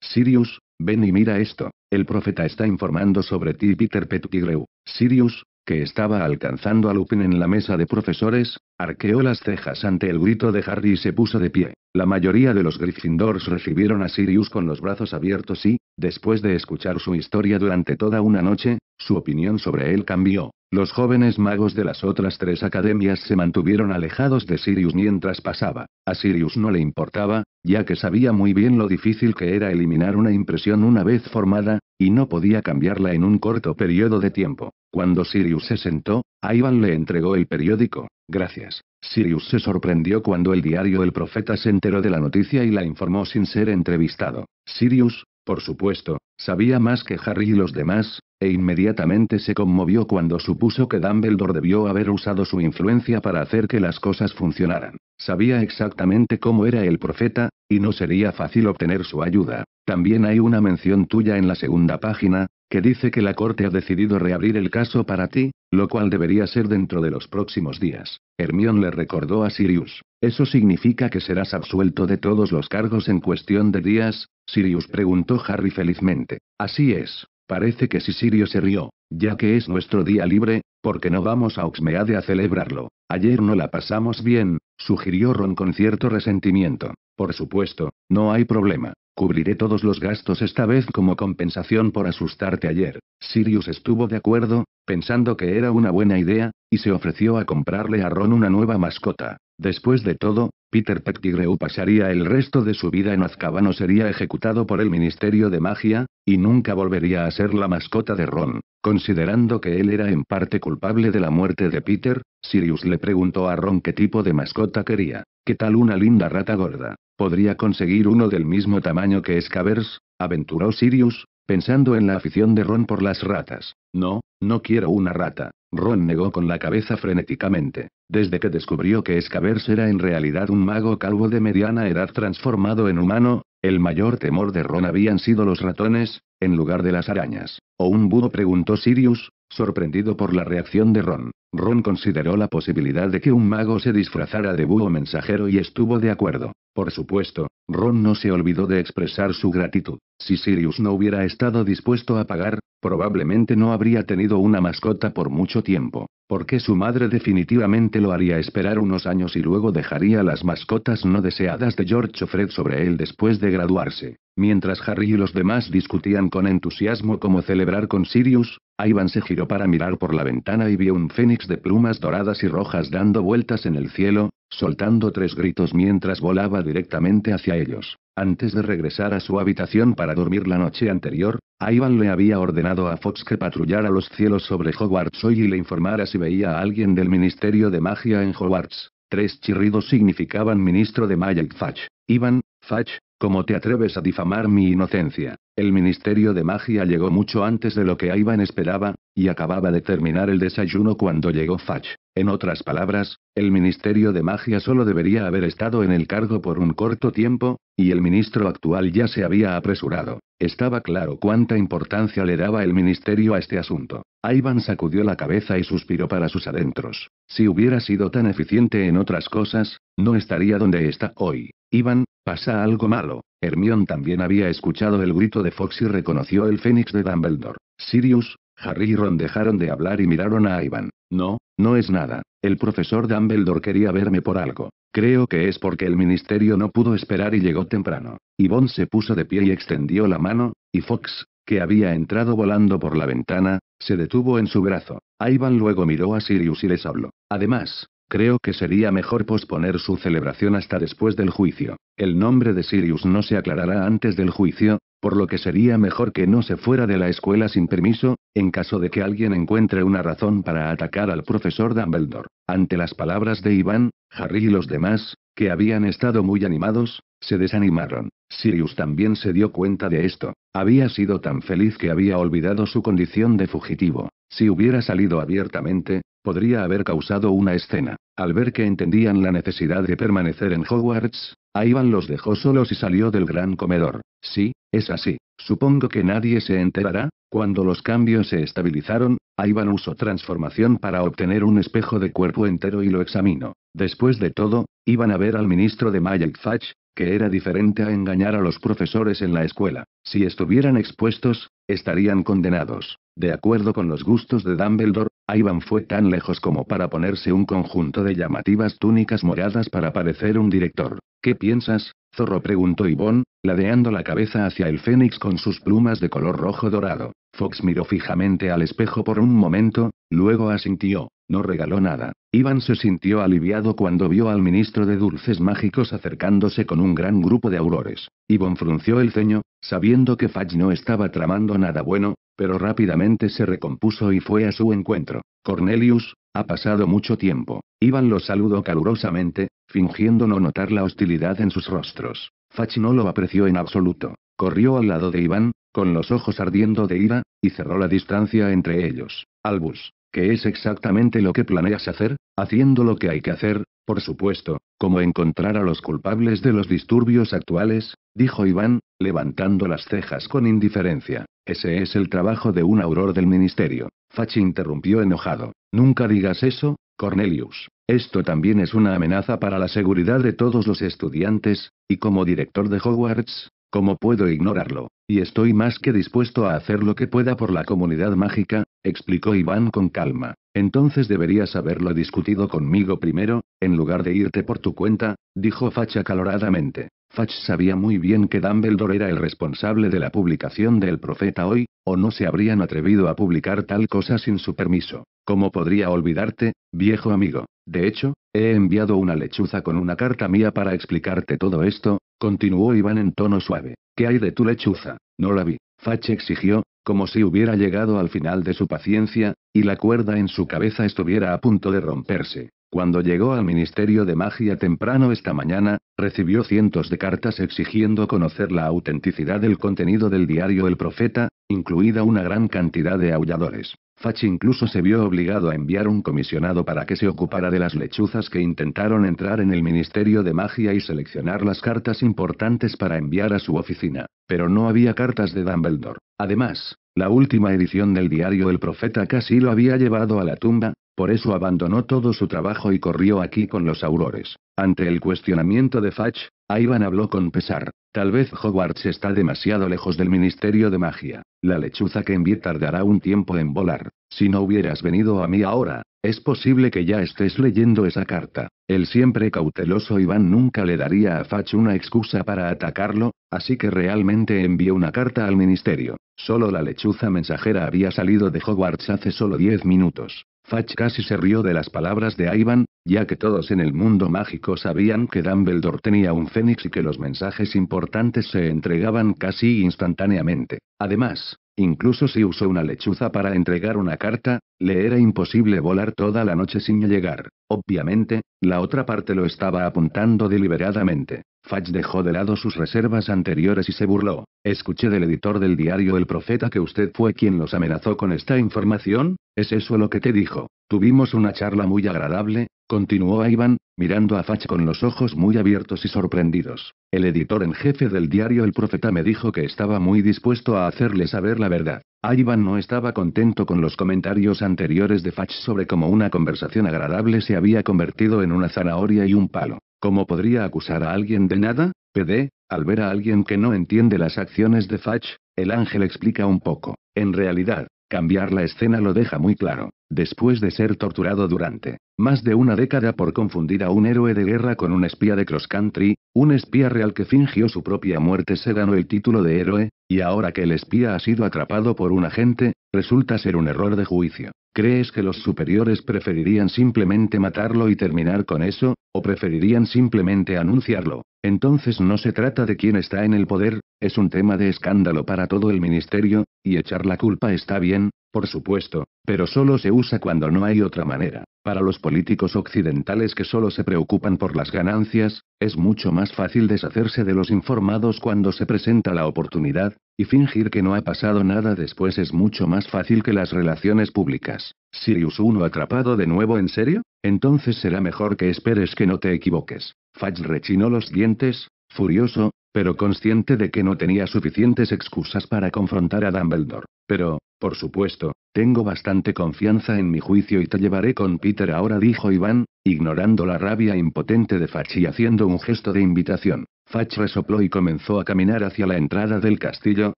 Sirius, ven y mira esto. El profeta está informando sobre ti, Peter Pettigrew. Sirius, que estaba alcanzando a Lupin en la mesa de profesores, arqueó las cejas ante el grito de Harry y se puso de pie. La mayoría de los Gryffindors recibieron a Sirius con los brazos abiertos y, después de escuchar su historia durante toda una noche, su opinión sobre él cambió. Los jóvenes magos de las otras tres academias se mantuvieron alejados de Sirius mientras pasaba. A Sirius no le importaba, ya que sabía muy bien lo difícil que era eliminar una impresión una vez formada, y no podía cambiarla en un corto periodo de tiempo. Cuando Sirius se sentó, Ivan le entregó el periódico. Gracias. Sirius se sorprendió cuando el diario El Profeta se enteró de la noticia y la informó sin ser entrevistado. Sirius, por supuesto, sabía más que Harry y los demás, e inmediatamente se conmovió cuando supuso que Dumbledore debió haber usado su influencia para hacer que las cosas funcionaran. Sabía exactamente cómo era el profeta, y no sería fácil obtener su ayuda. También hay una mención tuya en la segunda página, que dice que la corte ha decidido reabrir el caso para ti, lo cual debería ser dentro de los próximos días. Hermión le recordó a Sirius. Eso significa que serás absuelto de todos los cargos en cuestión de días, Sirius preguntó Harry felizmente. Así es. Parece que Sirius se rió, ya que es nuestro día libre, porque no vamos a Oxmeade a celebrarlo. Ayer no la pasamos bien, sugirió Ron con cierto resentimiento. Por supuesto, no hay problema. Cubriré todos los gastos esta vez como compensación por asustarte ayer. Sirius estuvo de acuerdo, pensando que era una buena idea, y se ofreció a comprarle a Ron una nueva mascota. Después de todo, Peter Pettigrew pasaría el resto de su vida en Azkaban o sería ejecutado por el Ministerio de Magia, y nunca volvería a ser la mascota de Ron. Considerando que él era en parte culpable de la muerte de Peter, Sirius le preguntó a Ron qué tipo de mascota quería. ¿Qué tal una linda rata gorda? ¿Podría conseguir uno del mismo tamaño que Scabbers? aventuró Sirius, pensando en la afición de Ron por las ratas. No, no quiero una rata. Ron negó con la cabeza frenéticamente. Desde que descubrió que Escabers era en realidad un mago calvo de mediana edad transformado en humano, el mayor temor de Ron habían sido los ratones, en lugar de las arañas. ¿O un búho? preguntó Sirius, sorprendido por la reacción de Ron. Ron consideró la posibilidad de que un mago se disfrazara de búho mensajero y estuvo de acuerdo. Por supuesto, Ron no se olvidó de expresar su gratitud. Si Sirius no hubiera estado dispuesto a pagar, probablemente no habría tenido una mascota por mucho tiempo, porque su madre definitivamente lo haría esperar unos años y luego dejaría las mascotas no deseadas de George Fred sobre él después de graduarse. Mientras Harry y los demás discutían con entusiasmo cómo celebrar con Sirius, Ivan se giró para mirar por la ventana y vio un fénix de plumas doradas y rojas dando vueltas en el cielo, soltando tres gritos mientras volaba directamente hacia ellos. Antes de regresar a su habitación para dormir la noche anterior, Ivan le había ordenado a Fox que patrullara los cielos sobre Hogwarts hoy y le informara si veía a alguien del Ministerio de Magia en Hogwarts. Tres chirridos significaban ministro de Magic Fudge. Ivan, Fudge, ¿Cómo te atreves a difamar mi inocencia? El Ministerio de Magia llegó mucho antes de lo que Ivan esperaba, y acababa de terminar el desayuno cuando llegó Fach. En otras palabras, el Ministerio de Magia solo debería haber estado en el cargo por un corto tiempo, y el ministro actual ya se había apresurado. Estaba claro cuánta importancia le daba el ministerio a este asunto. Ivan sacudió la cabeza y suspiró para sus adentros. Si hubiera sido tan eficiente en otras cosas, no estaría donde está hoy. Iván, pasa algo mal. Hermión también había escuchado el grito de Fox y reconoció el fénix de Dumbledore. Sirius, Harry y Ron dejaron de hablar y miraron a Ivan. No, no es nada. El profesor Dumbledore quería verme por algo. Creo que es porque el ministerio no pudo esperar y llegó temprano. Yvonne se puso de pie y extendió la mano, y Fox, que había entrado volando por la ventana, se detuvo en su brazo. Ivan luego miró a Sirius y les habló. Además, Creo que sería mejor posponer su celebración hasta después del juicio. El nombre de Sirius no se aclarará antes del juicio, por lo que sería mejor que no se fuera de la escuela sin permiso, en caso de que alguien encuentre una razón para atacar al profesor Dumbledore. Ante las palabras de Iván, Harry y los demás, que habían estado muy animados, se desanimaron. Sirius también se dio cuenta de esto. Había sido tan feliz que había olvidado su condición de fugitivo. Si hubiera salido abiertamente, podría haber causado una escena. Al ver que entendían la necesidad de permanecer en Hogwarts, Ivan los dejó solos y salió del gran comedor. Sí, es así. Supongo que nadie se enterará. Cuando los cambios se estabilizaron, Ivan usó transformación para obtener un espejo de cuerpo entero y lo examinó. Después de todo, iban a ver al ministro de Magic Fudge, que era diferente a engañar a los profesores en la escuela. Si estuvieran expuestos, estarían condenados. De acuerdo con los gustos de Dumbledore, Ivan fue tan lejos como para ponerse un conjunto de llamativas túnicas moradas para parecer un director. ¿Qué piensas? Zorro preguntó Ivonne, ladeando la cabeza hacia el fénix con sus plumas de color rojo dorado. Fox miró fijamente al espejo por un momento, luego asintió. No regaló nada. Iván se sintió aliviado cuando vio al ministro de Dulces Mágicos acercándose con un gran grupo de aurores. Ivonne frunció el ceño, sabiendo que Fudge no estaba tramando nada bueno, pero rápidamente se recompuso y fue a su encuentro. Cornelius, ha pasado mucho tiempo. Iván lo saludó calurosamente, fingiendo no notar la hostilidad en sus rostros. Fachi no lo apreció en absoluto. Corrió al lado de Iván, con los ojos ardiendo de ira, y cerró la distancia entre ellos. Albus, que es exactamente lo que planeas hacer, haciendo lo que hay que hacer, por supuesto, como encontrar a los culpables de los disturbios actuales, dijo Iván, levantando las cejas con indiferencia. Ese es el trabajo de un auror del ministerio. Fachi interrumpió enojado. Nunca digas eso, Cornelius. Esto también es una amenaza para la seguridad de todos los estudiantes, y como director de Hogwarts, ¿cómo puedo ignorarlo? Y estoy más que dispuesto a hacer lo que pueda por la comunidad mágica, explicó Iván con calma. Entonces deberías haberlo discutido conmigo primero, en lugar de irte por tu cuenta, dijo Facha caloradamente. Fach sabía muy bien que Dumbledore era el responsable de la publicación del Profeta Hoy, o no se habrían atrevido a publicar tal cosa sin su permiso. ¿Cómo podría olvidarte, viejo amigo? De hecho, he enviado una lechuza con una carta mía para explicarte todo esto, continuó Iván en tono suave. ¿Qué hay de tu lechuza? No la vi. Fach exigió, como si hubiera llegado al final de su paciencia, y la cuerda en su cabeza estuviera a punto de romperse. Cuando llegó al Ministerio de Magia temprano esta mañana, recibió cientos de cartas exigiendo conocer la autenticidad del contenido del diario El Profeta, incluida una gran cantidad de aulladores. Fach incluso se vio obligado a enviar un comisionado para que se ocupara de las lechuzas que intentaron entrar en el Ministerio de Magia y seleccionar las cartas importantes para enviar a su oficina. Pero no había cartas de Dumbledore. Además, la última edición del diario El Profeta casi lo había llevado a la tumba, por eso abandonó todo su trabajo y corrió aquí con los aurores. Ante el cuestionamiento de Fach, Ivan habló con pesar. Tal vez Hogwarts está demasiado lejos del Ministerio de Magia. La lechuza que envié tardará un tiempo en volar. Si no hubieras venido a mí ahora, es posible que ya estés leyendo esa carta. El siempre cauteloso Iván nunca le daría a Fach una excusa para atacarlo, así que realmente envió una carta al ministerio. Solo la lechuza mensajera había salido de Hogwarts hace solo diez minutos. Fach casi se rió de las palabras de Ivan, ya que todos en el mundo mágico sabían que Dumbledore tenía un fénix y que los mensajes importantes se entregaban casi instantáneamente. Además, incluso si usó una lechuza para entregar una carta, le era imposible volar toda la noche sin llegar. Obviamente, la otra parte lo estaba apuntando deliberadamente. Fach dejó de lado sus reservas anteriores y se burló. Escuché del editor del diario El Profeta que usted fue quien los amenazó con esta información, ¿es eso lo que te dijo? Tuvimos una charla muy agradable, continuó Ivan, mirando a Fach con los ojos muy abiertos y sorprendidos. El editor en jefe del diario El Profeta me dijo que estaba muy dispuesto a hacerle saber la verdad. Ivan no estaba contento con los comentarios anteriores de Fach sobre cómo una conversación agradable se había convertido en una zanahoria y un palo. ¿Cómo podría acusar a alguien de nada? PD, al ver a alguien que no entiende las acciones de Fach, el ángel explica un poco. En realidad, Cambiar la escena lo deja muy claro. Después de ser torturado durante más de una década por confundir a un héroe de guerra con un espía de cross country, un espía real que fingió su propia muerte se ganó el título de héroe, y ahora que el espía ha sido atrapado por un agente, resulta ser un error de juicio. ¿Crees que los superiores preferirían simplemente matarlo y terminar con eso, o preferirían simplemente anunciarlo? Entonces no se trata de quién está en el poder, es un tema de escándalo para todo el ministerio, y echar la culpa está bien, por supuesto, pero solo se usa cuando no hay otra manera. Para los políticos occidentales que solo se preocupan por las ganancias, es mucho más fácil deshacerse de los informados cuando se presenta la oportunidad, y fingir que no ha pasado nada después es mucho más fácil que las relaciones públicas. ¿Sirius 1 atrapado de nuevo en serio? Entonces será mejor que esperes que no te equivoques. Fudge rechinó los dientes, furioso, pero consciente de que no tenía suficientes excusas para confrontar a Dumbledore. Pero, por supuesto, tengo bastante confianza en mi juicio y te llevaré con Peter ahora, dijo Iván, ignorando la rabia impotente de Fach y haciendo un gesto de invitación. Fach resopló y comenzó a caminar hacia la entrada del castillo,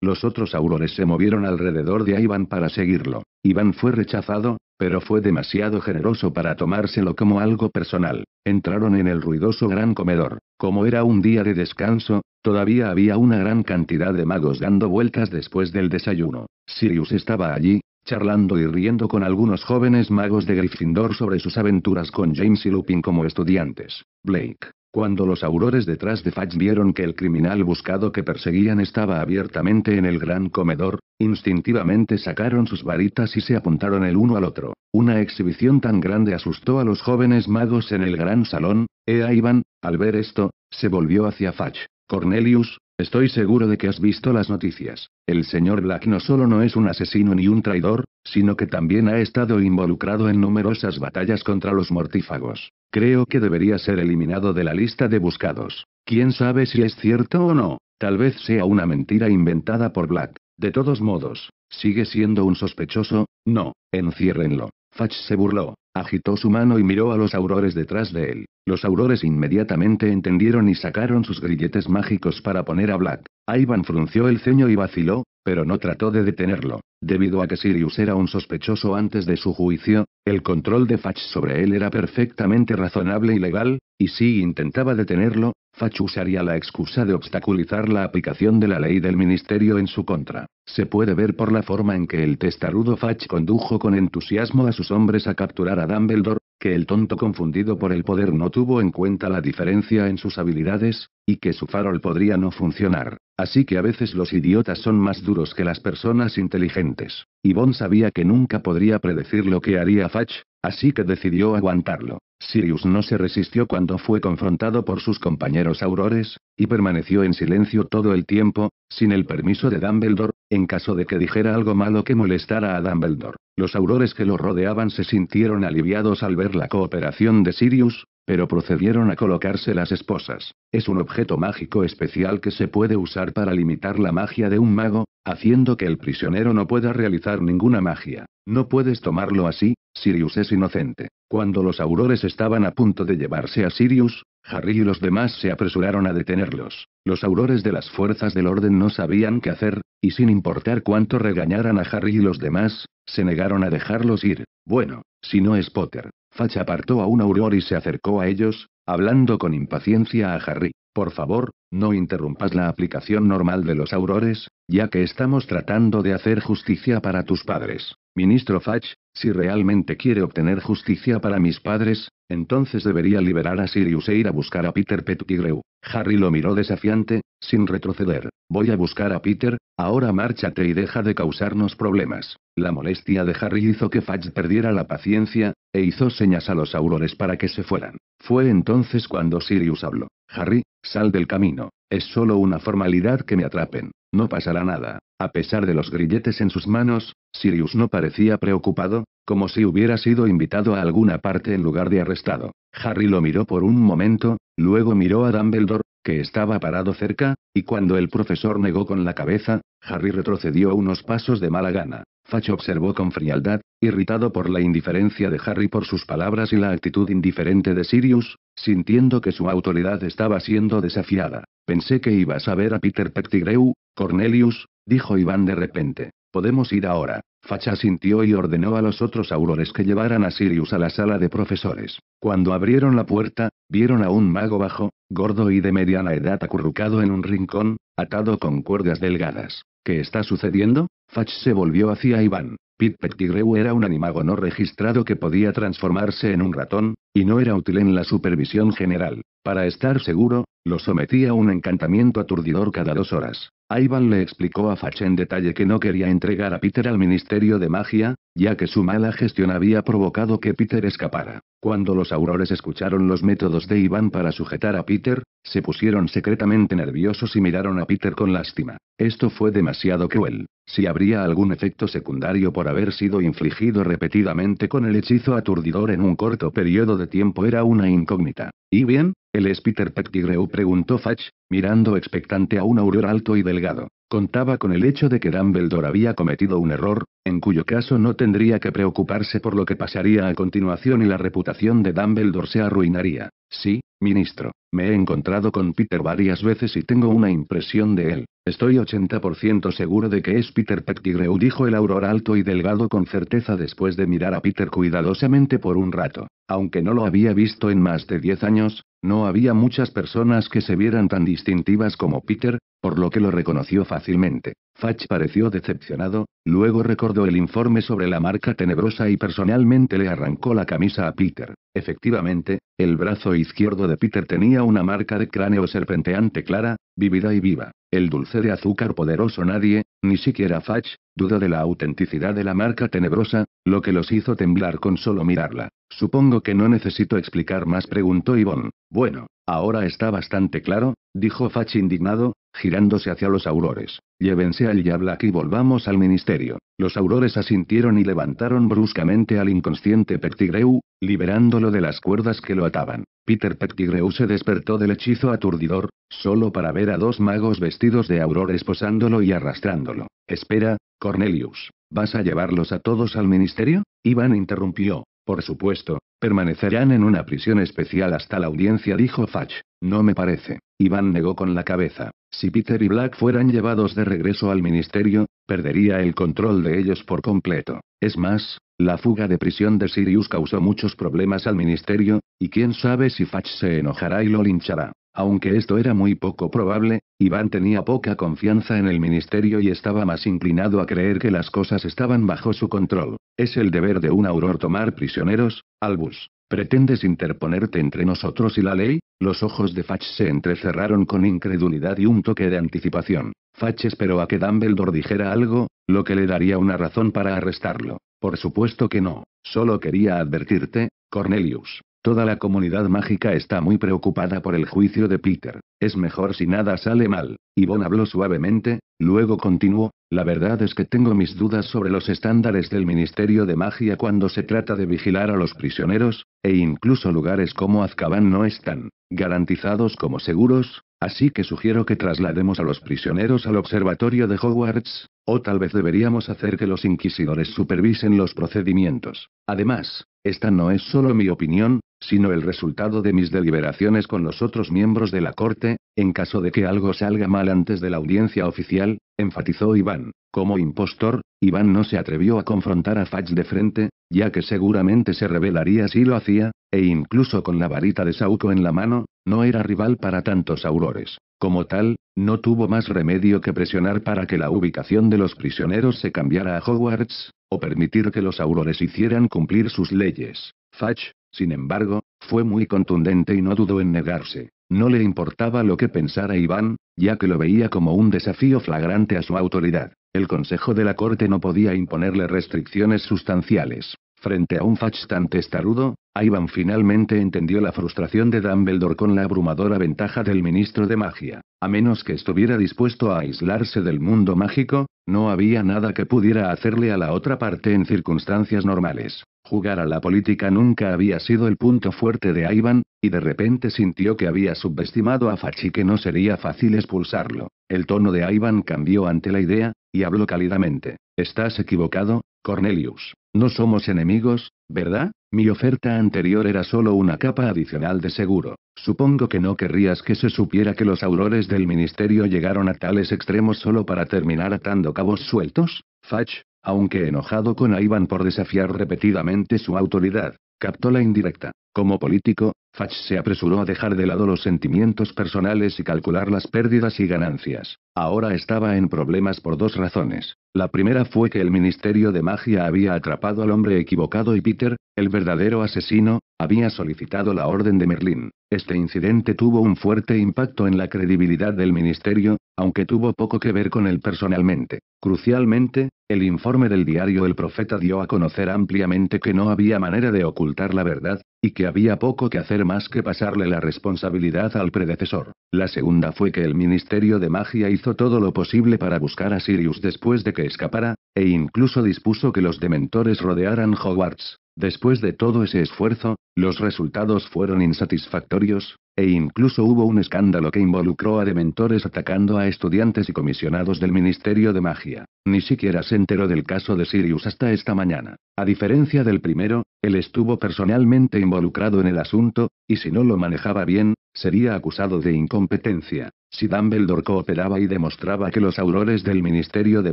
los otros aurores se movieron alrededor de Iván para seguirlo. Iván fue rechazado, pero fue demasiado generoso para tomárselo como algo personal. Entraron en el ruidoso gran comedor. Como era un día de descanso, todavía había una gran cantidad de magos dando vueltas después del desayuno. Sirius estaba allí, charlando y riendo con algunos jóvenes magos de Gryffindor sobre sus aventuras con James y Lupin como estudiantes. Blake, cuando los aurores detrás de Fudge vieron que el criminal buscado que perseguían estaba abiertamente en el gran comedor, instintivamente sacaron sus varitas y se apuntaron el uno al otro. Una exhibición tan grande asustó a los jóvenes magos en el gran salón. e Ivan, al ver esto, se volvió hacia Fach. Cornelius, Estoy seguro de que has visto las noticias. El señor Black no solo no es un asesino ni un traidor, sino que también ha estado involucrado en numerosas batallas contra los mortífagos. Creo que debería ser eliminado de la lista de buscados. ¿Quién sabe si es cierto o no? Tal vez sea una mentira inventada por Black. De todos modos, ¿sigue siendo un sospechoso? No, enciérrenlo. Fach se burló, agitó su mano y miró a los aurores detrás de él. Los aurores inmediatamente entendieron y sacaron sus grilletes mágicos para poner a Black. Ivan frunció el ceño y vaciló, pero no trató de detenerlo. Debido a que Sirius era un sospechoso antes de su juicio, el control de Fach sobre él era perfectamente razonable y legal, y si intentaba detenerlo, Fach usaría la excusa de obstaculizar la aplicación de la ley del ministerio en su contra. Se puede ver por la forma en que el testarudo Fach condujo con entusiasmo a sus hombres a capturar a Dumbledore, que el tonto confundido por el poder no tuvo en cuenta la diferencia en sus habilidades, y que su farol podría no funcionar. Así que a veces los idiotas son más duros que las personas inteligentes. Y Bond sabía que nunca podría predecir lo que haría Fach, Así que decidió aguantarlo. Sirius no se resistió cuando fue confrontado por sus compañeros aurores, y permaneció en silencio todo el tiempo, sin el permiso de Dumbledore, en caso de que dijera algo malo que molestara a Dumbledore. Los aurores que lo rodeaban se sintieron aliviados al ver la cooperación de Sirius, pero procedieron a colocarse las esposas. Es un objeto mágico especial que se puede usar para limitar la magia de un mago, haciendo que el prisionero no pueda realizar ninguna magia. No puedes tomarlo así, Sirius es inocente. Cuando los aurores estaban a punto de llevarse a Sirius, Harry y los demás se apresuraron a detenerlos. Los aurores de las fuerzas del orden no sabían qué hacer, y sin importar cuánto regañaran a Harry y los demás, se negaron a dejarlos ir. Bueno, si no es Potter. Fach apartó a un auror y se acercó a ellos, hablando con impaciencia a Harry. Por favor, no interrumpas la aplicación normal de los aurores, ya que estamos tratando de hacer justicia para tus padres. Ministro Fach, si realmente quiere obtener justicia para mis padres, entonces debería liberar a Sirius e ir a buscar a Peter Pettigrew. Harry lo miró desafiante, sin retroceder. Voy a buscar a Peter, ahora márchate y deja de causarnos problemas. La molestia de Harry hizo que Fudge perdiera la paciencia, e hizo señas a los aurores para que se fueran. Fue entonces cuando Sirius habló. Harry, sal del camino. Es solo una formalidad que me atrapen. No pasará nada. A pesar de los grilletes en sus manos, Sirius no parecía preocupado, como si hubiera sido invitado a alguna parte en lugar de arrestado. Harry lo miró por un momento, luego miró a Dumbledore, que estaba parado cerca, y cuando el profesor negó con la cabeza, Harry retrocedió unos pasos de mala gana. Fach observó con frialdad, irritado por la indiferencia de Harry por sus palabras y la actitud indiferente de Sirius, sintiendo que su autoridad estaba siendo desafiada. Pensé que ibas a ver a Peter Pettigrew, Cornelius, dijo Iván de repente. Podemos ir ahora. Facha sintió y ordenó a los otros aurores que llevaran a Sirius a la sala de profesores. Cuando abrieron la puerta, vieron a un mago bajo, gordo y de mediana edad acurrucado en un rincón, atado con cuerdas delgadas. ¿Qué está sucediendo? Fach se volvió hacia Iván. Pit Pettigrew era un animago no registrado que podía transformarse en un ratón, y no era útil en la supervisión general. Para estar seguro, lo sometía a un encantamiento aturdidor cada dos horas. Ivan le explicó a Fach en detalle que no quería entregar a Peter al Ministerio de Magia, ya que su mala gestión había provocado que Peter escapara. Cuando los aurores escucharon los métodos de Ivan para sujetar a Peter, se pusieron secretamente nerviosos y miraron a Peter con lástima. Esto fue demasiado cruel. Si habría algún efecto secundario por haber sido infligido repetidamente con el hechizo aturdidor en un corto periodo de tiempo era una incógnita. ¿Y bien? ¿El es Peter Pettigrew? preguntó Fudge, mirando expectante a un auror alto y delgado. Contaba con el hecho de que Dumbledore había cometido un error, en cuyo caso no tendría que preocuparse por lo que pasaría a continuación y la reputación de Dumbledore se arruinaría. Sí, ministro, me he encontrado con Peter varias veces y tengo una impresión de él. Estoy 80% seguro de que es Peter Pettigrew, dijo el auror alto y delgado con certeza después de mirar a Peter cuidadosamente por un rato. Aunque no lo había visto en más de 10 años, no había muchas personas que se vieran tan distintivas como Peter, por lo que lo reconoció fácilmente. Fatch pareció decepcionado, luego recordó el informe sobre la marca tenebrosa y personalmente le arrancó la camisa a Peter. Efectivamente, el brazo izquierdo de Peter tenía una marca de cráneo serpenteante clara, vivida y viva. El dulce de azúcar poderoso nadie, ni siquiera Fach, dudó de la autenticidad de la marca tenebrosa, lo que los hizo temblar con solo mirarla. Supongo que no necesito explicar más, preguntó Yvonne. Bueno, ahora está bastante claro, dijo Fach indignado, girándose hacia los aurores. Llévense al Yablak y volvamos al ministerio. Los aurores asintieron y levantaron bruscamente al inconsciente Pettigrew, liberándolo de las cuerdas que lo ataban. Peter Pettigrew se despertó del hechizo aturdidor, solo para ver a dos magos vestidos de aurores posándolo y arrastrándolo. Espera, Cornelius, ¿vas a llevarlos a todos al ministerio? Iván interrumpió. Por supuesto, permanecerán en una prisión especial hasta la audiencia, dijo Fatch. No me parece. Iván negó con la cabeza. Si Peter y Black fueran llevados de regreso al ministerio, perdería el control de ellos por completo. Es más, la fuga de prisión de Sirius causó muchos problemas al ministerio, y quién sabe si Fatch se enojará y lo linchará. Aunque esto era muy poco probable, Iván tenía poca confianza en el ministerio y estaba más inclinado a creer que las cosas estaban bajo su control. Es el deber de un auror tomar prisioneros, Albus. ¿Pretendes interponerte entre nosotros y la ley? Los ojos de Fatch se entrecerraron con incredulidad y un toque de anticipación. Fatch esperó a que Dumbledore dijera algo, lo que le daría una razón para arrestarlo. Por supuesto que no, solo quería advertirte, Cornelius. Toda la comunidad mágica está muy preocupada por el juicio de Peter. Es mejor si nada sale mal. Yvonne habló suavemente, luego continuó, la verdad es que tengo mis dudas sobre los estándares del Ministerio de Magia cuando se trata de vigilar a los prisioneros, e incluso lugares como Azkaban no están garantizados como seguros, así que sugiero que traslademos a los prisioneros al observatorio de Hogwarts, o tal vez deberíamos hacer que los inquisidores supervisen los procedimientos. Además, esta no es solo mi opinión, sino el resultado de mis deliberaciones con los otros miembros de la corte, en caso de que algo salga mal antes de la audiencia oficial, enfatizó Iván. Como impostor, Iván no se atrevió a confrontar a fatch de frente, ya que seguramente se revelaría si lo hacía, e incluso con la varita de Sauco en la mano, no era rival para tantos aurores. Como tal, no tuvo más remedio que presionar para que la ubicación de los prisioneros se cambiara a Hogwarts, o permitir que los aurores hicieran cumplir sus leyes. fatch sin embargo, fue muy contundente y no dudó en negarse. No le importaba lo que pensara Iván, ya que lo veía como un desafío flagrante a su autoridad. El Consejo de la Corte no podía imponerle restricciones sustanciales. Frente a un fach tan testarudo, Ivan finalmente entendió la frustración de Dumbledore con la abrumadora ventaja del ministro de magia. A menos que estuviera dispuesto a aislarse del mundo mágico, no había nada que pudiera hacerle a la otra parte en circunstancias normales. Jugar a la política nunca había sido el punto fuerte de Ivan, y de repente sintió que había subestimado a Fachi que no sería fácil expulsarlo. El tono de Ivan cambió ante la idea, y habló cálidamente. Estás equivocado, Cornelius. No somos enemigos, ¿verdad? Mi oferta anterior era solo una capa adicional de seguro. Supongo que no querrías que se supiera que los aurores del ministerio llegaron a tales extremos solo para terminar atando cabos sueltos, Fach, aunque enojado con Ivan por desafiar repetidamente su autoridad. Captó la indirecta. Como político, Fach se apresuró a dejar de lado los sentimientos personales y calcular las pérdidas y ganancias. Ahora estaba en problemas por dos razones. La primera fue que el Ministerio de Magia había atrapado al hombre equivocado y Peter, el verdadero asesino, había solicitado la orden de Merlín. Este incidente tuvo un fuerte impacto en la credibilidad del Ministerio, aunque tuvo poco que ver con él personalmente. Crucialmente, el informe del diario El Profeta dio a conocer ampliamente que no había manera de ocultar la verdad, y que había poco que hacer más que pasarle la responsabilidad al predecesor. La segunda fue que el Ministerio de Magia hizo todo lo posible para buscar a Sirius después de que escapara, e incluso dispuso que los dementores rodearan Hogwarts. Después de todo ese esfuerzo, los resultados fueron insatisfactorios, e incluso hubo un escándalo que involucró a dementores atacando a estudiantes y comisionados del Ministerio de Magia. Ni siquiera se enteró del caso de Sirius hasta esta mañana. A diferencia del primero, él estuvo personalmente involucrado en el asunto, y si no lo manejaba bien, sería acusado de incompetencia. Si Dumbledore cooperaba y demostraba que los aurores del Ministerio de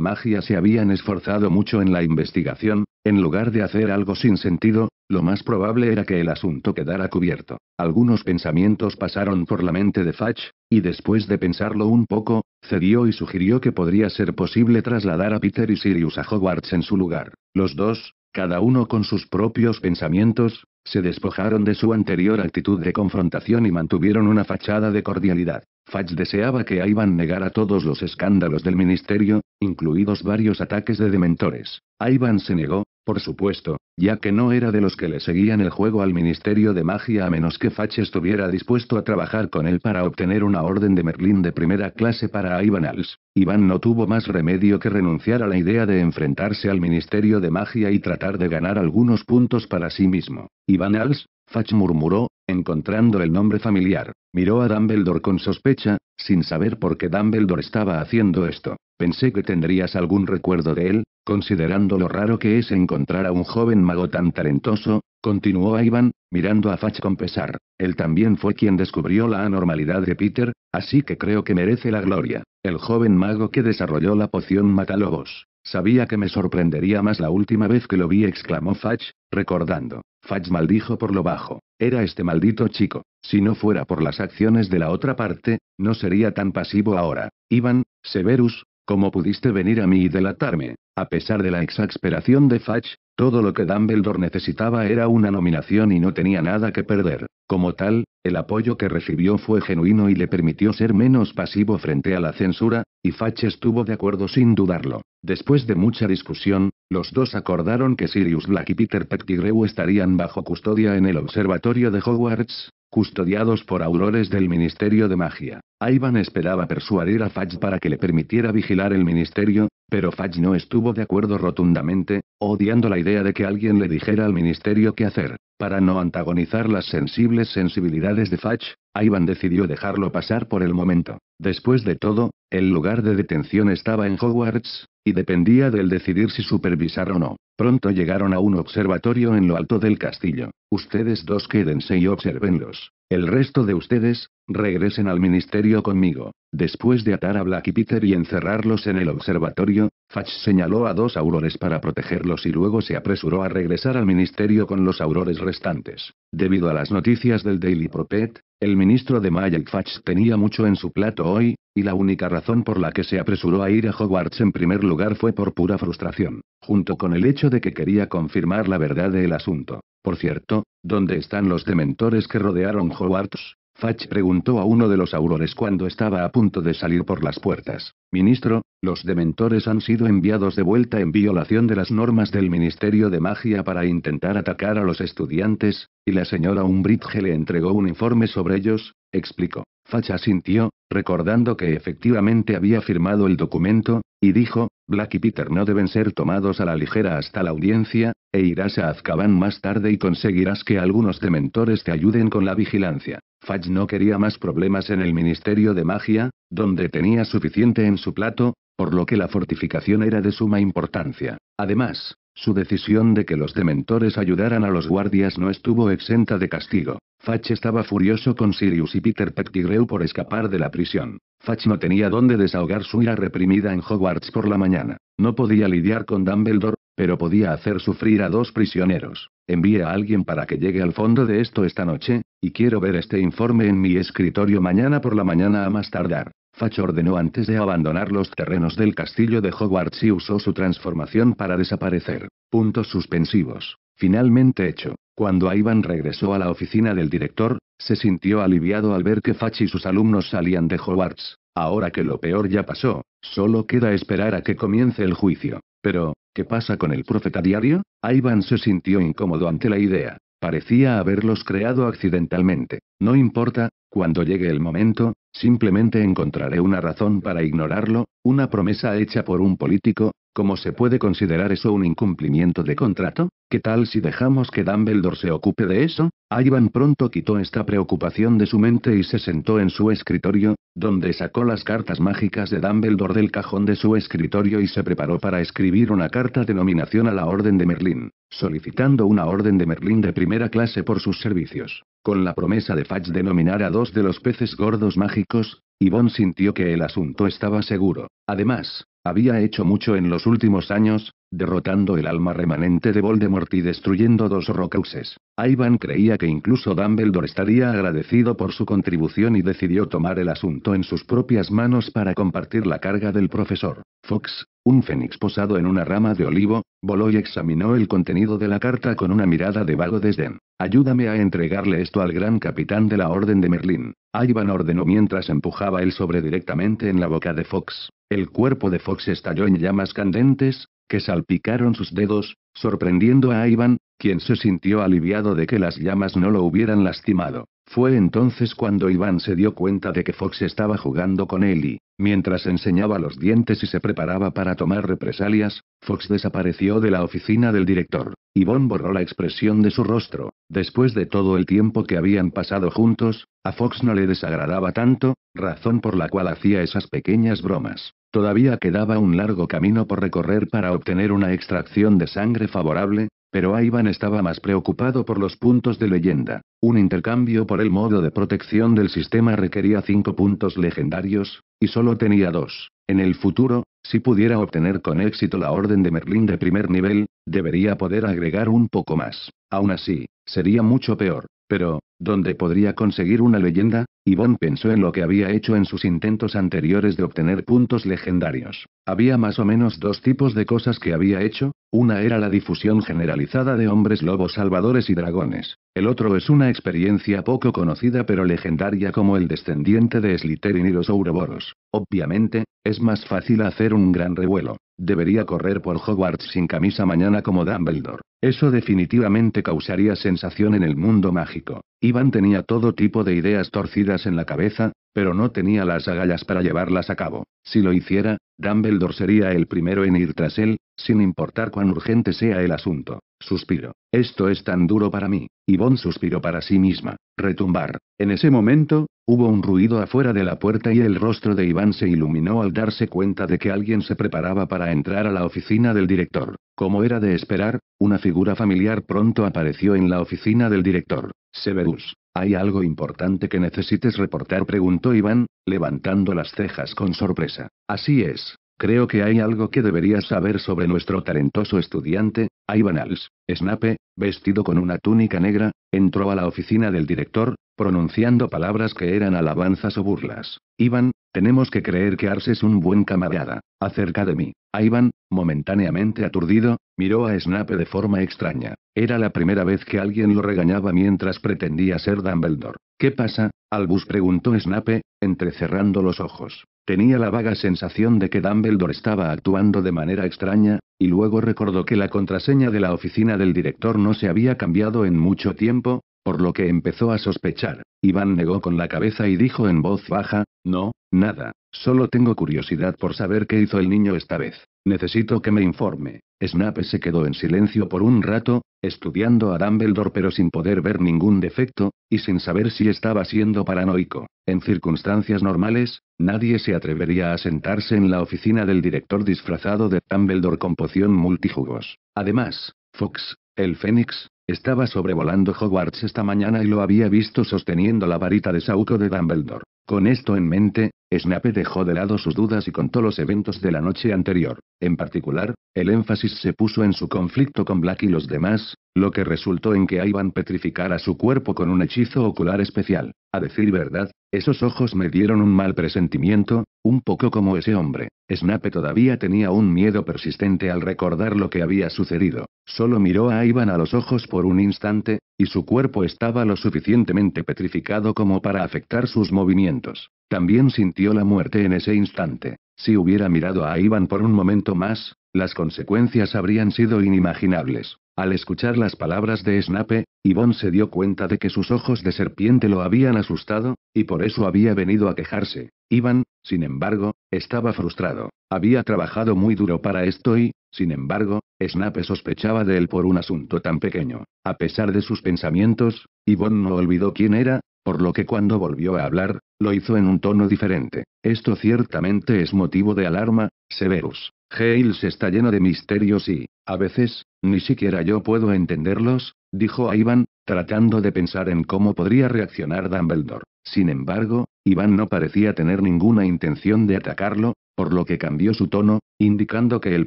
Magia se habían esforzado mucho en la investigación, en lugar de hacer algo sin sentido, lo más probable era que el asunto quedara cubierto. Algunos pensamientos pasaron por la mente de Fatch, y después de pensarlo un poco, cedió y sugirió que podría ser posible trasladar a Peter y Sirius a Hogwarts en su lugar. Los dos, cada uno con sus propios pensamientos, se despojaron de su anterior actitud de confrontación y mantuvieron una fachada de cordialidad. Fach deseaba que Ivan negara todos los escándalos del ministerio, incluidos varios ataques de dementores. Ivan se negó, por supuesto, ya que no era de los que le seguían el juego al Ministerio de Magia a menos que Fach estuviera dispuesto a trabajar con él para obtener una orden de Merlín de primera clase para Ivan Als. Iván no tuvo más remedio que renunciar a la idea de enfrentarse al Ministerio de Magia y tratar de ganar algunos puntos para sí mismo. Iván Als, Fach murmuró, encontrando el nombre familiar. Miró a Dumbledore con sospecha, sin saber por qué Dumbledore estaba haciendo esto. Pensé que tendrías algún recuerdo de él, considerando lo raro que es encontrar a un joven mago tan talentoso, continuó Ivan, mirando a Fach con pesar. Él también fue quien descubrió la anormalidad de Peter, así que creo que merece la gloria. El joven mago que desarrolló la poción Matalobos. Sabía que me sorprendería más la última vez que lo vi, exclamó Fudge, recordando. Fudge maldijo por lo bajo. Era este maldito chico. Si no fuera por las acciones de la otra parte, no sería tan pasivo ahora. Ivan, Severus, ¿cómo pudiste venir a mí y delatarme? A pesar de la exasperación de Fudge, todo lo que Dumbledore necesitaba era una nominación y no tenía nada que perder. Como tal, el apoyo que recibió fue genuino y le permitió ser menos pasivo frente a la censura, y Fatch estuvo de acuerdo sin dudarlo. Después de mucha discusión, los dos acordaron que Sirius Black y Peter Pettigrew estarían bajo custodia en el observatorio de Hogwarts, custodiados por aurores del Ministerio de Magia. Ivan esperaba persuadir a Fatch para que le permitiera vigilar el ministerio, pero Fudge no estuvo de acuerdo rotundamente, odiando la idea de que alguien le dijera al ministerio qué hacer. Para no antagonizar las sensibles sensibilidades de Fudge, Ivan decidió dejarlo pasar por el momento. Después de todo, el lugar de detención estaba en Hogwarts, y dependía del decidir si supervisar o no. Pronto llegaron a un observatorio en lo alto del castillo. Ustedes dos quédense y observenlos. El resto de ustedes, Regresen al ministerio conmigo. Después de atar a Black y Peter y encerrarlos en el observatorio, Fatch señaló a dos aurores para protegerlos y luego se apresuró a regresar al ministerio con los aurores restantes. Debido a las noticias del Daily Prophet, el ministro de Magic Fatch tenía mucho en su plato hoy, y la única razón por la que se apresuró a ir a Hogwarts en primer lugar fue por pura frustración, junto con el hecho de que quería confirmar la verdad del asunto. Por cierto, ¿dónde están los dementores que rodearon Hogwarts? Fach preguntó a uno de los aurores cuando estaba a punto de salir por las puertas. Ministro, los dementores han sido enviados de vuelta en violación de las normas del Ministerio de Magia para intentar atacar a los estudiantes, y la señora Umbridge le entregó un informe sobre ellos, explicó. Fach asintió, recordando que efectivamente había firmado el documento, y dijo, Black y Peter no deben ser tomados a la ligera hasta la audiencia, e irás a Azkaban más tarde y conseguirás que algunos dementores te ayuden con la vigilancia. Fudge no quería más problemas en el Ministerio de Magia, donde tenía suficiente en su plato, por lo que la fortificación era de suma importancia. Además, su decisión de que los dementores ayudaran a los guardias no estuvo exenta de castigo. Fach estaba furioso con Sirius y Peter Pettigrew por escapar de la prisión. Fach no tenía dónde desahogar su ira reprimida en Hogwarts por la mañana. No podía lidiar con Dumbledore, pero podía hacer sufrir a dos prisioneros. Envía a alguien para que llegue al fondo de esto esta noche, y quiero ver este informe en mi escritorio mañana por la mañana a más tardar. Fach ordenó antes de abandonar los terrenos del castillo de Hogwarts y usó su transformación para desaparecer. Puntos suspensivos. Finalmente hecho. Cuando Ivan regresó a la oficina del director, se sintió aliviado al ver que Fach y sus alumnos salían de Hogwarts. Ahora que lo peor ya pasó, solo queda esperar a que comience el juicio. Pero, ¿qué pasa con el profeta diario? Ivan se sintió incómodo ante la idea. Parecía haberlos creado accidentalmente. No importa, cuando llegue el momento, Simplemente encontraré una razón para ignorarlo, una promesa hecha por un político, ¿cómo se puede considerar eso un incumplimiento de contrato? ¿Qué tal si dejamos que Dumbledore se ocupe de eso? Ivan pronto quitó esta preocupación de su mente y se sentó en su escritorio, donde sacó las cartas mágicas de Dumbledore del cajón de su escritorio y se preparó para escribir una carta de nominación a la Orden de Merlín, solicitando una Orden de Merlín de primera clase por sus servicios, con la promesa de Fudge de nominar a dos de los peces gordos mágicos, Yvonne sintió que el asunto estaba seguro. Además, había hecho mucho en los últimos años, derrotando el alma remanente de Voldemort y destruyendo dos Rocauses. Ivan creía que incluso Dumbledore estaría agradecido por su contribución y decidió tomar el asunto en sus propias manos para compartir la carga del profesor. Fox, un fénix posado en una rama de olivo, voló y examinó el contenido de la carta con una mirada de vago desdén. Ayúdame a entregarle esto al gran capitán de la Orden de Merlín. Iván ordenó mientras empujaba el sobre directamente en la boca de Fox. El cuerpo de Fox estalló en llamas candentes, que salpicaron sus dedos, sorprendiendo a Iván, quien se sintió aliviado de que las llamas no lo hubieran lastimado. Fue entonces cuando Iván se dio cuenta de que Fox estaba jugando con él y, Mientras enseñaba los dientes y se preparaba para tomar represalias, Fox desapareció de la oficina del director. Yvonne borró la expresión de su rostro. Después de todo el tiempo que habían pasado juntos, a Fox no le desagradaba tanto, razón por la cual hacía esas pequeñas bromas. Todavía quedaba un largo camino por recorrer para obtener una extracción de sangre favorable, pero Ivan estaba más preocupado por los puntos de leyenda. Un intercambio por el modo de protección del sistema requería cinco puntos legendarios, y solo tenía dos. En el futuro, si pudiera obtener con éxito la Orden de Merlín de primer nivel, debería poder agregar un poco más. Aún así, sería mucho peor. Pero, ¿dónde podría conseguir una leyenda? Yvonne pensó en lo que había hecho en sus intentos anteriores de obtener puntos legendarios. Había más o menos dos tipos de cosas que había hecho, una era la difusión generalizada de hombres lobos salvadores y dragones, el otro es una experiencia poco conocida pero legendaria como el descendiente de Slytherin y los Ouroboros. Obviamente, es más fácil hacer un gran revuelo. Debería correr por Hogwarts sin camisa mañana como Dumbledore. Eso definitivamente causaría sensación en el mundo mágico. Iván tenía todo tipo de ideas torcidas en la cabeza, pero no tenía las agallas para llevarlas a cabo. Si lo hiciera, Dumbledore sería el primero en ir tras él, sin importar cuán urgente sea el asunto. Suspiro. Esto es tan duro para mí. Yvonne suspiró para sí misma. Retumbar. En ese momento, Hubo un ruido afuera de la puerta y el rostro de Iván se iluminó al darse cuenta de que alguien se preparaba para entrar a la oficina del director. Como era de esperar, una figura familiar pronto apareció en la oficina del director. Severus, ¿hay algo importante que necesites reportar? preguntó Iván, levantando las cejas con sorpresa. Así es. Creo que hay algo que deberías saber sobre nuestro talentoso estudiante, Ivan Als. Snape, vestido con una túnica negra, entró a la oficina del director, pronunciando palabras que eran alabanzas o burlas. Iván, tenemos que creer que Ars es un buen camarada. Acerca de mí. Ivan, momentáneamente aturdido, miró a Snape de forma extraña. Era la primera vez que alguien lo regañaba mientras pretendía ser Dumbledore. ¿Qué pasa? Albus preguntó Snape, entrecerrando los ojos. Tenía la vaga sensación de que Dumbledore estaba actuando de manera extraña, y luego recordó que la contraseña de la oficina del director no se había cambiado en mucho tiempo, por lo que empezó a sospechar. Iván negó con la cabeza y dijo en voz baja, no, nada, solo tengo curiosidad por saber qué hizo el niño esta vez. Necesito que me informe. Snape se quedó en silencio por un rato, estudiando a Dumbledore pero sin poder ver ningún defecto, y sin saber si estaba siendo paranoico. En circunstancias normales, nadie se atrevería a sentarse en la oficina del director disfrazado de Dumbledore con poción multijugos. Además, Fox, el Fénix, estaba sobrevolando Hogwarts esta mañana y lo había visto sosteniendo la varita de Sauco de Dumbledore. Con esto en mente, Snape dejó de lado sus dudas y contó los eventos de la noche anterior. En particular, el énfasis se puso en su conflicto con Black y los demás, lo que resultó en que Ivan petrificara su cuerpo con un hechizo ocular especial. A decir verdad, esos ojos me dieron un mal presentimiento, un poco como ese hombre. Snape todavía tenía un miedo persistente al recordar lo que había sucedido. Solo miró a Ivan a los ojos por un instante, y su cuerpo estaba lo suficientemente petrificado como para afectar sus movimientos. También sintió la muerte en ese instante. Si hubiera mirado a Ivan por un momento más, las consecuencias habrían sido inimaginables. Al escuchar las palabras de Snape, Yvonne se dio cuenta de que sus ojos de serpiente lo habían asustado, y por eso había venido a quejarse. Ivan, sin embargo, estaba frustrado. Había trabajado muy duro para esto y, sin embargo, Snape sospechaba de él por un asunto tan pequeño. A pesar de sus pensamientos, Yvonne no olvidó quién era, por lo que cuando volvió a hablar, lo hizo en un tono diferente. Esto ciertamente es motivo de alarma, Severus. Hales está lleno de misterios y, a veces, ni siquiera yo puedo entenderlos, dijo a Iván, tratando de pensar en cómo podría reaccionar Dumbledore. Sin embargo, Iván no parecía tener ninguna intención de atacarlo, por lo que cambió su tono, indicando que el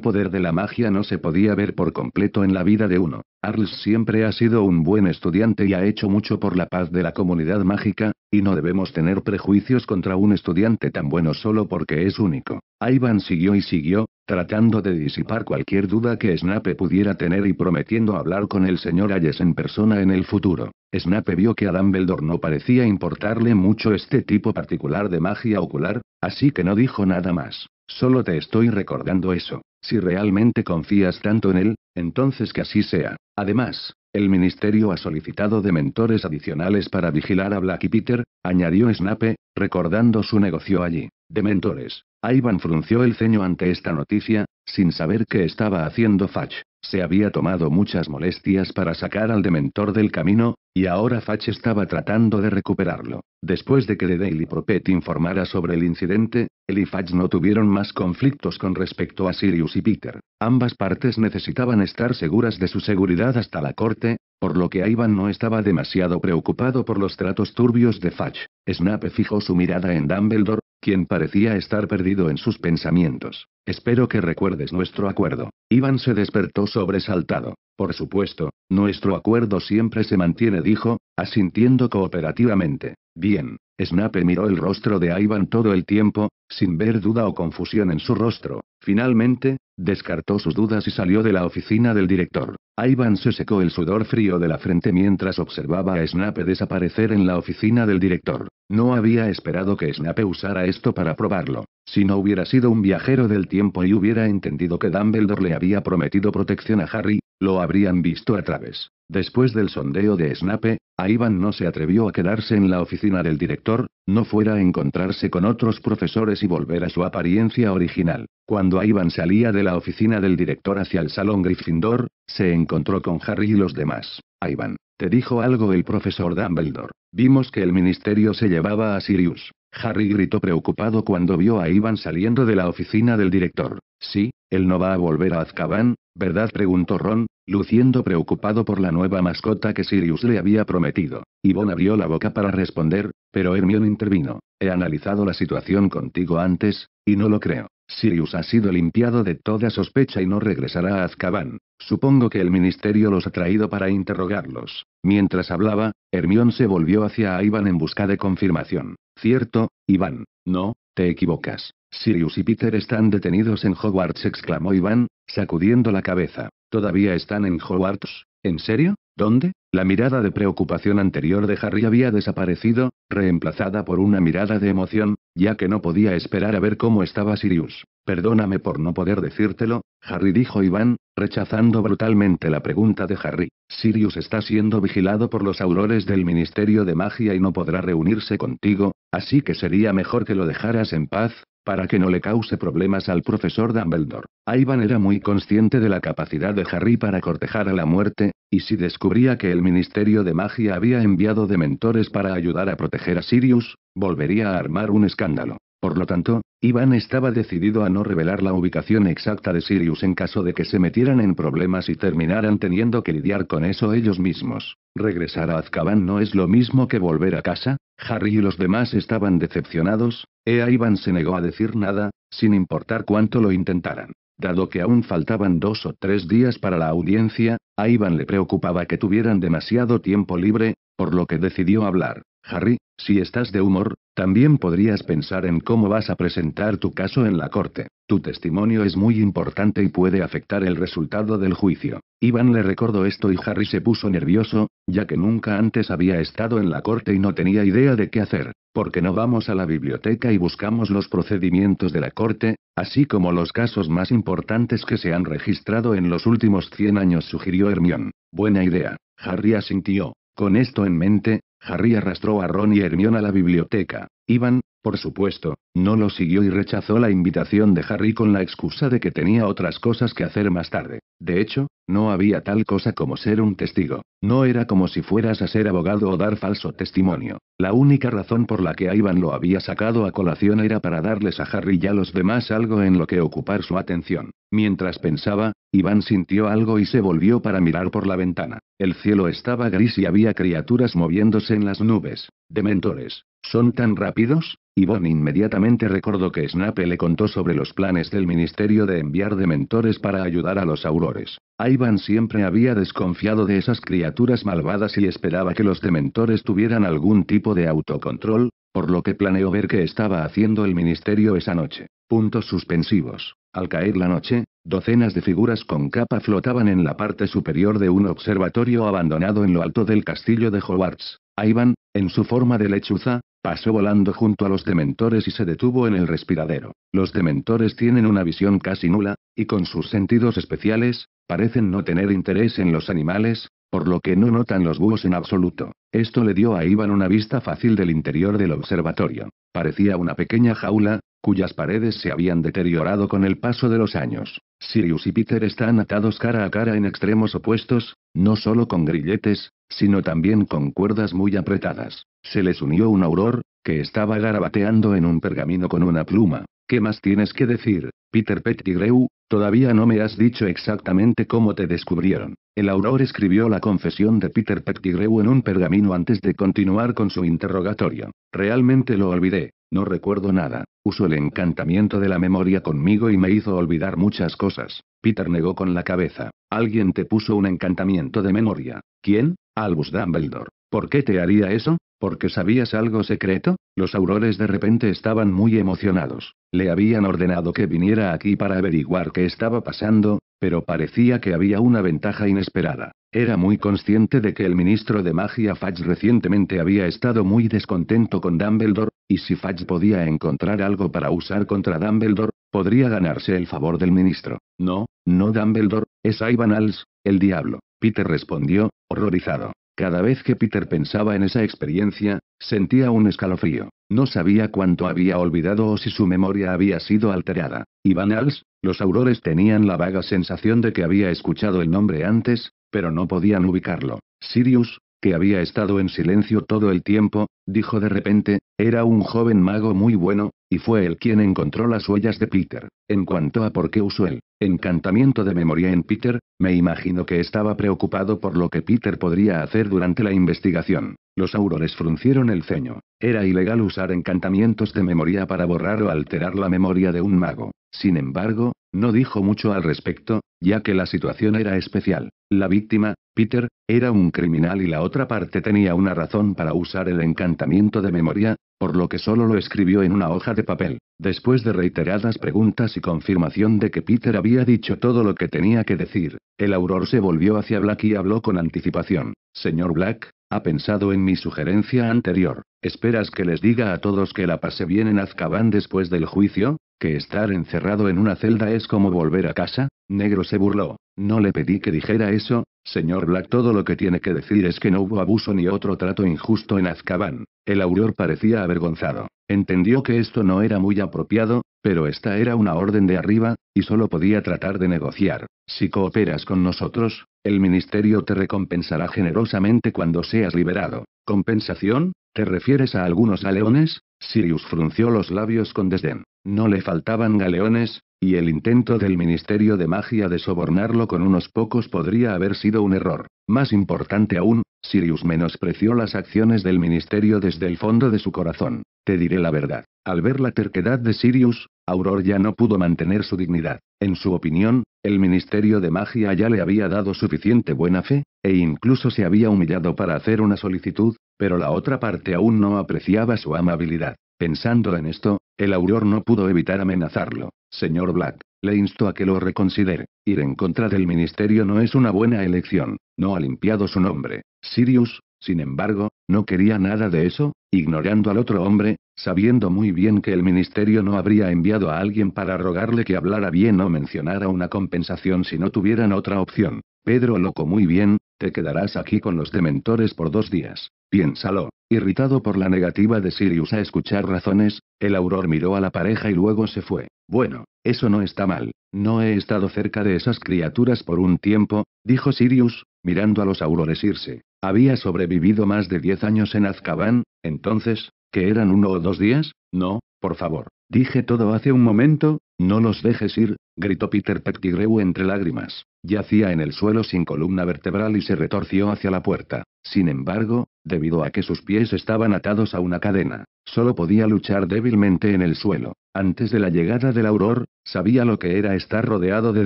poder de la magia no se podía ver por completo en la vida de uno. Arles siempre ha sido un buen estudiante y ha hecho mucho por la paz de la comunidad mágica, y no debemos tener prejuicios contra un estudiante tan bueno solo porque es único. Ivan siguió y siguió, tratando de disipar cualquier duda que Snape pudiera tener y prometiendo hablar con el señor Hayes en persona en el futuro. Snape vio que a Dumbledore no parecía importarle mucho este tipo particular de magia ocular, así que no dijo nada más. Solo te estoy recordando eso. Si realmente confías tanto en él, entonces que así sea. Además, el ministerio ha solicitado de mentores adicionales para vigilar a Black y Peter, añadió Snape, recordando su negocio allí. De mentores. Ivan frunció el ceño ante esta noticia, sin saber qué estaba haciendo Fach. Se había tomado muchas molestias para sacar al dementor del camino, y ahora Fach estaba tratando de recuperarlo. Después de que The Daily Prophet informara sobre el incidente, él y Fach no tuvieron más conflictos con respecto a Sirius y Peter. Ambas partes necesitaban estar seguras de su seguridad hasta la corte, por lo que Ivan no estaba demasiado preocupado por los tratos turbios de Fach. Snape fijó su mirada en Dumbledore, quien parecía estar perdido en sus pensamientos. Espero que recuerdes nuestro acuerdo. Iván se despertó sobresaltado. Por supuesto, nuestro acuerdo siempre se mantiene, dijo, asintiendo cooperativamente. Bien, Snape miró el rostro de Ivan todo el tiempo, sin ver duda o confusión en su rostro. Finalmente, descartó sus dudas y salió de la oficina del director. Ivan se secó el sudor frío de la frente mientras observaba a Snape desaparecer en la oficina del director. No había esperado que Snape usara esto para probarlo. Si no hubiera sido un viajero del tiempo y hubiera entendido que Dumbledore le había prometido protección a Harry, lo habrían visto a través. Después del sondeo de Snape, Iván no se atrevió a quedarse en la oficina del director, no fuera a encontrarse con otros profesores y volver a su apariencia original. Cuando Ivan salía de la oficina del director hacia el salón Gryffindor, se encontró con Harry y los demás. Ivan, te dijo algo el profesor Dumbledore. Vimos que el ministerio se llevaba a Sirius. Harry gritó preocupado cuando vio a Iván saliendo de la oficina del director. Sí, él no va a volver a Azkaban, ¿verdad? preguntó Ron, luciendo preocupado por la nueva mascota que Sirius le había prometido. Ivonne abrió la boca para responder, pero Hermione intervino. He analizado la situación contigo antes, y no lo creo. Sirius ha sido limpiado de toda sospecha y no regresará a Azkaban. Supongo que el ministerio los ha traído para interrogarlos. Mientras hablaba, Hermione se volvió hacia Iván en busca de confirmación. Cierto, Iván, no, te equivocas. Sirius y Peter están detenidos en Hogwarts, exclamó Iván, sacudiendo la cabeza. ¿Todavía están en Hogwarts? ¿En serio? ¿Dónde? La mirada de preocupación anterior de Harry había desaparecido, reemplazada por una mirada de emoción, ya que no podía esperar a ver cómo estaba Sirius. Perdóname por no poder decírtelo, Harry dijo Iván, rechazando brutalmente la pregunta de Harry. Sirius está siendo vigilado por los aurores del Ministerio de Magia y no podrá reunirse contigo, así que sería mejor que lo dejaras en paz, para que no le cause problemas al profesor Dumbledore. Ivan era muy consciente de la capacidad de Harry para cortejar a la muerte, y si descubría que el Ministerio de Magia había enviado dementores para ayudar a proteger a Sirius, volvería a armar un escándalo. Por lo tanto, Iván estaba decidido a no revelar la ubicación exacta de Sirius en caso de que se metieran en problemas y terminaran teniendo que lidiar con eso ellos mismos. Regresar a Azkaban no es lo mismo que volver a casa. Harry y los demás estaban decepcionados. e Iván se negó a decir nada, sin importar cuánto lo intentaran. Dado que aún faltaban dos o tres días para la audiencia, a Iván le preocupaba que tuvieran demasiado tiempo libre, por lo que decidió hablar. Harry, si estás de humor, también podrías pensar en cómo vas a presentar tu caso en la corte. Tu testimonio es muy importante y puede afectar el resultado del juicio. Iván le recordó esto y Harry se puso nervioso, ya que nunca antes había estado en la corte y no tenía idea de qué hacer, porque no vamos a la biblioteca y buscamos los procedimientos de la corte, así como los casos más importantes que se han registrado en los últimos 100 años, sugirió Hermión. Buena idea. Harry asintió. Con esto en mente, Harry arrastró a Ron y Hermión a la biblioteca. Iván, por supuesto, no lo siguió y rechazó la invitación de Harry con la excusa de que tenía otras cosas que hacer más tarde. De hecho, no había tal cosa como ser un testigo. No era como si fueras a ser abogado o dar falso testimonio. La única razón por la que Iván lo había sacado a colación era para darles a Harry y a los demás algo en lo que ocupar su atención. Mientras pensaba, Iván sintió algo y se volvió para mirar por la ventana. El cielo estaba gris y había criaturas moviéndose en las nubes. Dementores. ¿Son tan rápidos? Iván inmediatamente recordó que Snape le contó sobre los planes del ministerio de enviar dementores para ayudar a los aurores. Iván siempre había desconfiado de esas criaturas malvadas y esperaba que los dementores tuvieran algún tipo de autocontrol, por lo que planeó ver qué estaba haciendo el ministerio esa noche. Puntos suspensivos. Al caer la noche, docenas de figuras con capa flotaban en la parte superior de un observatorio abandonado en lo alto del castillo de Hogwarts. Ivan, en su forma de lechuza, Pasó volando junto a los dementores y se detuvo en el respiradero. Los dementores tienen una visión casi nula, y con sus sentidos especiales, parecen no tener interés en los animales, por lo que no notan los búhos en absoluto. Esto le dio a Iván una vista fácil del interior del observatorio. Parecía una pequeña jaula, cuyas paredes se habían deteriorado con el paso de los años. Sirius y Peter están atados cara a cara en extremos opuestos, no solo con grilletes, sino también con cuerdas muy apretadas. Se les unió un auror, que estaba garabateando en un pergamino con una pluma. ¿Qué más tienes que decir, Peter Pettigrew? Todavía no me has dicho exactamente cómo te descubrieron. El auror escribió la confesión de Peter Pettigrew en un pergamino antes de continuar con su interrogatorio. Realmente lo olvidé, no recuerdo nada. Usó el encantamiento de la memoria conmigo y me hizo olvidar muchas cosas. Peter negó con la cabeza. Alguien te puso un encantamiento de memoria. ¿Quién? Albus Dumbledore. ¿Por qué te haría eso? ¿Porque sabías algo secreto? Los aurores de repente estaban muy emocionados. Le habían ordenado que viniera aquí para averiguar qué estaba pasando, pero parecía que había una ventaja inesperada. Era muy consciente de que el ministro de magia Fudge recientemente había estado muy descontento con Dumbledore, y si Fudge podía encontrar algo para usar contra Dumbledore, podría ganarse el favor del ministro. No, no Dumbledore, es Ivan Als, el diablo. Peter respondió, Horrorizado. Cada vez que Peter pensaba en esa experiencia, sentía un escalofrío. No sabía cuánto había olvidado o si su memoria había sido alterada. Y Als, los aurores tenían la vaga sensación de que había escuchado el nombre antes, pero no podían ubicarlo. Sirius, que había estado en silencio todo el tiempo, dijo de repente, era un joven mago muy bueno, y fue él quien encontró las huellas de Peter. En cuanto a por qué usó él. Encantamiento de memoria en Peter, me imagino que estaba preocupado por lo que Peter podría hacer durante la investigación. Los aurores fruncieron el ceño. Era ilegal usar encantamientos de memoria para borrar o alterar la memoria de un mago. Sin embargo, no dijo mucho al respecto, ya que la situación era especial. La víctima, Peter, era un criminal y la otra parte tenía una razón para usar el encantamiento de memoria, por lo que solo lo escribió en una hoja de papel, después de reiteradas preguntas y confirmación de que Peter había dicho todo lo que tenía que decir. El auror se volvió hacia Black y habló con anticipación. Señor Black, ha pensado en mi sugerencia anterior. ¿Esperas que les diga a todos que la pase bien en Azkaban después del juicio? ¿Que estar encerrado en una celda es como volver a casa? Negro se burló. No le pedí que dijera eso, señor Black. Todo lo que tiene que decir es que no hubo abuso ni otro trato injusto en Azkaban. El auror parecía avergonzado. Entendió que esto no era muy apropiado, pero esta era una orden de arriba, y solo podía tratar de negociar. Si cooperas con nosotros, el ministerio te recompensará generosamente cuando seas liberado. ¿Compensación? ¿Te refieres a algunos galeones? Sirius frunció los labios con desdén. No le faltaban galeones, y el intento del Ministerio de Magia de sobornarlo con unos pocos podría haber sido un error. Más importante aún, Sirius menospreció las acciones del Ministerio desde el fondo de su corazón. Te diré la verdad. Al ver la terquedad de Sirius, Auror ya no pudo mantener su dignidad. En su opinión, el Ministerio de Magia ya le había dado suficiente buena fe, e incluso se había humillado para hacer una solicitud, pero la otra parte aún no apreciaba su amabilidad. Pensando en esto, el Auror no pudo evitar amenazarlo. Señor Black, le insto a que lo reconsidere. Ir en contra del ministerio no es una buena elección. No ha limpiado su nombre. Sirius, sin embargo, no quería nada de eso, ignorando al otro hombre, sabiendo muy bien que el ministerio no habría enviado a alguien para rogarle que hablara bien o mencionara una compensación si no tuvieran otra opción. Pedro loco muy bien, te quedarás aquí con los dementores por dos días. Piénsalo. Irritado por la negativa de Sirius a escuchar razones, el auror miró a la pareja y luego se fue. Bueno, eso no está mal, no he estado cerca de esas criaturas por un tiempo, dijo Sirius, mirando a los aurores irse. Había sobrevivido más de diez años en Azkaban, entonces, que eran uno o dos días, ¿no? Por favor, dije todo hace un momento, no los dejes ir, gritó Peter Pettigrew entre lágrimas. Yacía en el suelo sin columna vertebral y se retorció hacia la puerta. Sin embargo, debido a que sus pies estaban atados a una cadena, solo podía luchar débilmente en el suelo. Antes de la llegada del auror, sabía lo que era estar rodeado de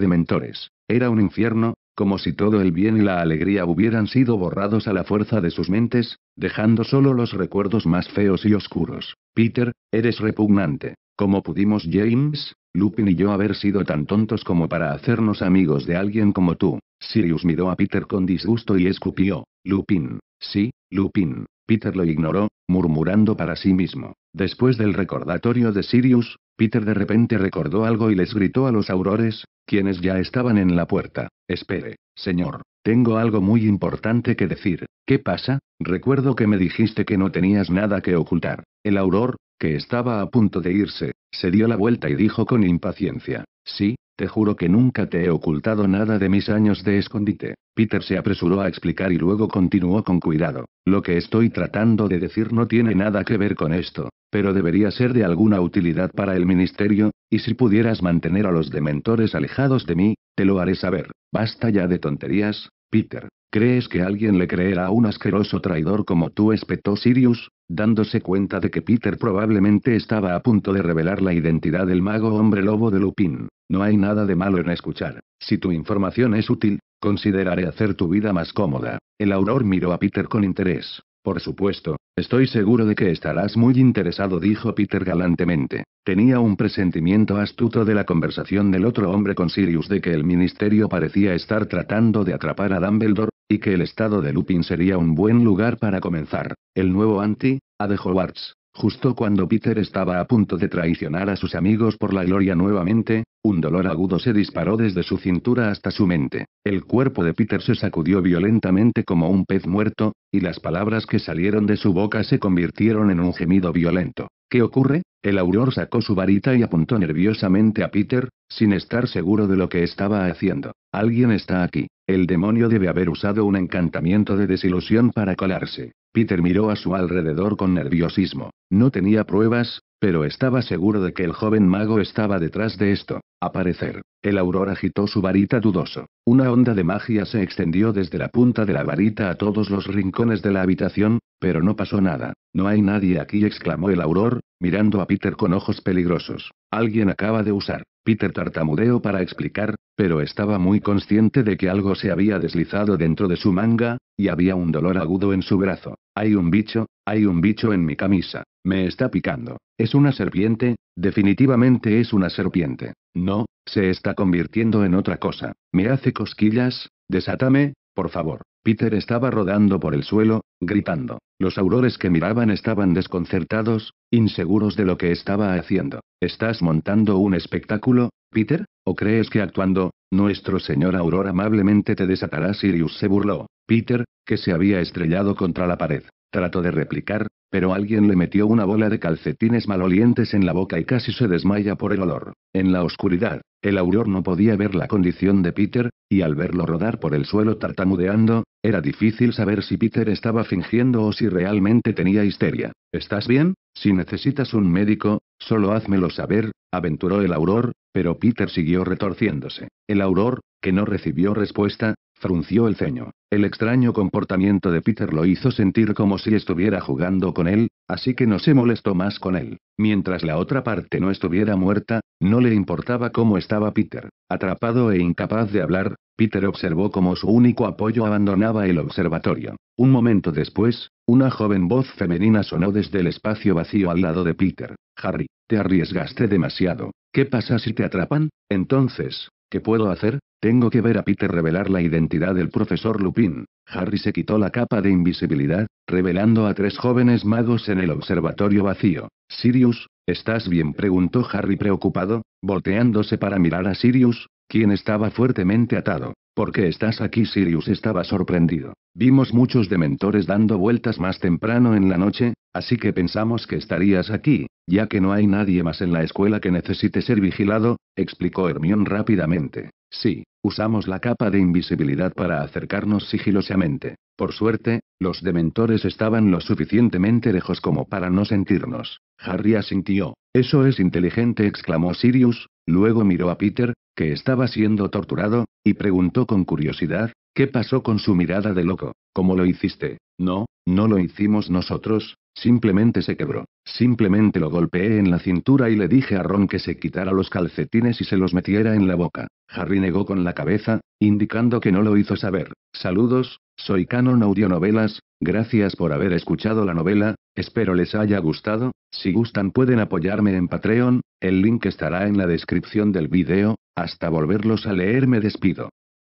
dementores. Era un infierno, como si todo el bien y la alegría hubieran sido borrados a la fuerza de sus mentes, dejando solo los recuerdos más feos y oscuros. Peter, eres repugnante. ¿Cómo pudimos James, Lupin y yo haber sido tan tontos como para hacernos amigos de alguien como tú? Sirius miró a Peter con disgusto y escupió. Lupin. Sí, Lupin. Peter lo ignoró, murmurando para sí mismo. Después del recordatorio de Sirius, Peter de repente recordó algo y les gritó a los aurores, quienes ya estaban en la puerta. Espere, señor, tengo algo muy importante que decir. ¿Qué pasa? Recuerdo que me dijiste que no tenías nada que ocultar. El auror, que estaba a punto de irse, se dio la vuelta y dijo con impaciencia. Sí, te juro que nunca te he ocultado nada de mis años de escondite. Peter se apresuró a explicar y luego continuó con cuidado. Lo que estoy tratando de decir no tiene nada que ver con esto, pero debería ser de alguna utilidad para el ministerio, y si pudieras mantener a los dementores alejados de mí, te lo haré saber. Basta ya de tonterías, Peter, ¿crees que alguien le creerá a un asqueroso traidor como tú? espetó Sirius, dándose cuenta de que Peter probablemente estaba a punto de revelar la identidad del mago hombre lobo de Lupin. No hay nada de malo en escuchar. Si tu información es útil, consideraré hacer tu vida más cómoda. El auror miró a Peter con interés. Por supuesto, estoy seguro de que estarás muy interesado, dijo Peter galantemente. Tenía un presentimiento astuto de la conversación del otro hombre con Sirius de que el ministerio parecía estar tratando de atrapar a Dumbledore, y que el estado de Lupin sería un buen lugar para comenzar. El nuevo anti, a de Hogwarts. Justo cuando Peter estaba a punto de traicionar a sus amigos por la gloria nuevamente, un dolor agudo se disparó desde su cintura hasta su mente. El cuerpo de Peter se sacudió violentamente como un pez muerto, y las palabras que salieron de su boca se convirtieron en un gemido violento. ¿Qué ocurre? El auror sacó su varita y apuntó nerviosamente a Peter, sin estar seguro de lo que estaba haciendo. Alguien está aquí. El demonio debe haber usado un encantamiento de desilusión para colarse. Peter miró a su alrededor con nerviosismo. No tenía pruebas, pero estaba seguro de que el joven mago estaba detrás de esto. Aparecer. el auror agitó su varita dudoso. Una onda de magia se extendió desde la punta de la varita a todos los rincones de la habitación, pero no pasó nada. No hay nadie aquí, exclamó el auror, mirando a Peter con ojos peligrosos. Alguien acaba de usar. Peter Tartamudeo para explicar, pero estaba muy consciente de que algo se había deslizado dentro de su manga, y había un dolor agudo en su brazo. Hay un bicho, hay un bicho en mi camisa. Me está picando. Es una serpiente, definitivamente es una serpiente. No, se está convirtiendo en otra cosa. Me hace cosquillas, desátame, por favor. Peter estaba rodando por el suelo, gritando. Los aurores que miraban estaban desconcertados, inseguros de lo que estaba haciendo. ¿Estás montando un espectáculo, Peter? ¿O crees que actuando, nuestro señor Auror amablemente te desatará? Sirius se burló. Peter, que se había estrellado contra la pared, trató de replicar, pero alguien le metió una bola de calcetines malolientes en la boca y casi se desmaya por el olor. En la oscuridad, el auror no podía ver la condición de Peter, y al verlo rodar por el suelo tartamudeando, era difícil saber si Peter estaba fingiendo o si realmente tenía histeria. ¿Estás bien? Si necesitas un médico, solo házmelo saber, aventuró el auror, pero Peter siguió retorciéndose. El auror, que no recibió respuesta, Frunció el ceño. El extraño comportamiento de Peter lo hizo sentir como si estuviera jugando con él, así que no se molestó más con él. Mientras la otra parte no estuviera muerta, no le importaba cómo estaba Peter. Atrapado e incapaz de hablar, Peter observó como su único apoyo abandonaba el observatorio. Un momento después, una joven voz femenina sonó desde el espacio vacío al lado de Peter. Harry, te arriesgaste demasiado. ¿Qué pasa si te atrapan? Entonces, ¿Qué puedo hacer? Tengo que ver a Peter revelar la identidad del profesor Lupin. Harry se quitó la capa de invisibilidad, revelando a tres jóvenes magos en el observatorio vacío. Sirius, ¿estás bien? preguntó Harry preocupado, volteándose para mirar a Sirius, quien estaba fuertemente atado. Por qué estás aquí? Sirius estaba sorprendido. Vimos muchos dementores dando vueltas más temprano en la noche, así que pensamos que estarías aquí, ya que no hay nadie más en la escuela que necesite ser vigilado, explicó Hermión rápidamente. Sí, Usamos la capa de invisibilidad para acercarnos sigilosamente. Por suerte, los dementores estaban lo suficientemente lejos como para no sentirnos. Harry asintió. Eso es inteligente, exclamó Sirius, luego miró a Peter, que estaba siendo torturado, y preguntó con curiosidad, ¿qué pasó con su mirada de loco? ¿Cómo lo hiciste? No, no lo hicimos nosotros, Simplemente se quebró. Simplemente lo golpeé en la cintura y le dije a Ron que se quitara los calcetines y se los metiera en la boca. Harry negó con la cabeza, indicando que no lo hizo saber. Saludos, soy Canon Novelas, gracias por haber escuchado la novela, espero les haya gustado, si gustan pueden apoyarme en Patreon, el link estará en la descripción del video, hasta volverlos a leer me despido.